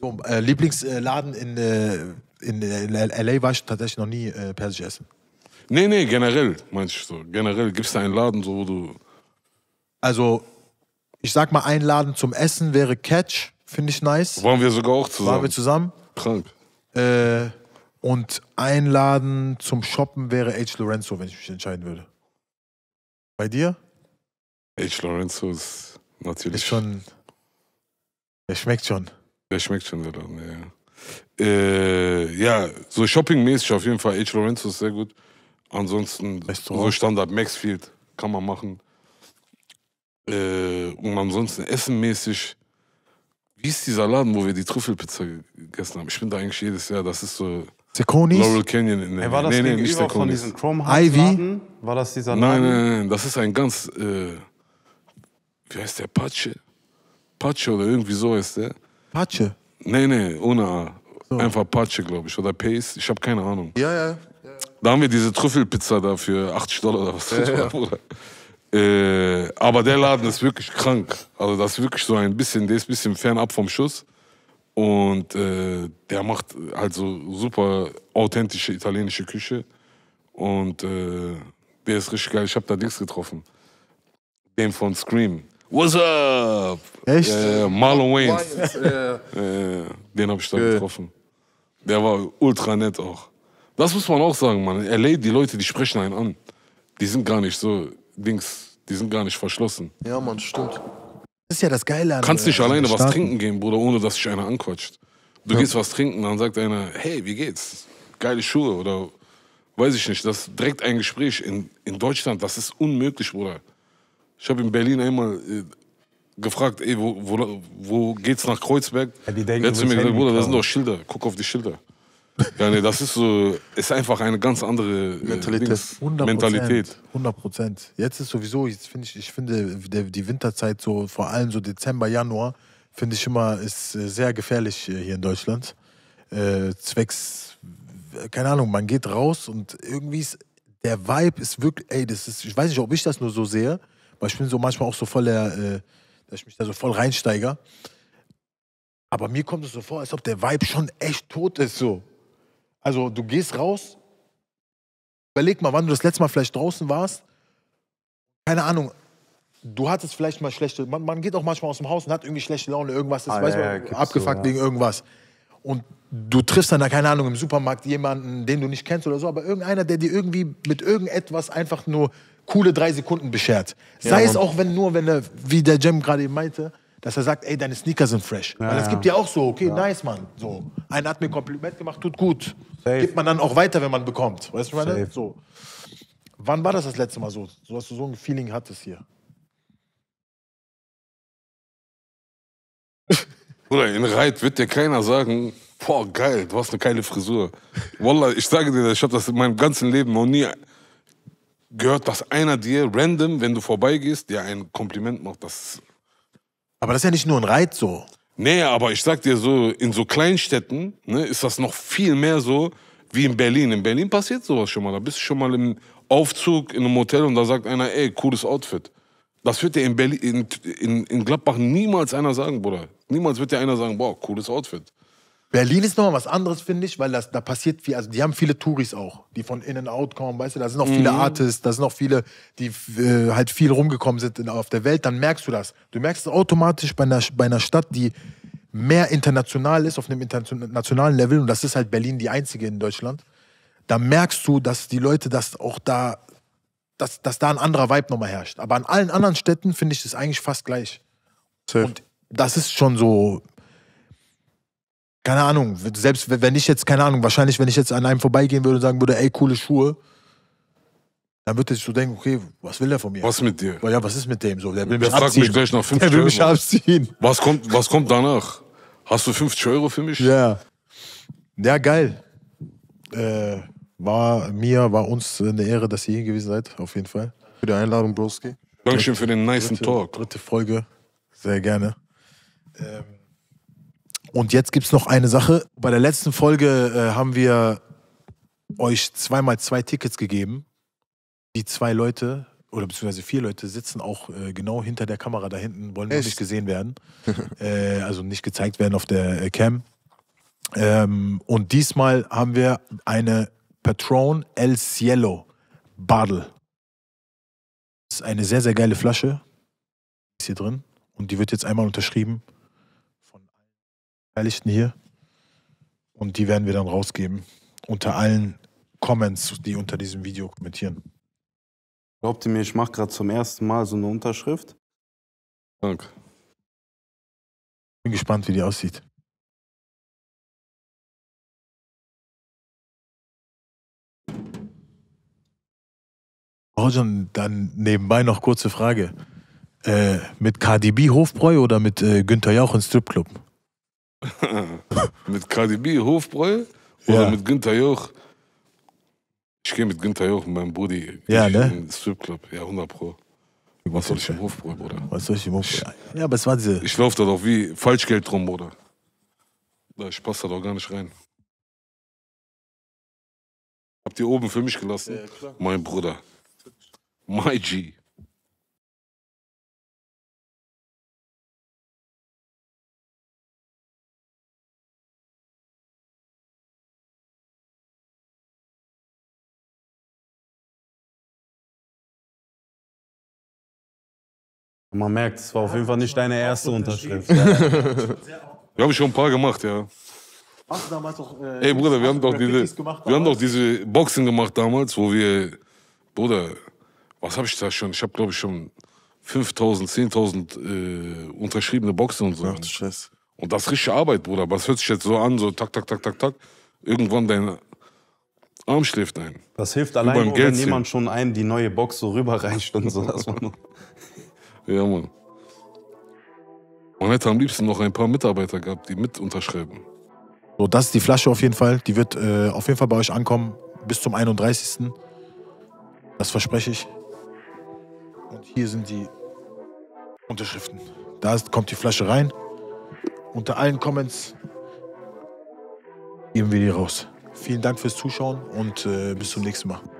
S4: So, äh,
S5: Lieblingsladen in, äh, in, äh, LA war ich tatsächlich noch nie äh, persisch essen.
S4: Nee, nee, generell, meinst du so. Generell gibt es da einen Laden, so wo du. Also
S5: ich sag mal, einladen zum Essen wäre Catch, finde ich nice. Waren wir sogar auch zusammen. Waren wir zusammen? Krank. Äh, und einladen zum Shoppen wäre H. Lorenzo, wenn ich mich entscheiden würde. Bei dir? H. Lorenzo
S4: ist natürlich. Ist
S5: schon. Der schmeckt schon.
S4: Der schmeckt schon, der Laden, ne, ja. Äh, ja, so shoppingmäßig auf jeden Fall. H. Lorenzo ist sehr gut. Ansonsten Restaurant. so Standard Maxfield kann man machen. Äh, und ansonsten essenmäßig, wie ist dieser Laden, wo wir die Trüffelpizza gegessen haben? Ich bin da eigentlich jedes Jahr, das ist so.
S2: Zekonis? Laurel Canyon in der Ey, War nee, nee, nicht von diesem Chrome Ivy?
S4: War das dieser Laden? Nein, nein, nein, das ist ein ganz, äh, wie heißt der, Patsche? Patsche oder irgendwie so heißt der. Patsche? Nee, nee, ohne A. So. Einfach Patsche, glaube ich, oder Pace, ich habe keine Ahnung. Ja, ja. Da haben wir diese Trüffelpizza da für 80 Dollar oder was. Ja, ja. Äh, aber der Laden ist wirklich krank. Also das ist wirklich so ein bisschen, der ist ein bisschen fernab vom Schuss. Und äh, der macht also super authentische italienische Küche. Und äh, der ist richtig geil. Ich habe da Dings getroffen. Den von Scream. What's up? Echt? Äh, Marlon Wayans. Äh, äh, den habe ich da getroffen. Der war ultra nett auch. Das muss man auch sagen, man. In LA, die Leute, die sprechen einen an. Die sind gar nicht so Dings, die sind gar nicht verschlossen. Ja, Mann, stimmt.
S5: Das ist ja das Geile an Kannst nicht alleine was trinken
S4: gehen, Bruder, ohne dass sich einer anquatscht. Du ja. gehst was trinken, dann sagt einer, hey, wie geht's? Geile Schuhe oder weiß ich nicht. Das ist direkt ein Gespräch. In, in Deutschland, das ist unmöglich, Bruder. Ich habe in Berlin einmal äh, gefragt, ey, wo, wo, wo geht's nach Kreuzberg? Ja, die denken, Letzte mir gesagt, Bruder, das sind doch Schilder. Guck auf die Schilder. Ja, nee, das ist so, ist einfach eine ganz andere äh, Mentalität. 100%, Mentalität.
S5: 100 Prozent. Jetzt ist sowieso, jetzt finde ich, ich finde die Winterzeit so, vor allem so Dezember, Januar, finde ich immer, ist äh, sehr gefährlich äh, hier in Deutschland. Äh, zwecks, keine Ahnung, man geht raus und irgendwie ist der Vibe ist wirklich, ey, das ist, ich weiß nicht, ob ich das nur so sehe, weil ich bin so manchmal auch so voll der, äh, dass ich mich da so voll reinsteige. Aber mir kommt es so vor, als ob der Vibe schon echt tot ist so. Also du gehst raus, überleg mal, wann du das letzte Mal vielleicht draußen warst. Keine Ahnung, du hattest vielleicht mal schlechte, man, man geht auch manchmal aus dem Haus und hat irgendwie schlechte Laune, irgendwas ist, ah, weiß ja, man, abgefuckt so, wegen irgendwas. Und du triffst dann da, keine Ahnung, im Supermarkt jemanden, den du nicht kennst oder so, aber irgendeiner, der dir irgendwie mit irgendetwas einfach nur coole drei Sekunden beschert. Sei ja, es auch wenn nur, wenn er, wie der Jem gerade eben meinte, dass er sagt, ey, deine Sneaker sind fresh. Ja, Weil es ja. gibt ja auch so, okay, ja. nice, Mann. So, einer hat mir ein Kompliment gemacht, tut gut. Safe. Gibt man dann auch weiter, wenn man bekommt. Weißt du, meine? So. Wann war das das letzte Mal so, so dass du so ein Feeling hattest hier?
S4: Bruder, in Reit wird dir keiner sagen, boah, geil, du hast eine geile Frisur. Wallah, ich sage dir ich habe das in meinem ganzen Leben noch nie gehört, dass einer dir random, wenn du vorbeigehst, dir ein Kompliment macht. Das aber das ist ja nicht nur ein Reiz so. Nee, aber ich sag dir so, in so Kleinstädten ne, ist das noch viel mehr so wie in Berlin. In Berlin passiert sowas schon mal. Da bist du schon mal im Aufzug in einem Hotel und da sagt einer, ey, cooles Outfit. Das wird dir in, Berlin, in, in, in Gladbach niemals einer sagen, Bruder. Niemals wird dir einer sagen, boah, cooles Outfit.
S5: Berlin ist nochmal was anderes, finde ich, weil das, da passiert viel, also die haben viele Touris auch, die von in and out kommen, weißt du, da sind auch viele mhm. Artists, da sind noch viele, die äh, halt viel rumgekommen sind in, auf der Welt, dann merkst du das. Du merkst es automatisch bei einer, bei einer Stadt, die mehr international ist, auf einem internationalen Level, und das ist halt Berlin die einzige in Deutschland, da merkst du, dass die Leute das auch da, dass, dass da ein anderer Vibe nochmal herrscht. Aber an allen anderen Städten finde ich das eigentlich fast gleich. Safe. Und das ist schon so keine Ahnung, selbst wenn ich jetzt, keine Ahnung, wahrscheinlich, wenn ich jetzt an einem vorbeigehen würde und sagen würde, ey, coole Schuhe, dann würde ich so denken,
S4: okay, was will der von mir? Was mit dir? Ja, was ist mit dem so? Der will mich der abziehen. Mich gleich nach 50 der will mich Euro. abziehen. Was kommt, was kommt danach? Hast du 50 Euro für mich? Ja.
S5: Ja, geil. Äh, war mir, war uns eine Ehre, dass ihr hier gewesen seid, auf jeden Fall. Für die Einladung, Broski.
S4: Dankeschön für den nice dritte, Talk. Dritte
S5: Folge, sehr gerne. Ähm, und jetzt gibt es noch eine Sache. Bei der letzten Folge äh, haben wir euch zweimal zwei Tickets gegeben. Die zwei Leute oder beziehungsweise vier Leute sitzen auch äh, genau hinter der Kamera da hinten, wollen Echt? nicht gesehen werden. äh, also nicht gezeigt werden auf der äh, Cam. Ähm, und diesmal haben wir eine Patron El Cielo Bottle. Das ist eine sehr, sehr geile Flasche. Ist hier drin. Und die wird jetzt einmal unterschrieben Beteiligten hier. Und die werden wir dann rausgeben. Unter allen Comments, die unter diesem Video
S2: kommentieren. Glaubt ihr mir, ich mache gerade zum ersten Mal so eine Unterschrift?
S4: Danke. Bin gespannt, wie die aussieht. Orjan, dann nebenbei noch kurze Frage. Äh,
S5: mit KDB Hofbräu oder mit äh, Günther Jauch im Stripclub?
S4: mit KDB Hofbräu? Oder ja. mit Günther Joch? Ich gehe mit Günther Joch und meinem Brudi ja, ne? in den Stripclub. Ja, 100 Pro. Was soll ich im Hofbräu, Bruder? Was soll ich im Hofbräu? Ja, aber es war diese... Ich laufe da doch wie Falschgeld rum, Bruder. Ich passe da doch gar nicht rein. Habt ihr oben für mich gelassen? Ja, mein Bruder. My G.
S2: Man merkt, es war auf jeden Fall nicht deine erste Unterschrift. Wir haben schon ein paar gemacht, ja.
S5: Hast du damals auch. Äh, Ey, Bruder, wir haben, doch diese, gemacht, wir
S4: haben doch diese Boxen gemacht damals, wo wir. Bruder, was habe ich da schon? Ich habe, glaube ich, schon 5000, 10.000 äh, unterschriebene Boxen und so. Ach, Stress. Und das ist richtige Arbeit, Bruder. Aber es hört sich jetzt so an, so tak, tak, tak, tak, tak. Irgendwann dein Arm schläft ein. Das hilft allein, wenn jemand
S2: schon ein die neue Box so rüber reicht und so. Ja,
S4: Mann. Man hätte am liebsten noch ein paar Mitarbeiter gehabt, die mit unterschreiben.
S5: So, das ist die Flasche auf jeden Fall. Die wird äh, auf jeden Fall bei euch ankommen bis zum 31. Das verspreche ich. Und hier sind die Unterschriften. Da ist, kommt die Flasche rein. Unter allen Comments geben wir die raus. Vielen Dank fürs Zuschauen und äh, bis zum nächsten Mal.